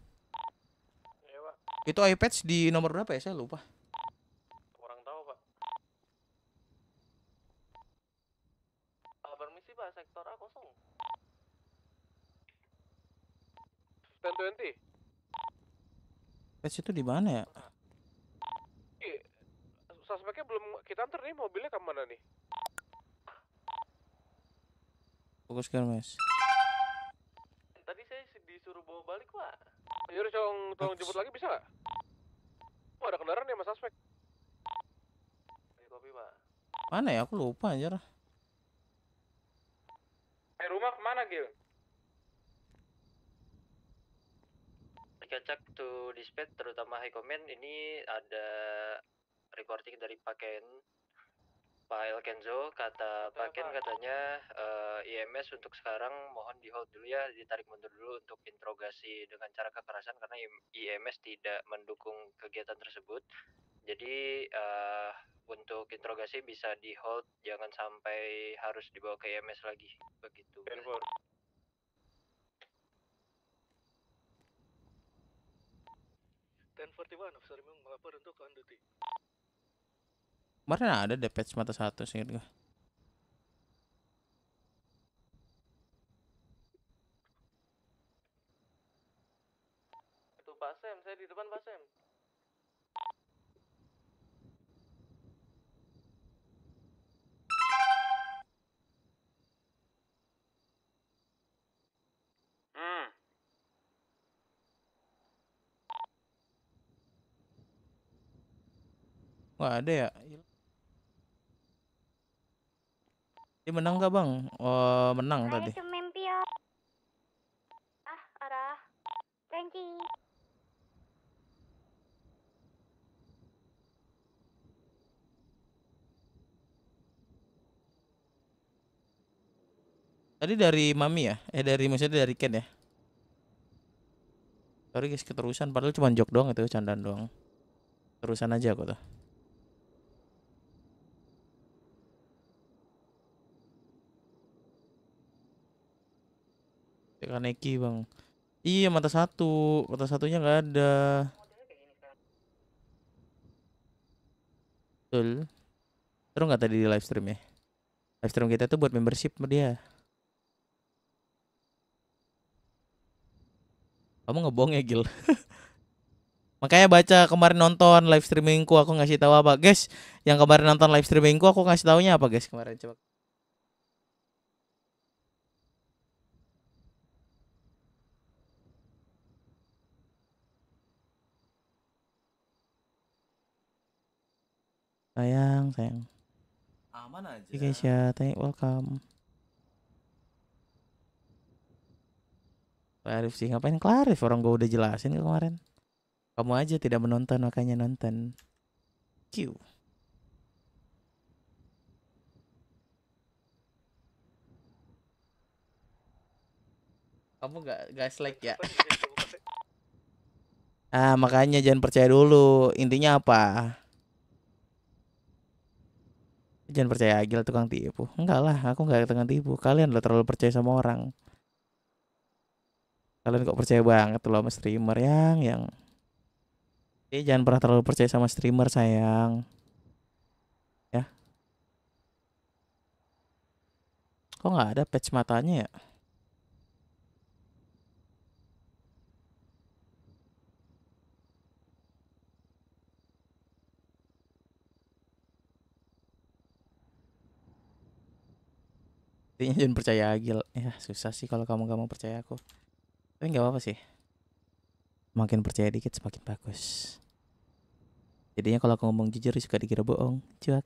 Ya, Pak. Itu iPad di nomor berapa ya? Saya lupa. Kurang tahu, Pak. Ah, permisi, Pak. Sektor A kosong. 1020. Pes itu di mana ya? Suspeknya belum kita antar nih mobilnya ke mana nih? Fokus ke Mas disuruh bawa balik pak jadi iya, tolong tolong jemput lagi bisa nggak oh, ada kendaraan ya mas suspek Ayo kopi pak mana ya aku lupa anjir eh rumah kemana Gil cek to dispatch terutama high command ini ada reporting dari pakaian Pak Elkenzo kata Pak Ken katanya uh, eh, IMS untuk sekarang mohon di hold dulu ya ditarik mundur dulu untuk interogasi dengan cara kekerasan karena IMS tidak mendukung kegiatan tersebut jadi uh, untuk interogasi bisa di hold jangan sampai harus dibawa ke IMS lagi begitu Tenfort. Ten forty one, sorry, melapor untuk on duty kemarin ada deh patch mata satu sih gue itu Pak Sem saya di depan Pak Sem Hmm. Wah ada ya? Iya. Dia menang gak Bang? Oh, menang tadi. Ah, arah. you. Tadi dari Mami ya? Eh dari maksudnya dari Ken ya? Sorry guys keterusan padahal cuma jok doang itu candaan doang. Terusan aja aku tuh. Kaneki bang. Iya mata satu, mata satunya gak ada. Betul. Terus gak tadi di live stream ya? Live stream kita tuh buat membership dia. Kamu ngebong ya Gil. <laughs> Makanya baca kemarin nonton live streamingku aku ngasih tahu apa guys. Yang kemarin nonton live streamingku aku ngasih taunya apa guys kemarin coba. Sayang, sayang. Aman aja. Oke, ya thank welcome. Klarif sih ngapain Klarif orang gue udah jelasin kemarin. Kamu aja tidak menonton makanya nonton. Q. Kamu gak guys like ya? Ah makanya jangan percaya dulu. Intinya apa? jangan percaya Agil tukang tipu enggak lah aku enggak tukang tipu kalian lo terlalu percaya sama orang kalian kok percaya banget loh sama streamer yang yang eh jangan pernah terlalu percaya sama streamer sayang ya kok nggak ada patch matanya ya intinya jangan percaya agil ya susah sih kalau kamu gak mau percaya aku tapi nggak apa-apa sih makin percaya dikit semakin bagus jadinya kalau aku ngomong jujur suka dikira bohong cuak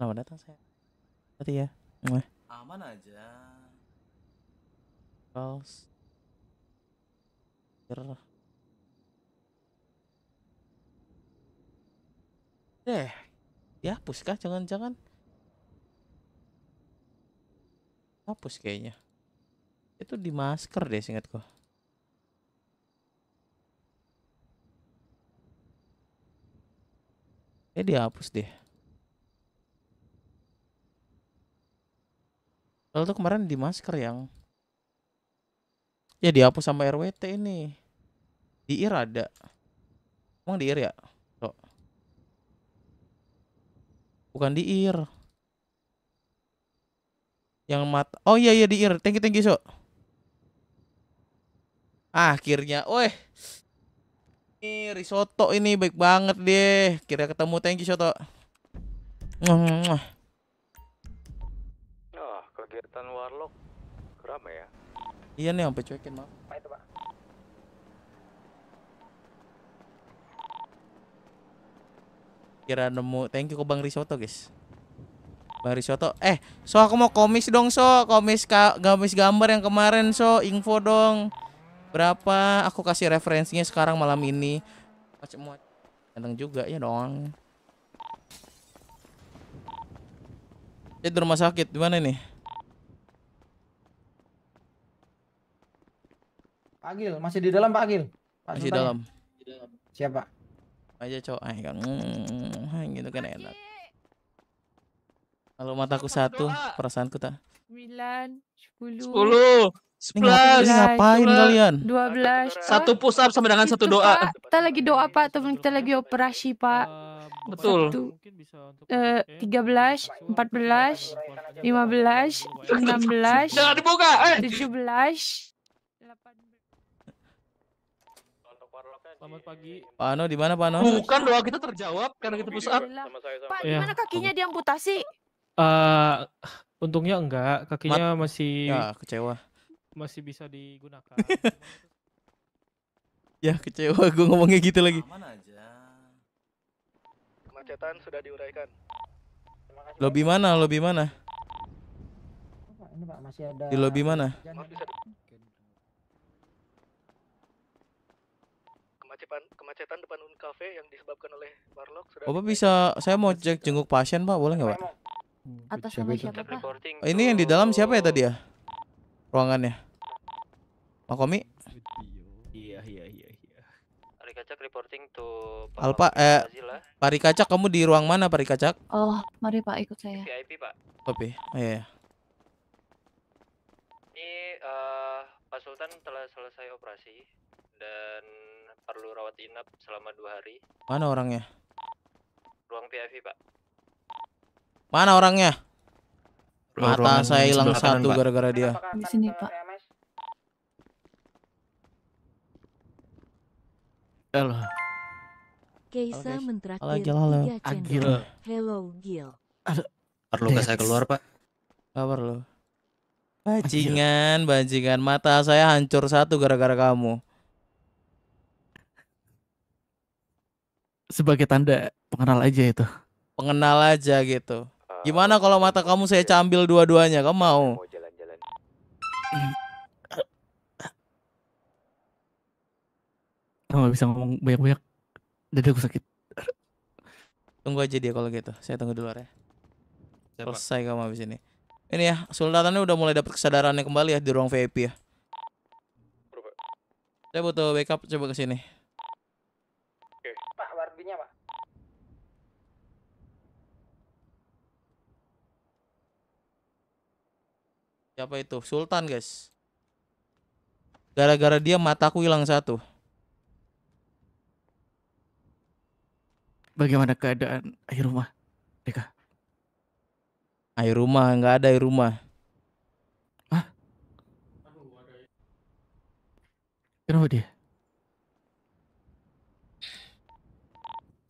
Selamat datang saya. Tadi ya. Mwah. Aman aja. Calls. Gerah. Eh, ya kah? Jangan-jangan. Hapus kayaknya. Itu di masker deh kok Eh, dihapus deh. Kalau tuh kemarin di masker yang ya dihapus sama RWT ini. Di IR ada. Emang di IR ya? bukan di IR yang mat oh iya iya di IR thank you thank you so akhirnya weh ini risotto ini baik banget deh kira ketemu thank you soto oh kegiatan warlock ramai ya iya nih sampai cuekin maaf kira nemu thank you ke Bang Risoto guys Bang Risoto eh so aku mau komis dong so komis ka gamis gambar yang kemarin so info dong berapa aku kasih referensinya sekarang malam ini macam ganteng juga ya dong di rumah sakit di mana nih Pak Agil masih di dalam Pak Agil Pak masih di dalam ya. siapa aja cowok ay kan hmm, gitu kan enak kalau mataku satu perasaanku tak sembilan sepuluh sepuluh ngapain kalian dua belas satu push up sama dengan satu doa kita lagi doa pak teman kita lagi operasi pak betul eh, tiga belas empat belas lima belas enam eh. belas tujuh belas Selamat pagi. Pak Ano di mana Pak Ano? Bukan doa kita terjawab karena kita push up. Pak, di iya. mana kakinya diamputasi? Eh, uh, untungnya enggak, kakinya masih Ya, kecewa. Masih bisa digunakan. <laughs> ya, kecewa gue ngomongnya gitu lagi. Aman aja. Kemacetan sudah diuraikan. Lobi mana? Lobi mana? Di lobi mana? kemacetan depan Un Cafe yang disebabkan oleh Warlock sudah Bapak bisa saya mau cek jenguk pasien Pak, boleh nggak Pak? Atas siapa, siapa Pak? Oh, ini yang di dalam siapa ya tadi ya? Ruangannya. Pak Komi? Iya, iya, iya, iya. Pari Kacak reporting to Pak Alpa eh Pari ya. Kacak kamu di ruang mana Pari Kacak? Oh, mari Pak ikut saya. VIP Pak. Kopi. Oh, iya. iya. Ini uh, Pak Sultan telah selesai operasi dan perlu rawat inap selama dua hari. Mana orangnya? Ruang VIP, Pak. Mana orangnya? Mata Ruang saya hilang satu gara-gara dia. Di sini, Pak. Halo. Keisa mentraktir halo, Gil, halo. Agil. Hello, Gil. Perlu nggak saya keluar, Pak? Gak perlu. Bajingan, bajingan. Mata saya hancur satu gara-gara kamu. sebagai tanda pengenal aja itu. Pengenal aja gitu. Ah. Gimana kalau mata kamu saya cambil dua-duanya? Kamu mau? Kamu gak bisa ngomong banyak-banyak. aku sakit. Tunggu aja dia kalau gitu. Saya tunggu di luar ya. Selesai kamu habis ini. Ini ya, sultanannya udah mulai dapat kesadarannya kembali ya di ruang VIP ya. Saya butuh backup coba kesini Siapa itu? Sultan, guys. Gara-gara dia mataku hilang satu. Bagaimana keadaan air rumah, Deka? Air rumah, nggak ada air rumah. ah Kenapa dia?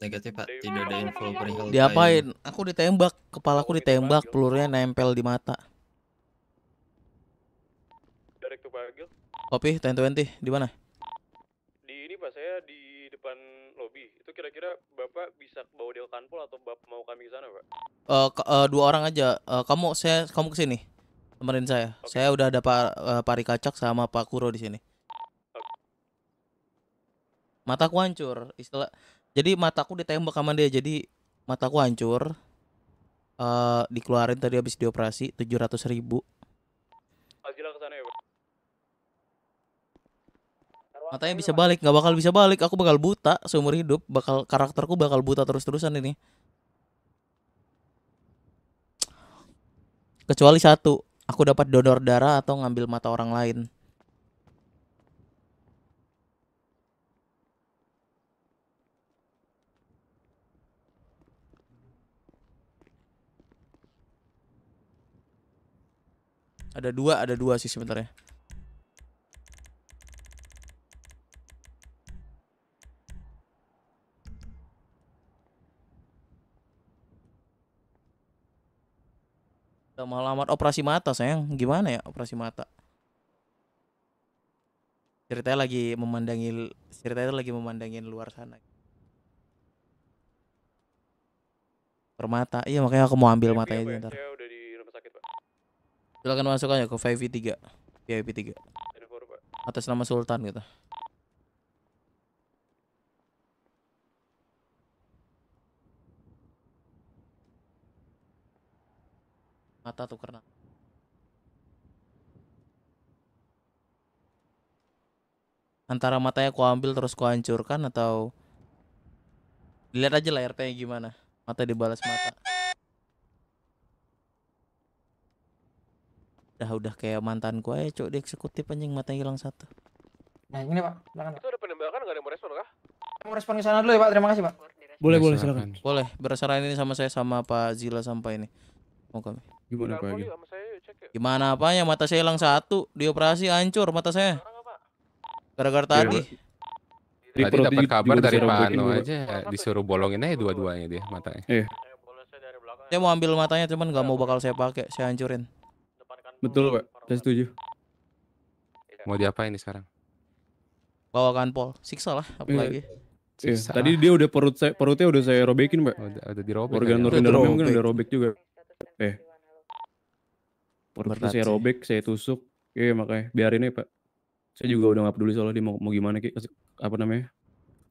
negatif pak tidak ada info perihal diapain aku ditembak kepalaku ditembak pelurunya nempel di mata Pak Gil. Kopi 1020 di mana? Di ini Pak, saya di depan lobby. Itu kira-kira Bapak bisa bawa Del Kanpol atau Bapak mau kami ke sana, Pak? Uh, uh, dua orang aja. Uh, kamu saya kamu ke sini. Temenin saya. Okay. Saya udah ada Pak uh, Pari Kacak sama Pak Kuro di sini. Mataku hancur. Istilah jadi mataku ditembak sama dia. Jadi mataku hancur. Uh, dikeluarin tadi habis dioperasi 700 ribu matanya bisa balik nggak bakal bisa balik aku bakal buta seumur hidup bakal karakterku bakal buta terus terusan ini kecuali satu aku dapat donor darah atau ngambil mata orang lain ada dua ada dua sih ya. Udah mahal amat operasi mata sayang. Gimana ya operasi mata? Ceritanya lagi memandangi ceritanya lagi memandangin luar sana. Permata. Iya makanya aku mau ambil mata matanya ntar Silahkan masuk aja ke VIP 3. VIP 3. Atas nama Sultan gitu. Mata tuh karena Antara matanya ku ambil terus ku hancurkan atau lihat aja lah RT-nya gimana. Mata dibalas mata. udah udah kayak mantan mantanku aja, cok dieksekutif eksekutif anjing mata hilang satu. Nah, ini Pak, silakan. Itu ada penembakan nggak ada yang mau respon kah? Mau respon ke sana dulu ya, Pak. Terima kasih, Pak. Boleh, boleh, silakan. Boleh, berserah ini sama saya sama Pak Zila sampai ini. Mau kami. Gimana Pak? Gimana apanya mata saya hilang satu, dioperasi hancur mata saya. Gara-gara iya. tadi. Di tadi dapat kabar dari Pak Ano aja disuruh bolongin aja dua-duanya dia matanya. Iya. Saya ya? mau ambil matanya cuman nggak mau bakal saya pakai, saya hancurin. Betul Pak, saya setuju. Iya. Mau diapain nih sekarang? Bawa kanpol, siksa lah, apalagi. Iya. iya. Siksa. Tadi dia udah perut saya, perutnya udah saya robekin Pak. Udah, udah dirobek. Organ organ dalamnya mungkin udah robek juga. Eh. Seperti Berat saya sih. robek, saya tusuk. Iya makanya biarin ya Pak. Saya juga udah gak peduli soalnya dia mau, mau gimana kayak apa namanya?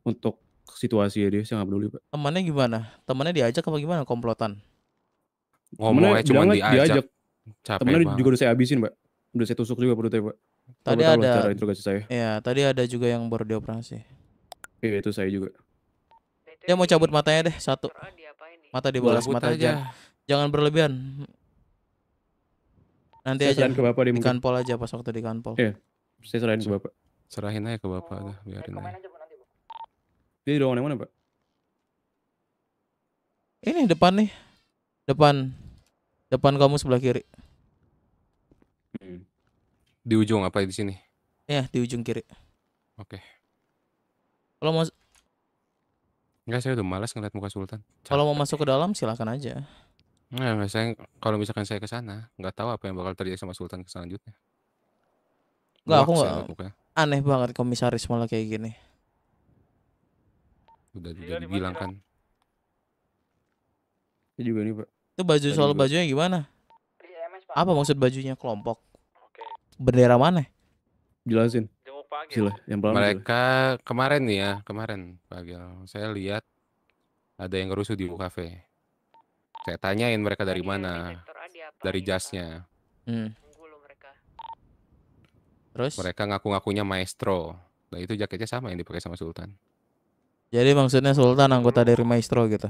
Untuk situasi dia saya gak peduli Pak. Temannya gimana? Temannya diajak apa gimana komplotan? Ngomongnya cuma diajak. diajak. Capek banget. juga udah saya habisin Pak. Udah saya tusuk juga perutnya Pak. Tadi Kamu ada cara interogasi saya. Iya, tadi ada juga yang baru dioperasi. Iya, itu saya juga. Dia mau cabut matanya deh satu. Mata dibalas mata aja. aja. Jangan berlebihan. Nanti saya aja. ke Bapak di, di kanpol aja pas waktu di kanpol. Iya. Saya serahin ke Bapak. Serahin aja ke Bapak dah, biarin aja. aja Dia di ruangan mana, Pak? Ini depan nih. Depan. Depan kamu sebelah kiri. Hmm. Di ujung apa di sini? Iya, di ujung kiri. Oke. Okay. Kalau mau Enggak, saya udah malas ngeliat muka Sultan. Kalau mau masuk ke dalam silahkan aja. Nah, misalnya kalau misalkan saya ke sana, nggak tahu apa yang bakal terjadi sama Sultan selanjutnya. Nggak, aku nggak aneh banget komisaris malah kayak gini. Udah iya, kan. juga Gila, dibilang kan. Ini juga nih, Pak. Itu baju soal baju bajunya gimana? Iya, apa maksud bajunya kelompok? Bendera mana? Jelasin. Sila, yang pelan, Mereka sila. kemarin nih ya, kemarin Pak Gil, saya lihat ada yang ngerusuh di kafe. Saya tanyain mereka dari mana. Dari iya, jasnya. Hmm. Terus? Mereka ngaku-ngakunya maestro. Nah itu jaketnya sama yang dipakai sama Sultan. Jadi maksudnya Sultan anggota dari maestro gitu?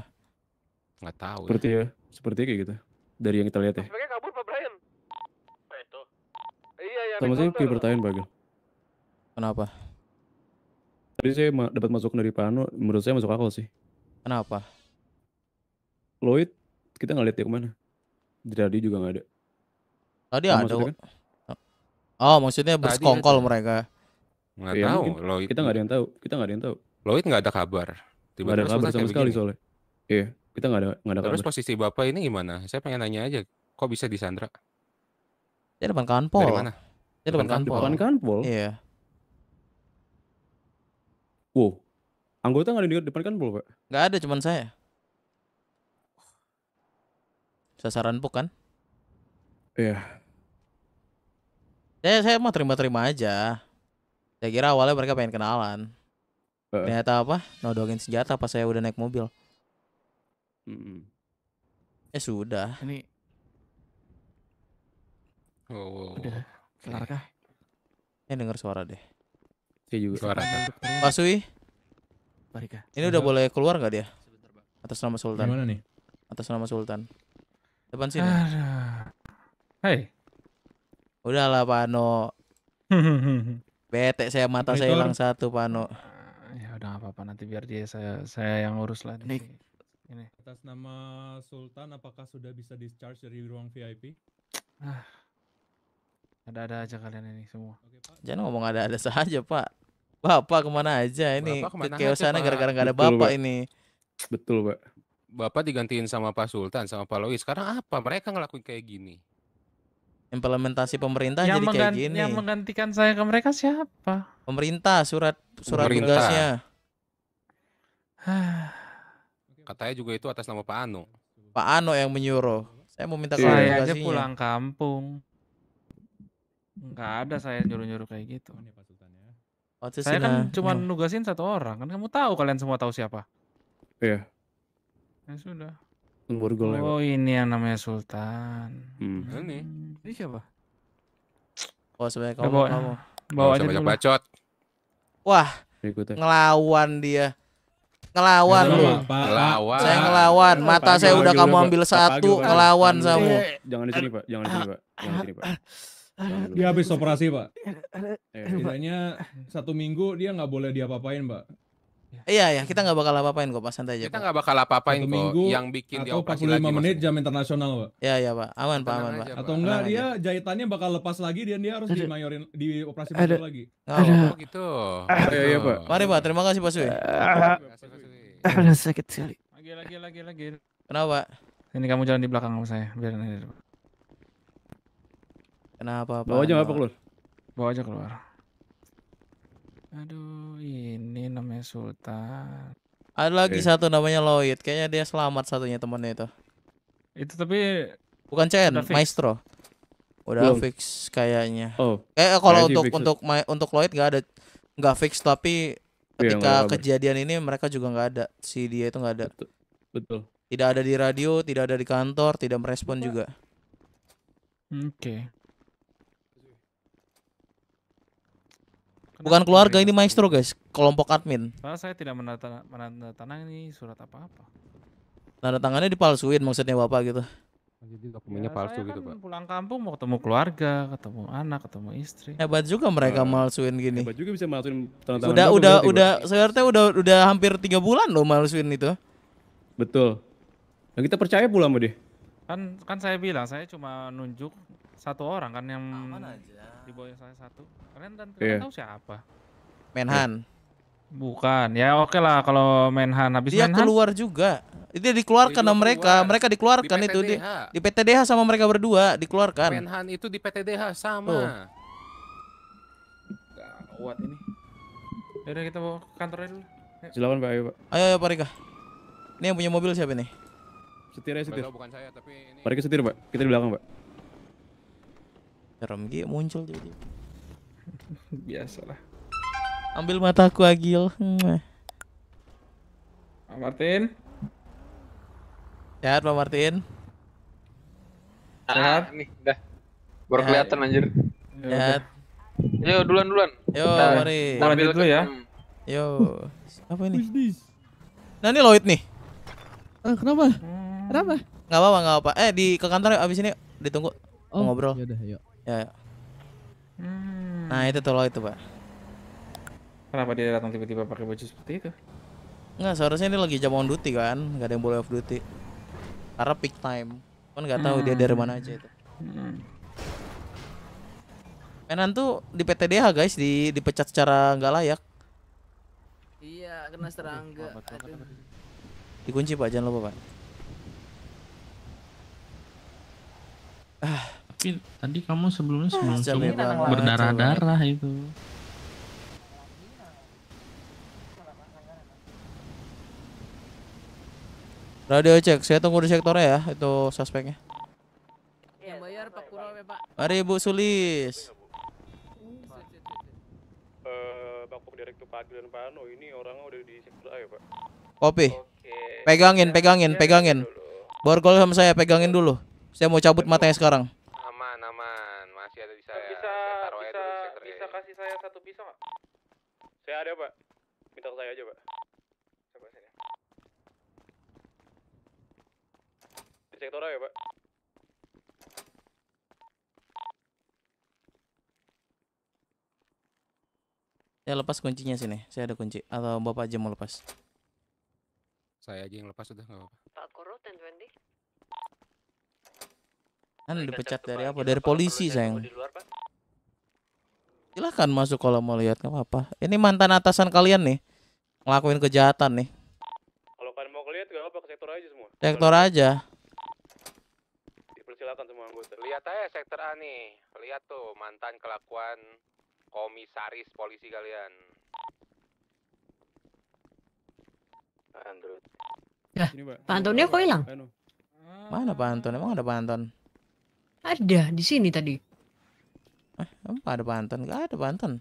Nggak tahu. Seperti ya. Seperti kayak gitu. Dari yang kita lihat ya. Sebenarnya kabur Pak Brian. Iya, iya, sama saya bertanya Bagel. Kenapa? Tadi saya dapat masuk dari Pano, anu, menurut saya masuk akal sih. Kenapa? Lloyd kita nggak lihat dia kemana. Di radio juga nggak ada. Tadi nah, ada. Maksudnya kan? Oh maksudnya bersekongkol mereka. Nggak ya, tahu. Lloyd. Kita nggak ada yang tahu. Kita nggak ada yang tahu. Lloyd nggak ada kabar. Tiba-tiba ada kabar sama sekali soalnya. Iya. Kita nggak ada nggak ada Terus kabar. posisi bapak ini gimana? Saya pengen nanya aja. Kok bisa di Sandra? Dia depan kanpol. Dari mana? Dia depan, depan kanpol. Depan kanpol. Iya. Wow. Anggota nggak ada di depan kanpol pak? Nggak ada, cuman saya sasaran puk kan iya saya saya mau terima-terima aja saya kira awalnya mereka pengen kenalan uh. ternyata apa nodongin senjata pas saya udah naik mobil mm. eh sudah ini oh, udah kelar kah ini dengar suara deh saya juga suara Pak Sui Barika. ini udah boleh keluar gak dia atas nama Sultan gimana nih atas nama Sultan Depan sini. Hai. Udahlah Pano. <laughs> Bete saya mata saya hilang satu Pano. Ah, ya udah apa-apa nanti biar dia saya saya yang urus lah. Nih. Ini. Atas nama Sultan apakah sudah bisa discharge dari ruang VIP? Ah. Ada-ada aja kalian ini semua. Jangan ngomong ada-ada saja, Pak. Bapak kemana aja ini? Bapak sana gara-gara gak ada bapak ini. Betul, Pak. Bapak digantiin sama Pak Sultan sama Pak Lois. Sekarang apa mereka ngelakuin kayak gini? Implementasi pemerintah yang jadi kayak gini. Yang menggantikan saya ke mereka siapa? Pemerintah surat surat pemerintah. tugasnya. <sighs> Katanya juga itu atas nama Pak Ano. Pak Ano yang menyuruh. Saya mau minta Saya aja pulang kampung. Enggak ada saya nyuruh-nyuruh kayak gitu. Oh, saya kan nah. cuma nugasin satu orang. Kan kamu tahu kalian semua tahu siapa. Iya. Ya sudah. Borgol oh lewat. ini yang namanya Sultan. Hmm. hmm. Ini. Ini siapa? Oh sebenarnya kamu bawa, kamu. bawa aja banyak bacot. Wah, ngelawan dia. Ngelawan lu. Ngelawan. Saya ngelawan. Mata saya udah kamu ambil satu, ngelawan kamu. Jangan di sini, Pak. Jangan di sini, Pak. Jangan di sini, Pak. Dia habis operasi, Pak. Intinya eh, eh, satu minggu dia nggak boleh diapa-apain, Pak. Ya. Iya ya, kita nggak bakal apa-apain kok, Pak santai aja. Kita nggak bakal apa-apain kok. Minggu yang bikin dia operasi lagi. menit jam internasional, Pak. Iya iya, Pak. Aman, Pak, aman, Pak. Atau enggak dia jahitannya bakal lepas lagi dan dia harus dimayorin di operasi mayor lagi. Oh, gitu. Iya iya, Pak. Mari, Pak. Terima kasih, Pak Sui. Eh, Aduh, sakit sekali. Lagi lagi lagi lagi. Kenapa, Pak? Ini kamu jalan di belakang sama saya, biar nanti. Kenapa, Pak? Bawa aja Pak, keluar? Bawa aja keluar. Aduh, ini namanya Sultan. Ada lagi eh. satu namanya Lloyd. Kayaknya dia selamat satunya temennya itu. Itu tapi bukan Chen, Maestro. Udah Belum. fix kayaknya. Oh. Eh, eh kalau untuk untuk my, untuk Lloyd nggak ada nggak fix tapi iya, ketika yeah, kejadian ini mereka juga nggak ada si dia itu nggak ada. Betul. Betul. Tidak ada di radio, tidak ada di kantor, tidak merespon juga. Oke. Okay. Kenapa Bukan keluarga gitu? ini maestro guys, kelompok admin. Karena saya tidak menandatangani surat apa-apa. Tanda tangannya dipalsuin maksudnya bapak gitu. Jadi dokumennya ya, palsu gitu, kan Pak. Pulang kampung mau ketemu keluarga, ketemu anak, ketemu istri. Hebat juga mereka nah, malsuin gini. Hebat juga bisa malsuin tanda Udah udah udah saya rasa udah udah hampir tiga bulan loh malsuin itu. Betul. Nah, kita percaya pula sama dia. Kan kan saya bilang saya cuma nunjuk satu orang kan yang aman aja di bawah salah satu. Kalian dan yeah. tahu siapa? Menhan. Bukan. Ya oke okay lah kalau Menhan habis dia Menhan. keluar juga. Dia dikeluarkan sama mereka. Keluar. Mereka dikeluarkan di itu di, di PTDH sama mereka berdua dikeluarkan. Menhan itu di PTDH sama. Oh. Kuat ini. Yaudah kita bawa ke kantornya dulu. Ayo. Silakan Pak, ayo Pak. Ayo, ayo Pak Rika. Ini yang punya mobil siapa nih? Setirnya setir. Bukan saya tapi ini. Pak Rika setir Pak. Kita di belakang Pak. Serem gitu muncul jadi <laughs> Biasalah. Ambil mataku Agil. Pak Martin. Sehat Pak Martin. Sehat. Ah, nih, udah. Baru kelihatan anjir. Sehat. Yo duluan duluan. Yo, Bentar. mari. Ambil dulu ya. Yo, apa ini? Nah ini Lloyd nih. Uh, kenapa? Hmm. Kenapa? Gak apa-apa, gak apa-apa. Eh di ke kantor abis ini ditunggu. Oh, ngobrol. Yaudah, yuk. Ya, ya. Hmm. Nah itu tolong itu pak. Kenapa dia datang tiba-tiba pakai baju seperti itu? Nggak, seharusnya ini lagi jam on duty kan, nggak ada yang boleh off duty. Karena peak time, kan nggak tahu hmm. dia dari mana aja itu. Hmm. Mainan tuh di PTDH guys, di dipecat secara nggak layak. Iya, kena serangga. Dikunci pak, jangan lupa pak. Ah tapi tadi kamu sebelumnya ah, sebelum berdarah-darah itu Radio cek, saya tunggu di sektornya ya, itu suspeknya. bayar ya, Mari Bu Sulis. Eh, Pano, ini orang udah di sektor ya Pak. Kopi. Pegangin, pegangin, pegangin. Borgol sama saya, pegangin dulu. Saya mau cabut matanya sekarang. satu bisa nggak? Saya ada pak. Minta ke saya aja pak. Coba sini. Di sektor apa ya pak. saya lepas kuncinya sini. Saya ada kunci. Atau bapak aja mau lepas? Saya aja yang lepas sudah nggak apa-apa. Pak Koro, Ten Wendy. Kan dipecat dari apa? Dari polisi sayang. Di luar, Pak silahkan masuk kalau mau lihat nggak apa-apa ini mantan atasan kalian nih ngelakuin kejahatan nih kalau kalian mau lihat nggak apa-apa ke sektor aja semua sektor kalo aja dipersilakan semua anggota lihat aja sektor A nih lihat tuh mantan kelakuan komisaris polisi kalian Android Lah, Pak Antonnya kok hilang? Anu. Mana Pak Anton? Emang ada Pak Anton? Ada di sini tadi. Eh, apa ada pantun? Gak ada pantun.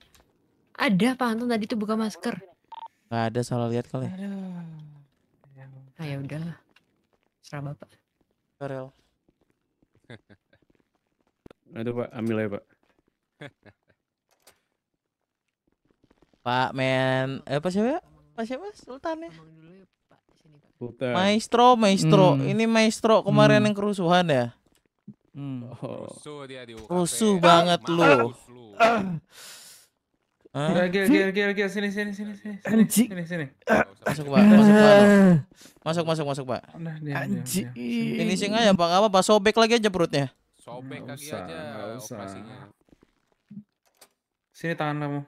Ada pantun tadi tuh buka masker. Gak ada salah lihat kali. Aduh. udah ya udahlah. Serah Bapak. Karel. <laughs> Aduh Pak, ambil ya Pak. <laughs> Pak men, eh apa siapa? Pak siapa? Sultan ya. ya Sultan. Maestro, maestro. Hmm. Ini maestro kemarin hmm. yang kerusuhan ya? Hmm. Rusuh dia di UKP. Rusuh banget lu. sini, sini, sini, sini, sini, sini. Masuk pak, masuk masuk, masuk, pak. Nah, Anjing. Ini sih aja, pak apa, pak sobek lagi aja perutnya. Sobek lagi aja operasinya. Sini tangan kamu.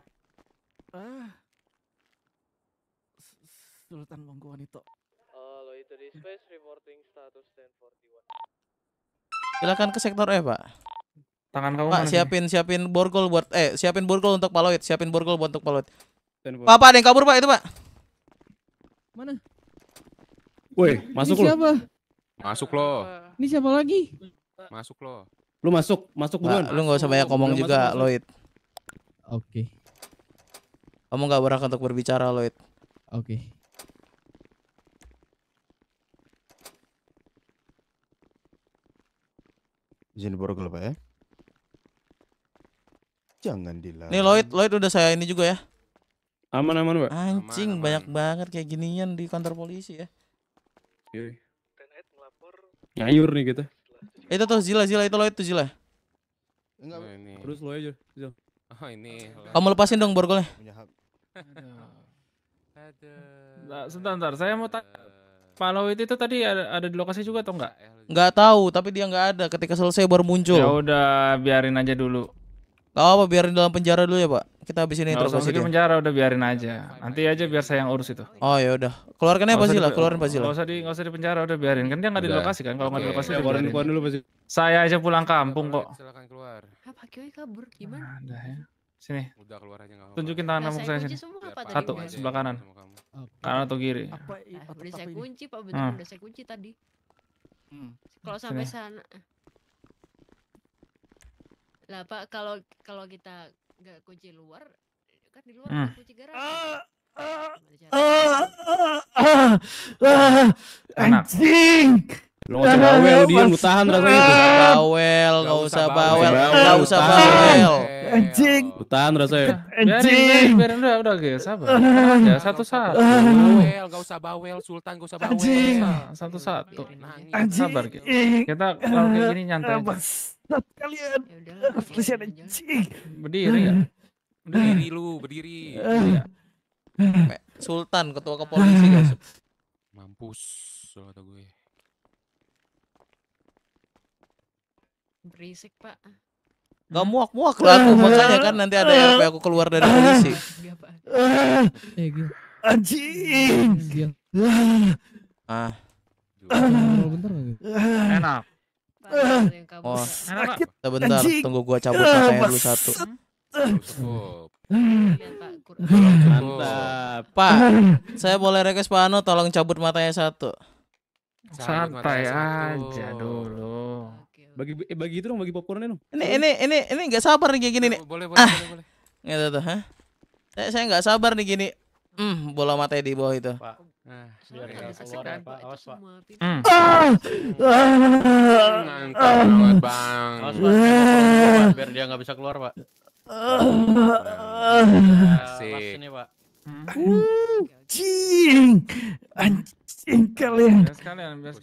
Ah. Sultan Monggo Wanito. Halo, itu di space reporting status 1041. Silakan ke sektor E, Pak. Tangan kamu Pak, siapin nih? siapin borgol buat eh siapin borgol untuk paloid, siapin borgol buat untuk paloid. Pak, Pak, ada yang kabur, Pak, itu, Pak. Mana? Woi, masuk lo. Siapa? Masuk lo. Ini siapa lagi? Masuk lo. Lu masuk, masuk buruan. Lu nggak usah banyak ngomong juga, masuk. Lloyd. Oke. Okay. Kamu nggak berhak untuk berbicara, Lloyd. Oke. Okay. sini borgol Pak ya. Jangan dilarang. Nih Lloyd, Lloyd udah saya ini juga ya. Aman aman Pak. Anjing aman, banyak aman. banget kayak ginian di kantor polisi ya. Yoi. Iya. nih kita. Itu tuh Zila, Zila itu Lloyd tuh Zila. Enggak. Oh, Terus lo aja, Oh ini. Kamu lepasin dong borgolnya. Aduh. Nah, sebentar, saya mau tanya Pak itu tadi ada, ada di lokasi juga atau enggak? Enggak tahu, tapi dia enggak ada. Ketika selesai baru muncul. Ya udah, biarin aja dulu. Enggak apa, biarin dalam penjara dulu ya, Pak. Kita habis ini terus aja. penjara udah biarin aja. Nanti aja biar saya yang urus itu. Oh, ya udah. Keluarkan aja pasti lah, keluarin pasti lah. Enggak usah di enggak usah di penjara, udah biarin. Kan dia enggak di lokasi kan. Kalau enggak di lokasi ya, keluarin keluar dulu pasti. Saya aja pulang kampung kok. Silakan keluar. Pak Kiai kabur gimana? Ada ya. Sini. Udah keluar aja enggak apa-apa. Tunjukin tangan kamu saya sini. Satu, sebelah kanan. Okay. Kanan atau kiri? Apa, nah, eh, apa udah saya ini? kunci Pak, betul hmm. udah saya kunci tadi. Hmm. Kalau sampai sana. Eh. Lah Pak, kalau kalau kita nggak kunci luar, kan di luar hmm. ada kunci garasi. Ah. Ah, ah, ah, ah, ah, ah Lu usah bawel, dia diem, lu tahan rasanya itu. Bawel, gak usah bawel, gak usah bawel. Anjing. Lu tahan rasanya. Anjing. Biarin udah, udah gue, sabar. Ya satu satu. Bawel, gak usah bawel, Sultan gak usah bawel. Anjing. Satu satu. Anjing. Sabar gitu. Kita kalau kayak gini nyantai. Bangsat kalian. Ya kasihan anjing. Berdiri ya. Berdiri lu, berdiri. Ya? Sultan ketua kepolisian. Mampus, kata gue. Berisik, Pak. Gak muak-muak lah aku, makanya kan nanti ada yang aku keluar dari polisi. Eh, Anjing. Ah. Bentar Enak. Oh, sakit. Sebentar, tunggu gua cabut matanya dulu satu. Mantap. Pak, saya boleh request Pak Ano tolong cabut matanya satu. Santai aja dulu. Bagi eh, bagi itu dong, bagi popcornnya dong. Ini ini ini ini nggak sabar nih kayak gini nih. Boleh boleh ah. boleh boleh. Gitu tuh, hah Saya eh, saya nggak sabar nih gini. Hmm, bola mata di bawah itu. Pak. Nah, biar keluar ya, hmm. Bang. dia nggak bisa keluar, Pak. Nah, asik. Pak. Anjing. Anjing kalian. Biar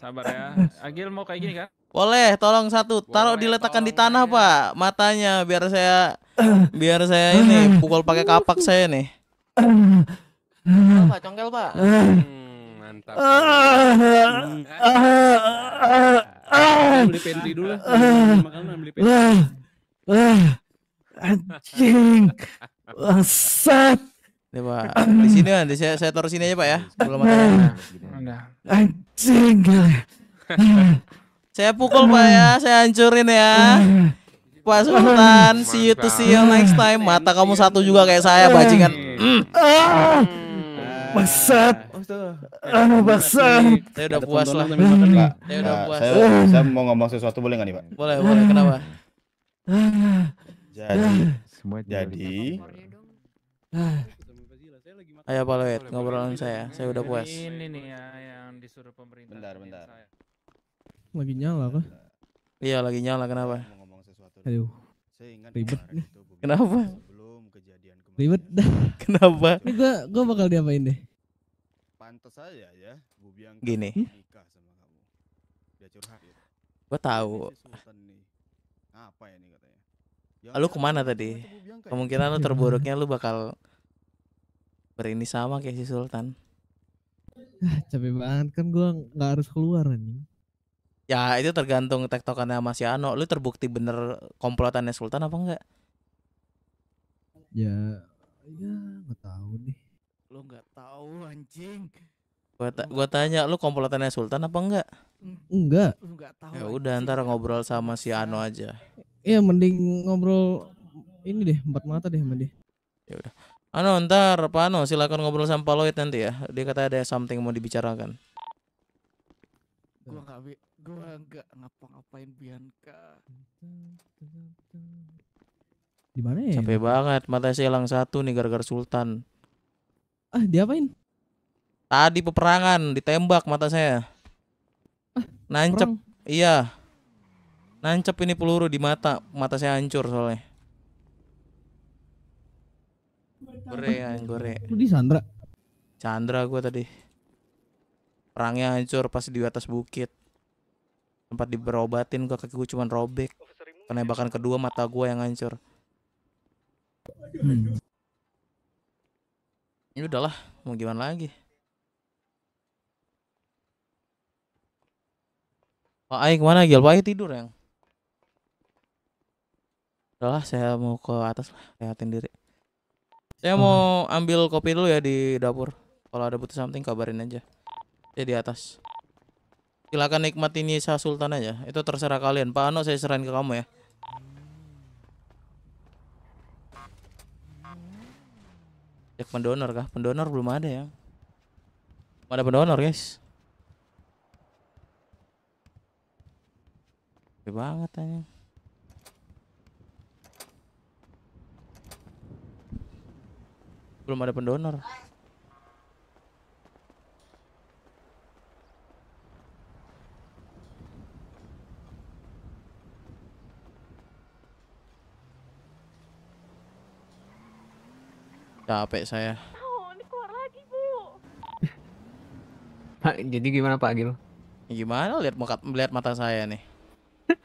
Sabar ya. Agil mau kayak gini kan? Boleh, tolong satu. Taruh diletakkan di tanah, ya. Pak. Matanya biar saya biar saya ini pukul pakai kapak saya nih. Congkel, Pak, congkel, hmm, Pak. mantap. Beli pantry dulu. Makanan beli pantry. Anjing. Bangsat. Ya, Pak. Di sini kan, saya, saya taruh sini aja, Pak ya. Sebelum ada. Nah. Anjing. Saya pukul Pak ya, saya hancurin ya. Pak Sultan, see you to see you next time. Mata kamu satu juga kayak saya, bajingan. Hmm. Ah, bangsat. Hmm. Anu bangsat. Saya udah puas lah. Saya udah puas. Saya mau ngomong sesuatu boleh nggak nih, Pak? Boleh, boleh. Kenapa? Ah. Jadi, jadi. Ayo Pak Lewet, ngobrolin saya. Saya udah puas. Ini nih ya yang disuruh pemerintah. Bentar, bentar. Lagi nyala kah? Iya lagi nyala kenapa? Aduh. Ribet Kenapa? Belum kejadian kemarin. Ribet dah. <laughs> kenapa? Ini gua gua bakal diapain deh? Pantas aja ya, Bu Bianca gini. Hmm? nikah sama kamu. Dia curhat gitu. Gua tahu. Apa ini katanya? Ya, lu kemana tadi? Gitu. Kemungkinan lu iya. terburuknya lu bakal berini sama kayak si Sultan. Ah, capek banget kan gua nggak harus keluar anjing. Ya itu tergantung tektokannya Mas Yano. Lu terbukti bener komplotannya Sultan apa enggak? Ya, ya nggak tahu nih. Lu nggak tahu anjing. Gua, ta gua tanya lu komplotannya Sultan apa enggak? Hmm. Enggak. enggak tahu. Ya udah ntar ngobrol sama si Ano aja. Iya mending ngobrol ini deh empat mata deh sama dia. Ya udah. Ano ntar Pak Ano silakan ngobrol sama Pak Lloyd nanti ya. Dia kata ada something mau dibicarakan. Gua nggak Gua nggak ngapa-ngapain Bianca. Di mana ya? Capek banget, mata saya hilang satu nih gara-gara Sultan. Ah, diapain? Tadi peperangan, ditembak mata saya. Ah, Nancep. Perang. Iya. Nancep ini peluru di mata, mata saya hancur soalnya. Gorengan, goreng. di Sandra? Chandra gue tadi. Perangnya hancur pas di atas bukit tempat diberobatin ke kaki gue cuman robek penembakan kedua mata gue yang hancur hmm. ini ya udahlah mau gimana lagi Pak Aik mana Gil? Pak Aik tidur yang Udahlah saya mau ke atas lah Lihatin diri Saya hmm. mau ambil kopi dulu ya di dapur Kalau ada butuh something kabarin aja Ya di atas silakan nikmati Nisa Sultan aja itu terserah kalian Pak Ano saya serahin ke kamu ya cek pendonor kah pendonor belum ada ya belum ada pendonor guys Oke banget tanya belum ada pendonor Capek saya. Oh, ini keluar lagi, Bu. <laughs> Pak, jadi gimana Pak Agil? gimana lihat muka melihat mata saya nih. <laughs>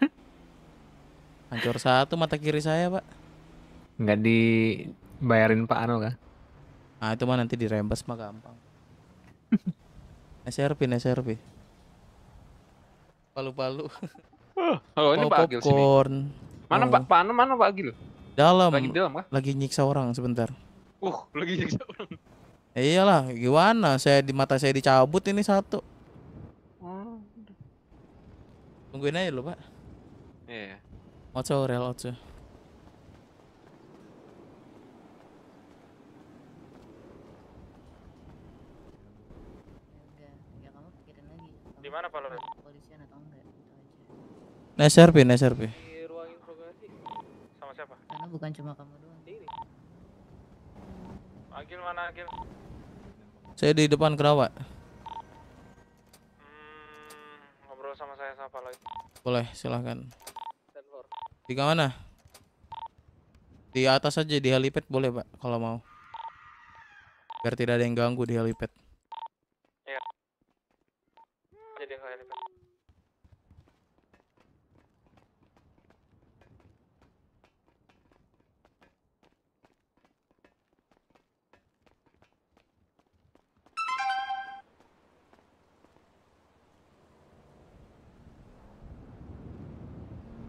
Hancur satu mata kiri saya, Pak. Enggak dibayarin Pak Anu kah? Ah, itu mah nanti dirembes mah gampang. SRP, <laughs> SRP. Palu-palu. Oh, oh, ini Pak Agil sini. Oh. Mana Pak Pak Ano, mana Pak Agil? Dalam. Lagi dalam kah? Lagi nyiksa orang sebentar. Uh, lagi nyiksa <laughs> orang. Iyalah, gimana? Saya di mata saya dicabut ini satu. Oh. Tungguin aja lo, Pak. Iya. Yeah. Oco, rel oco. Di mana Pak Polisian atau enggak? Itu aja. Di ruang interogasi. Sama siapa? Karena bukan cuma kamu Agil mana Agil? Saya di depan kerawat. Hmm, ngobrol sama saya siapa lagi? Boleh, silahkan. Di mana? Di atas aja di helipad boleh Pak kalau mau. Biar tidak ada yang ganggu di helipad.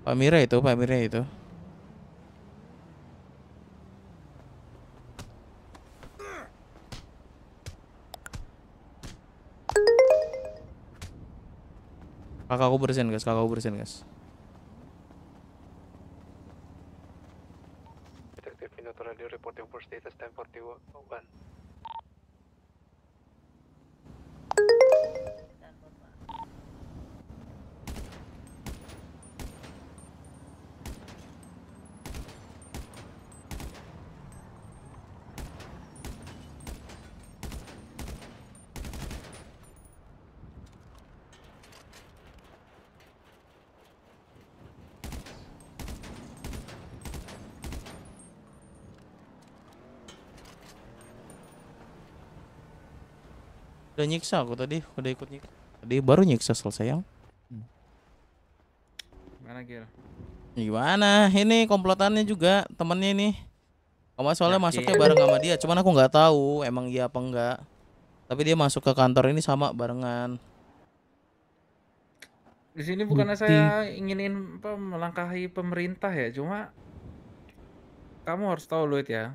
Pak Mira itu, Pak Mira itu. Kakak aku bersin guys, kakak aku bersin guys. udah nyiksa aku tadi udah ikut nyiksa tadi baru nyiksa selesai yang hmm. mana Gil ya, gimana ini komplotannya juga temennya ini kamu soalnya Yakin. masuknya bareng sama dia cuman aku nggak tahu emang iya apa enggak tapi dia masuk ke kantor ini sama barengan di sini bukannya saya inginin apa melangkahi pemerintah ya cuma kamu harus tahu loh ya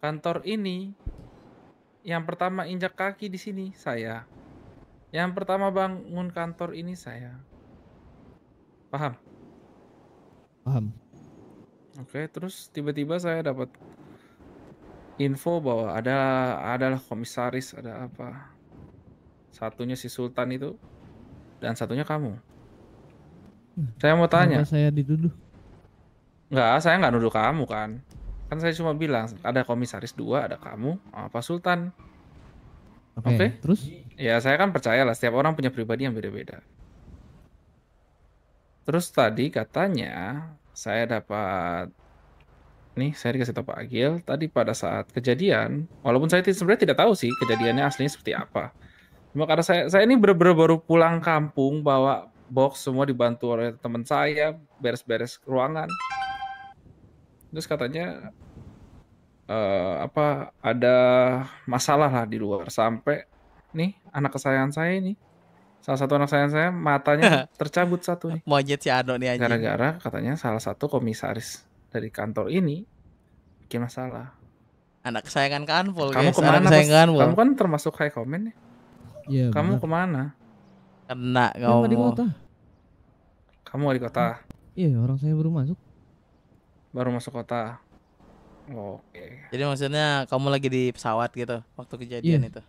kantor ini yang pertama injak kaki di sini saya. Yang pertama bangun kantor ini saya. Paham? Paham. Oke, terus tiba-tiba saya dapat info bahwa ada adalah komisaris, ada apa? Satunya si Sultan itu dan satunya kamu. Saya mau tanya. Kenapa saya dituduh? Enggak, saya nggak nuduh kamu kan. Kan saya cuma bilang ada komisaris dua, ada kamu, apa Sultan. Oke. Okay, okay? Terus? Ya saya kan percaya lah setiap orang punya pribadi yang beda-beda. Terus tadi katanya saya dapat nih saya dikasih tahu Pak Agil tadi pada saat kejadian walaupun saya sebenarnya tidak tahu sih kejadiannya aslinya seperti apa cuma karena saya saya ini bener-bener baru pulang kampung bawa box semua dibantu oleh teman saya beres-beres ruangan terus katanya uh, apa ada masalah lah di luar sampai nih anak kesayangan saya ini salah satu anak kesayangan saya matanya <laughs> tercabut satu nih monyet si Ano nih gara-gara katanya salah satu komisaris dari kantor ini bikin masalah anak kesayangan kanpol kamu guys. kemana anak kamu kan termasuk high comment ya, ya kamu benar. kemana kena kamu di kota kamu di kota iya orang saya baru masuk baru masuk kota oh, oke okay. jadi maksudnya kamu lagi di pesawat gitu waktu kejadian yeah. itu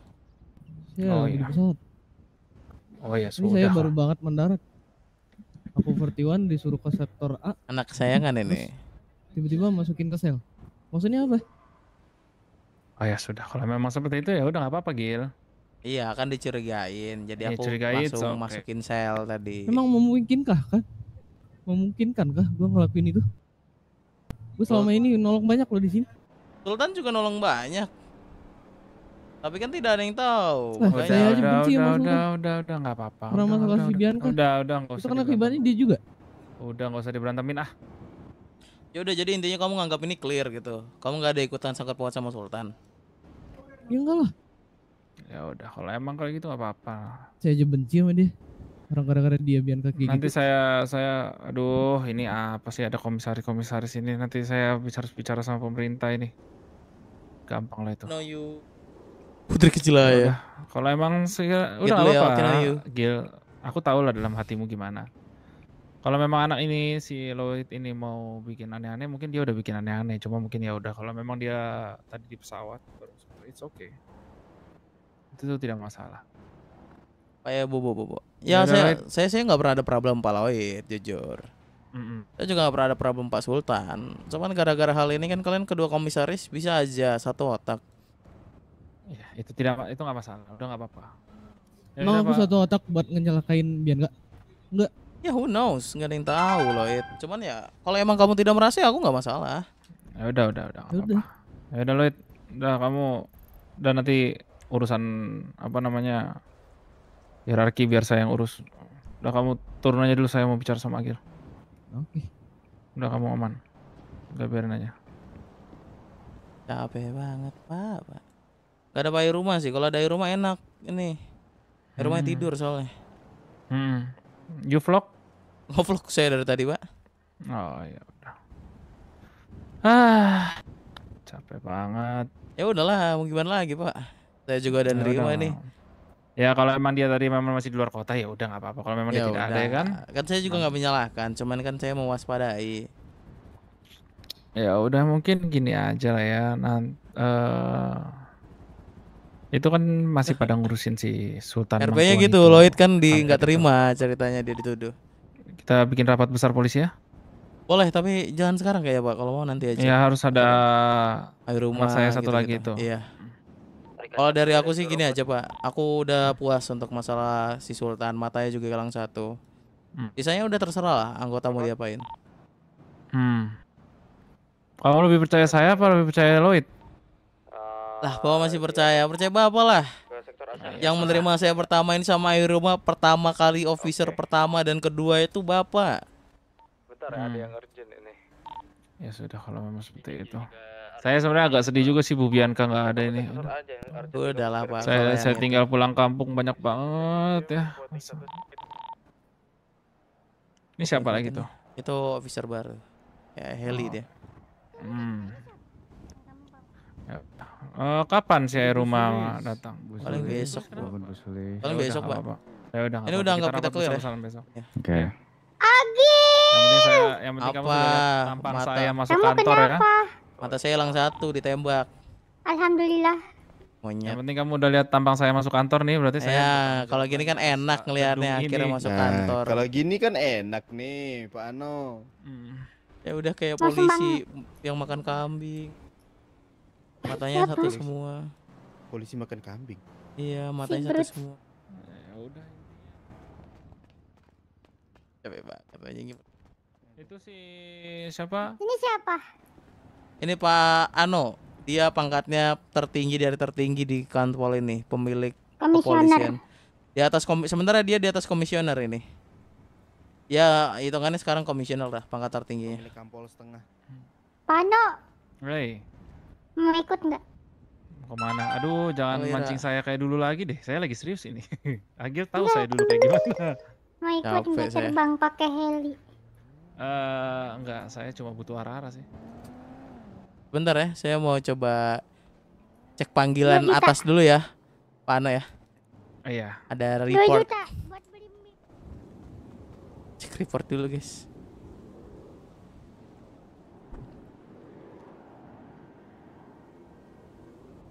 yeah, oh, iya. pesawat oh ya sudah ini saya baru banget mendarat aku vertiwan disuruh ke sektor A anak kesayangan ini tiba-tiba masukin ke sel maksudnya apa oh ya sudah kalau memang seperti itu ya udah nggak apa-apa Gil Iya kan dicurigain. Jadi ya, aku curigain, langsung so, okay. masukin sel tadi. Emang memungkinkah kan? Memungkinkan kah gua ngelakuin itu? Gue selama ini nolong banyak lo di sini. Sultan juga nolong banyak. Tapi kan tidak ada yang tahu. udah, saya aja benci sama udah, Udah, udah, udah, nggak apa-apa. Karena udah, masalah udah, kan? Udah, udah, nggak usah. karena kan dia juga. Udah, nggak usah diberantemin ah. Ya udah, jadi intinya kamu nganggap ini clear gitu. Kamu nggak ada ikutan sangkar paut sama Sultan. Ya enggak lah. Ya udah, kalau emang kayak gitu nggak apa-apa. Saya aja benci sama dia orang gara-gara dia biar kayak nanti gitu. saya saya aduh ini apa sih ada komisaris-komisaris ini nanti saya bicara bicara sama pemerintah ini gampang lah itu no you putri kecil lah ya kalau emang sih udah gitu ya, apa you. Gil aku tahu lah dalam hatimu gimana kalau memang anak ini si Lloyd ini mau bikin aneh-aneh mungkin dia udah bikin aneh-aneh cuma mungkin ya udah kalau memang dia tadi di pesawat it's okay itu tuh tidak masalah kayak bobo bobo ya nah, nah, saya, nah. saya saya nggak pernah ada problem pak Loid jujur mm-hmm. saya juga nggak pernah ada problem pak Sultan cuman gara-gara hal ini kan kalian kedua komisaris bisa aja satu otak ya itu tidak itu nggak masalah udah nggak apa-apa Emang ya aku satu otak buat ngejelakain Bian nggak? Nggak. Ya who knows, nggak ada yang tahu Loid. Cuman ya kalau emang kamu tidak merasa ya aku nggak masalah. Ya udah udah udah. Ya udah. Ya udah Loid, udah kamu udah nanti urusan apa namanya hierarki biar saya yang urus. Udah kamu turun aja dulu saya mau bicara sama Agil. Oke. Okay. Udah kamu aman. Udah biarin aja. Capek banget pak, pak. Gak ada bayi rumah sih. Kalau ada rumah enak ini. Hmm. Rumah tidur soalnya. Hmm. You vlog? vlog saya dari tadi pak. Oh iya udah. Ah, capek banget. Ya udahlah, mau gimana lagi pak? Saya juga ada ya nerima ini. Ya kalau emang dia tadi memang masih di luar kota ya udah nggak apa-apa. Kalau memang ya dia udah. tidak ada ya kan. Kan saya juga nah. nggak menyalahkan, cuman kan saya mewaspadai. Ya udah mungkin gini aja lah ya. Nanti uh, eh, itu kan masih pada ngurusin si Sultan. RP-nya gitu, itu. Lloyd kan di nggak terima ceritanya dia dituduh. Kita bikin rapat besar polisi ya? Boleh, tapi jangan sekarang kayak Pak. Kalau mau nanti aja. Ya harus ada. rumah. saya satu gitu, lagi itu. Iya. Kalau dari aku sih gini aja pak, aku udah puas untuk masalah si Sultan matanya juga kalang satu. Hmm. Sisanya udah terserah lah anggota mau diapain. Hmm. Kamu lebih percaya saya apa lebih percaya Lloyd? Eh, lah, bawa masih ya, percaya. Percaya bapak lah? Ya? Yang menerima saya pertama ini sama Iruma pertama kali officer okay. pertama dan kedua itu bapak. Bentar ya, hmm. ada yang urgent ini. Ya sudah kalau memang seperti itu. Saya sebenarnya agak sedih juga sih Bu Bianca nggak ada ini. Udah lah Pak. Saya saya tinggal pulang kampung banyak banget ya. Ini siapa lagi tuh? Itu officer baru. Ya Heli oh. dia. Hmm. Uh, kapan sih rumah datang? Paling besok. Paling besok, Pak. Ya udah. Ya ini udah anggap kita clear ya. ya. Oke. Ya. Agi. Yang penting saya yang penting kamu tampar saya masuk kantor ya kan? Mata saya hilang satu ditembak. Alhamdulillah. Monyet. Yang penting kamu udah lihat tampang saya masuk kantor nih berarti saya. Ya, kalau gini kan enak ngelihatnya akhirnya masuk nah, kantor. Kalau gini kan enak nih, Pak Ano. Hmm. Ya udah kayak polisi yang makan kambing. Matanya Siapa? satu semua. Polisi makan kambing. Iya, matanya satu semua. ya udah. Capek banget Itu si siapa? Ini siapa? Ini Pak Ano, dia pangkatnya tertinggi dari tertinggi di kantor ini, pemilik kepolisian. Di atas komi sementara dia di atas komisioner ini. Ya, hitungannya sekarang komisioner lah pangkat tertingginya. Pemilik Kampol setengah. Pak Ano. Ray. Mau ikut nggak? kemana aduh jangan oh, mancing saya kayak dulu lagi deh saya lagi serius ini akhir <laughs> tahu iya. saya dulu kayak gimana mau ikut nggak terbang pakai heli eh uh, enggak saya cuma butuh arah-arah sih Bentar ya, saya mau coba cek panggilan atas dulu ya. Pak ya. Oh, iya. Ada report. Cek report dulu, guys.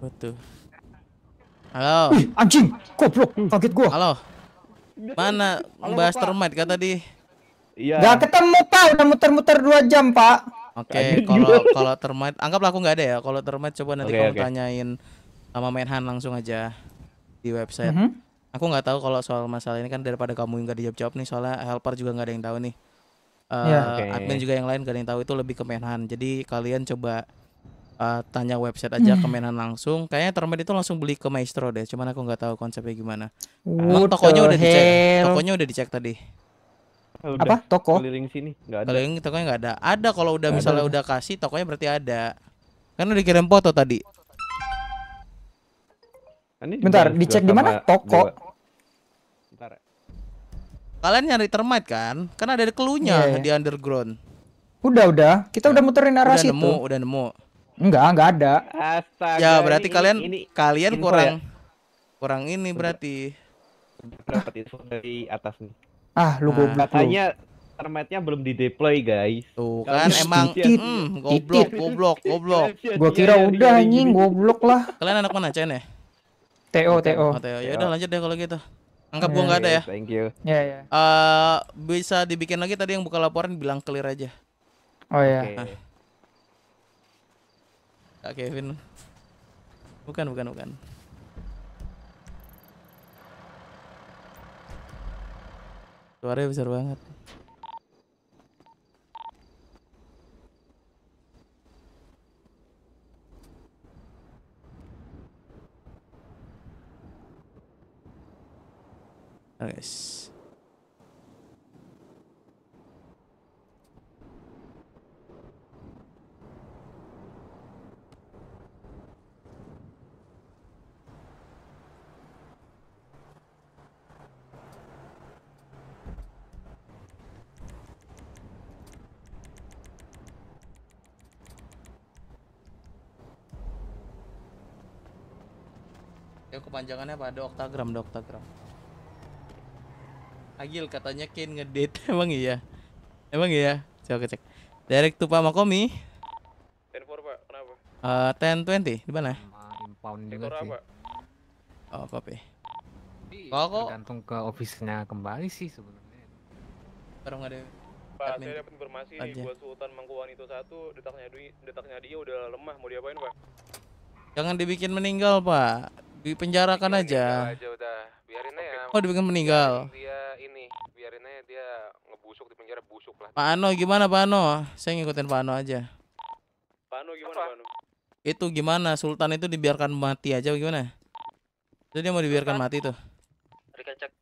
Betul. Halo. Ih, anjing, goblok, kaget gua. Halo. Mana Mbak Termite kata di Iya. Gak ketemu, Pak. Udah muter-muter 2 jam, Pak. Oke, okay, kalau <laughs> kalau termite anggaplah aku nggak ada ya. Kalau termite coba nanti okay, kamu okay. tanyain sama Menhan langsung aja di website. Mm -hmm. Aku nggak tahu kalau soal masalah ini kan daripada kamu yang nggak dijawab-jawab nih soalnya helper juga nggak ada yang tahu nih. Uh, eh, yeah, okay. admin juga yang lain gak ada yang tahu itu lebih ke Menhan. Jadi kalian coba uh, tanya website aja mm. ke Menhan mhm. langsung. Kayaknya termite itu langsung beli ke Maestro deh. Cuman aku nggak tahu konsepnya gimana. Emang tokonya udah dicek. Tokonya udah dicek tadi. Eh, udah, apa toko keliling sini nggak ada keliling tokonya nggak ada ada kalau udah gak misalnya ada. udah kasih tokonya berarti ada karena udah dikirim foto tadi nah, bentar dicek di mana toko bentar ya. kalian nyari termite kan kan ada kelunya yeah, iya. di underground udah udah kita nah, udah muterin arah udah nemu, udah nemu enggak enggak ada Astaga, ya berarti ini, kalian ini, kalian kurang ya? kurang ini berarti dapat info dari atas nih Ah, lu nah, goblok. Katanya termite belum di deploy, guys. Tuh kan Kalian emang titit, mm, goblok, goblok, goblok. Gua kira udah anjing, goblok lah. Kalian anak mana, Cen ya? TO, TO. Oh, TO. Ya udah lanjut deh kalau gitu. Anggap yeah, gua enggak ya, ada ya. Thank you. Iya, yeah, Eh, bisa dibikin lagi tadi yang buka laporan bilang clear aja. Oh ya. Okay. Ah. Vin. Kak Kevin. Bukan, bukan, bukan. Suaranya besar banget. Oke. Okay. Oke, kepanjangannya apa? Ada oktagram, ada oktagram. Agil katanya Kane ngedate. <laughs> Emang iya? Emang iya? Coba cek. Derek Tupa Makomi. 10 Pak. Kenapa? Eh, uh, 1020 di mana? Impound juga sih. Apa? Oh, kopi. Iya, kok kok tergantung ke office-nya kembali sih sebenarnya. Baru nggak ada Pak, saya dapat informasi nih buat Sultan Mangkuan itu satu detaknya dia, detaknya dia udah lemah, mau diapain, Pak? Jangan dibikin meninggal, Pak dipenjarakan iya, aja. aja udah. Biarin aja. Oh, dibikin meninggal. Dia ini, biarin aja dia ngebusuk di penjara busuk lah. Pak Ano gimana Pak Ano? Saya ngikutin Pak Ano aja. Pak Ano gimana Pak Ano? Itu gimana Sultan itu dibiarkan mati aja gimana? Jadi dia mau dibiarkan Sultan. mati tuh.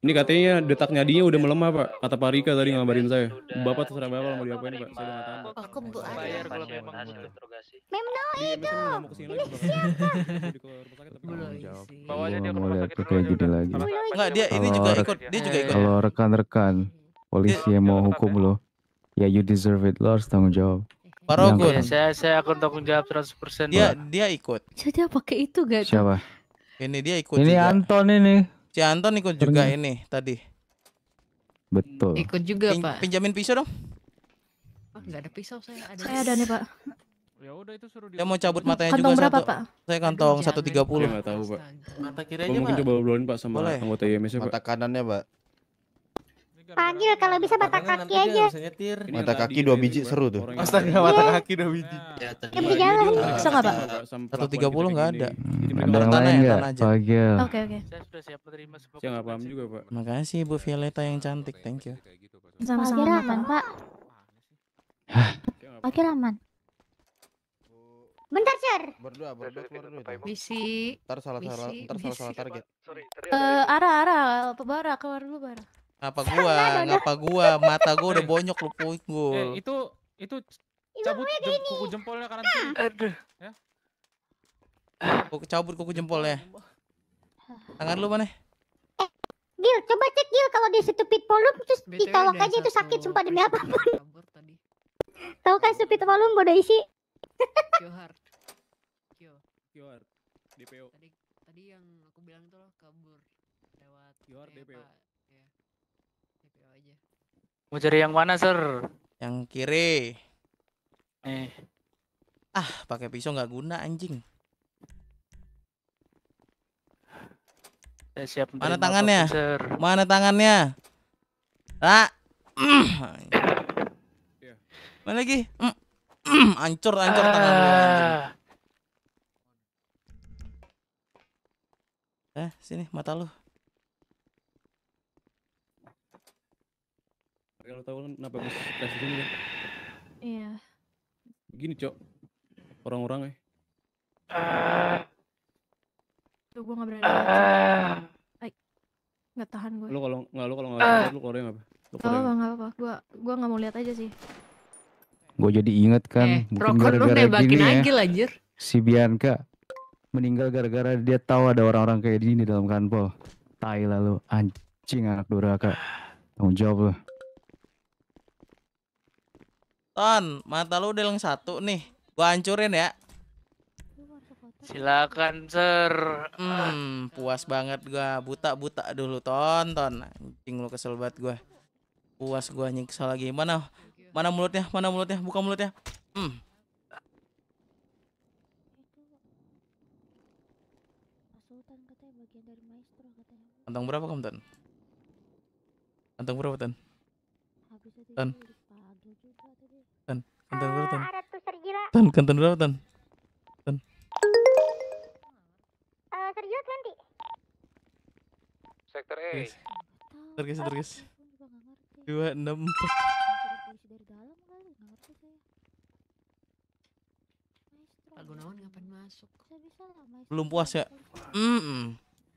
Ini katanya detak nyadinya udah melemah pak, kata Pak Rika tadi ngabarin saya. Bapak terserah bapak mau diapain pak, saya udah tahu. Oh, aku bu bayar kalau memang iya, hasil interogasi. Memang iya, itu. Ini siapa? Bawanya dia ke rumah sakit dulu. Kayak gini lagi. Enggak dia ini juga ikut, dia juga ikut. Kalau rekan-rekan polisi yang mau hukum lo, ya you deserve it, lo harus tanggung jawab. Parogo. saya saya akan tanggung jawab 100%. Dia dia ikut. Jadi pakai itu guys. Siapa? Ini dia ikut. Ini juga. Anton ini Si ikut juga Ternyata. ini tadi. Betul. Ikut juga, Pin Pak. Pinjamin pisau dong. Pak, enggak ada pisau saya ada. Saya ada nih, Pak. Ya udah itu suruh dia. Saya mau cabut matanya kantong juga berapa, satu. Pak? Saya kantong satu tiga puluh. enggak tahu, Pak. Mata kirinya, Pak. Mungkin coba obrolan Pak sama Boleh. anggota IMS-nya, Pak. Mata kanannya, Pak. Panggil kalau bisa mata kaki aja. Mata kaki dua biji seru tuh. Astaga, mata kaki dua biji. Ya, bisa jalan. Bisa enggak, Pak? puluh nggak ada. Hmm, ada yang lain nggak? Panggil. Oke, oke. Saya sudah Saya paham juga, Pak. Makasih Bu Violeta yang cantik. Thank you. Gitu, Sama-sama, Pak. Oke, Raman. Bentar, Sir. Berdua, berdua keluar dulu. Bisi. Ntar salah-salah, ntar salah-salah target. Eh, uh, Ara, Ara, Bara, keluar dulu, Bara. Ngapa gua? Ngapa gua? Mata gua udah bonyok lu punggul. Eh, itu itu cabut jem, kuku jempolnya kanan kiri. Ah. Aduh. Ya. Kuku cabut kuku jempolnya. Tangan lu mana? Eh, Gil, coba cek Gil kalau dia stupid volume terus BTW ditolak aja itu sakit sumpah demi apapun. Tahu kan stupid volume gua udah isi. DPO. Tadi tadi yang aku bilang itu loh kabur lewat DPO. Mau cari yang mana, Sir? Yang kiri. Eh. Ah, pakai pisau nggak guna anjing. Saya siap Mana tangannya? Sir. Mana tangannya? Ah. <clears throat> Mana lagi? <clears throat> ancur ancur ah. tangannya. Eh, sini mata lu. kalau tahu kan kenapa gue stres iya. gini kan iya begini cok orang-orang eh tuh gue nggak berani Ay, nggak tahan gue lo kalau nggak lo kalau nggak lihat lo korea apa Gak apa nggak apa gue gue nggak mau lihat aja sih gue jadi inget kan eh, gara-gara gini ya agil, anjir. si Bianca meninggal gara-gara dia tahu ada orang-orang kayak gini dalam kanpol tai lalu anjing anak durhaka tanggung jawab lu. Ton, mata lu udah yang satu nih. Gua hancurin ya. Silakan, Sir. Hmm, puas banget gua. Buta-buta dulu, Ton, Ton. Anjing lu kesel banget gua. Puas gua nyiksa lagi. Mana mana mulutnya? Mana mulutnya? Buka mulutnya. Hmm. Kantong berapa, Tom, Kantong berapa, Ton? Tan, tan, tan? Tan, kan tan berapa tan? Tan. Uh, eh, Sergio Twenty. Sektor A. Yes. Terkes, terkes. Dua masuk? Belum puas ya? Mm -mm.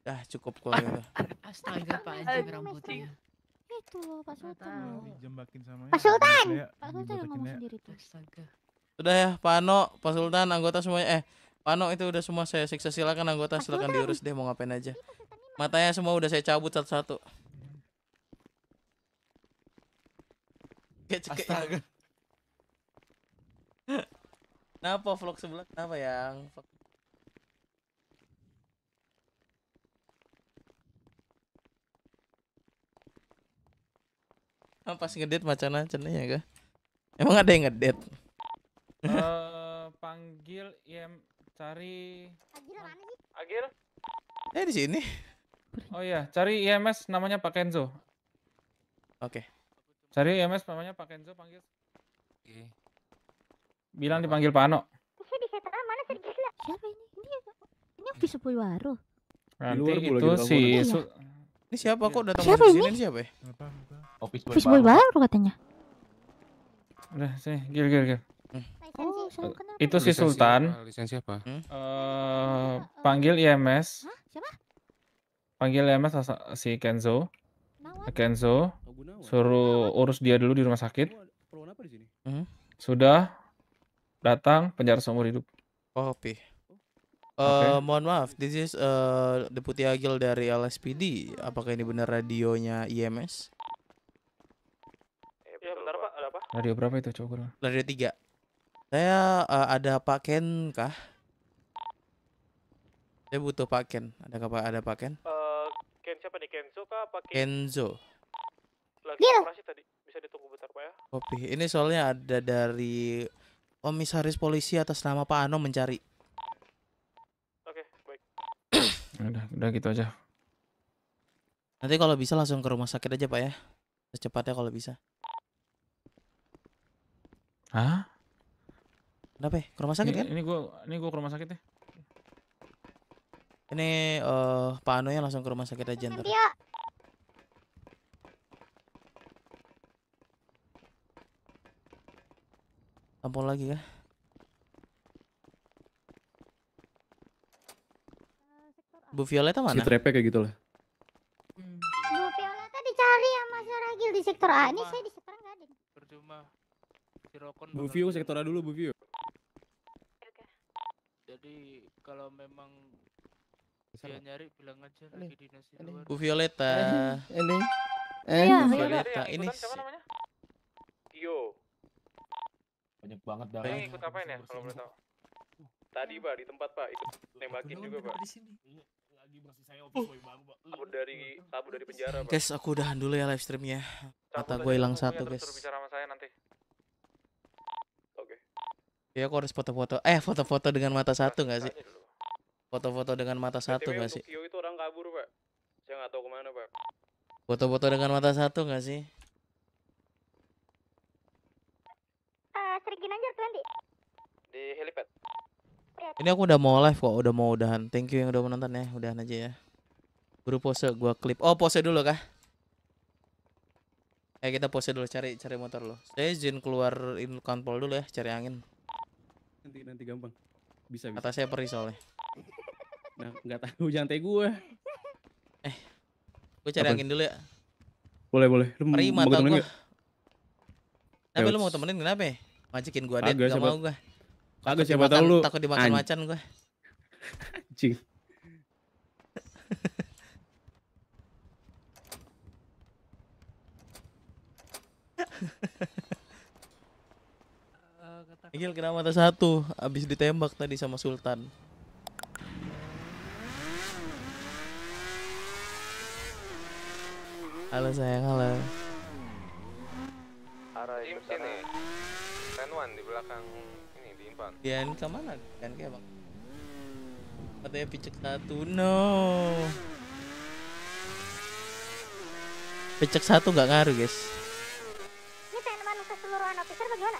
Ah cukup kok ya. Astaga Pak Anjing rambutnya itu loh ya, Pak Sultan. Dijembakin sama Pak Sultan. Pak Sultan yang ngomong sendiri tuh. Sudah ya, Pak Ano, Pak Sultan, anggota semuanya. Eh, Pak Ano itu udah semua saya siksa silakan anggota silakan diurus deh mau ngapain aja. Iya, Matanya semua udah saya cabut satu-satu. Astaga. Kenapa vlog sebelah? Kenapa yang? Vlog Kan pas ngedit macana ya ga Emang ada yang ngedit uh, eh, panggil IM cari Agil Eh di sini. Oh iya, cari IMS namanya Pak Kenzo. Oke. Okay. Cari IMS namanya Pak Kenzo panggil. Oke. Okay. Bilang dipanggil Pak Ano. Siapa ini? Nanti itu si Ini siapa kok datang ke sini siapa ya? Apa? Office boy, Office boy baru. baru katanya. Udah, sih, gil gil gil. Hmm. Oh, eh, itu si Sultan. Lisensi apa? Hmm? Uh, panggil IMS. Siapa? Panggil IMS si Kenzo. Kenzo oh, suruh urus dia dulu di rumah sakit. Hmm? Sudah datang penjara seumur hidup. Oh, Okay. Uh, Mohon maaf, this is uh, Deputi Agil dari LSPD. Apakah ini benar radionya IMS? Radio berapa itu coba Radio tiga. Saya uh, ada Pak Ken kah? Saya butuh Pak Ken. Ada apa ada Pak Ken? Uh, Ken siapa nih? Kenzo kah? Pak Ken? Kenzo. Lagi yeah. operasi tadi. Bisa ditunggu bentar Pak ya. Kopi. Ini soalnya ada dari komisaris polisi atas nama Pak Ano mencari. Oke, okay, baik. <coughs> udah, udah gitu aja. Nanti kalau bisa langsung ke rumah sakit aja Pak ya. Secepatnya kalau bisa. Hah? Kenapa ya? Ke rumah sakit ini, kan? Ini gua ini gua ke rumah sakit ya. Ini uh, Pak Ano ya langsung ke rumah sakit aja ntar. Iya. Tampol lagi ya. Bu Violeta mana? Si trepe kayak gitu lah. Bu Violeta dicari sama Saragil di sektor A. Ini saya di si Rokon Bu View sektora dulu Bu View jadi kalau memang saya dia nyari bilang aja lagi dinas di luar Bu Violeta eh, ini eh, iya, iya. Iya, ini bu Violeta ini siapa Yo banyak banget dah ini ikut apain ya kalau boleh tahu tadi pak di tempat pak ikut nembakin juga pak di oh. dari kabur dari penjara guys aku udahan dulu ya live streamnya mata gue hilang satu guys Ya aku harus foto-foto. Eh foto-foto dengan mata satu nggak sih? Foto-foto dengan mata satu nggak sih? Kio itu orang kabur pak. Saya nggak tahu kemana pak. Foto-foto dengan mata satu nggak sih? Uh, eh, Serigin tuan di. Di helipad. Ini aku udah mau live kok, udah mau udahan. Thank you yang udah menonton ya, udahan aja ya. Buru pose, gua klip. Oh pose dulu kah? Eh kita pose dulu cari cari motor loh. Saya izin keluarin in kanpol dulu ya, cari angin nanti nanti gampang bisa bisa saya perih soalnya <laughs> nah nggak tahu <laughs> jangan teh gue eh gue cari Apa? angin dulu ya boleh boleh lu perih mau temenin gak? lu mau temenin kenapa ya? Majikin gue deh, gak mau gue Kagak siapa tahu lu Takut dimakan macan ha ha. <laughs> Egil kena mata satu, abis ditembak tadi sama Sultan. Halo sayang, halo. Arah Tim sini. Ten one di belakang ini di impan. Dian ya, ke mana? Dian ke bang. Katanya picek satu, no. Picek satu nggak ngaruh guys. Ini teman keseluruhan officer bagaimana?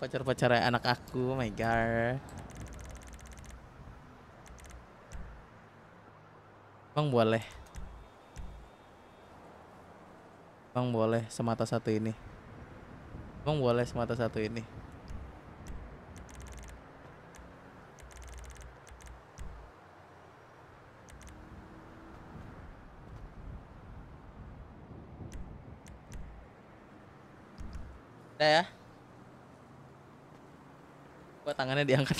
pacar pacar anak aku. Oh my god. Bang boleh. Bang boleh semata satu ini. Bang boleh semata satu ini. tangannya diangkat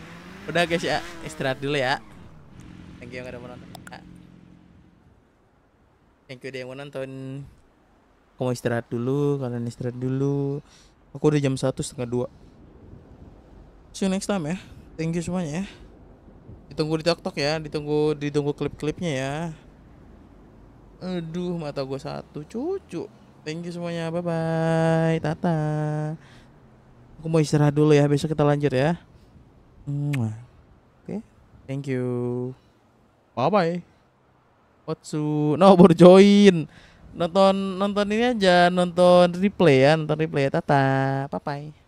<laughs> udah guys ya istirahat dulu ya thank you yang udah menonton ya. thank you udah mau nonton aku mau istirahat dulu kalian istirahat dulu aku udah jam satu setengah dua see you next time ya thank you semuanya ya. ditunggu di tiktok ya ditunggu ditunggu klip-klipnya ya aduh mata gue satu cucu thank you semuanya bye bye tata aku mau istirahat dulu ya besok kita lanjut ya oke okay. thank you bye bye Otsu no baru join nonton nonton ini aja nonton replay ya nonton replay ya tata bye bye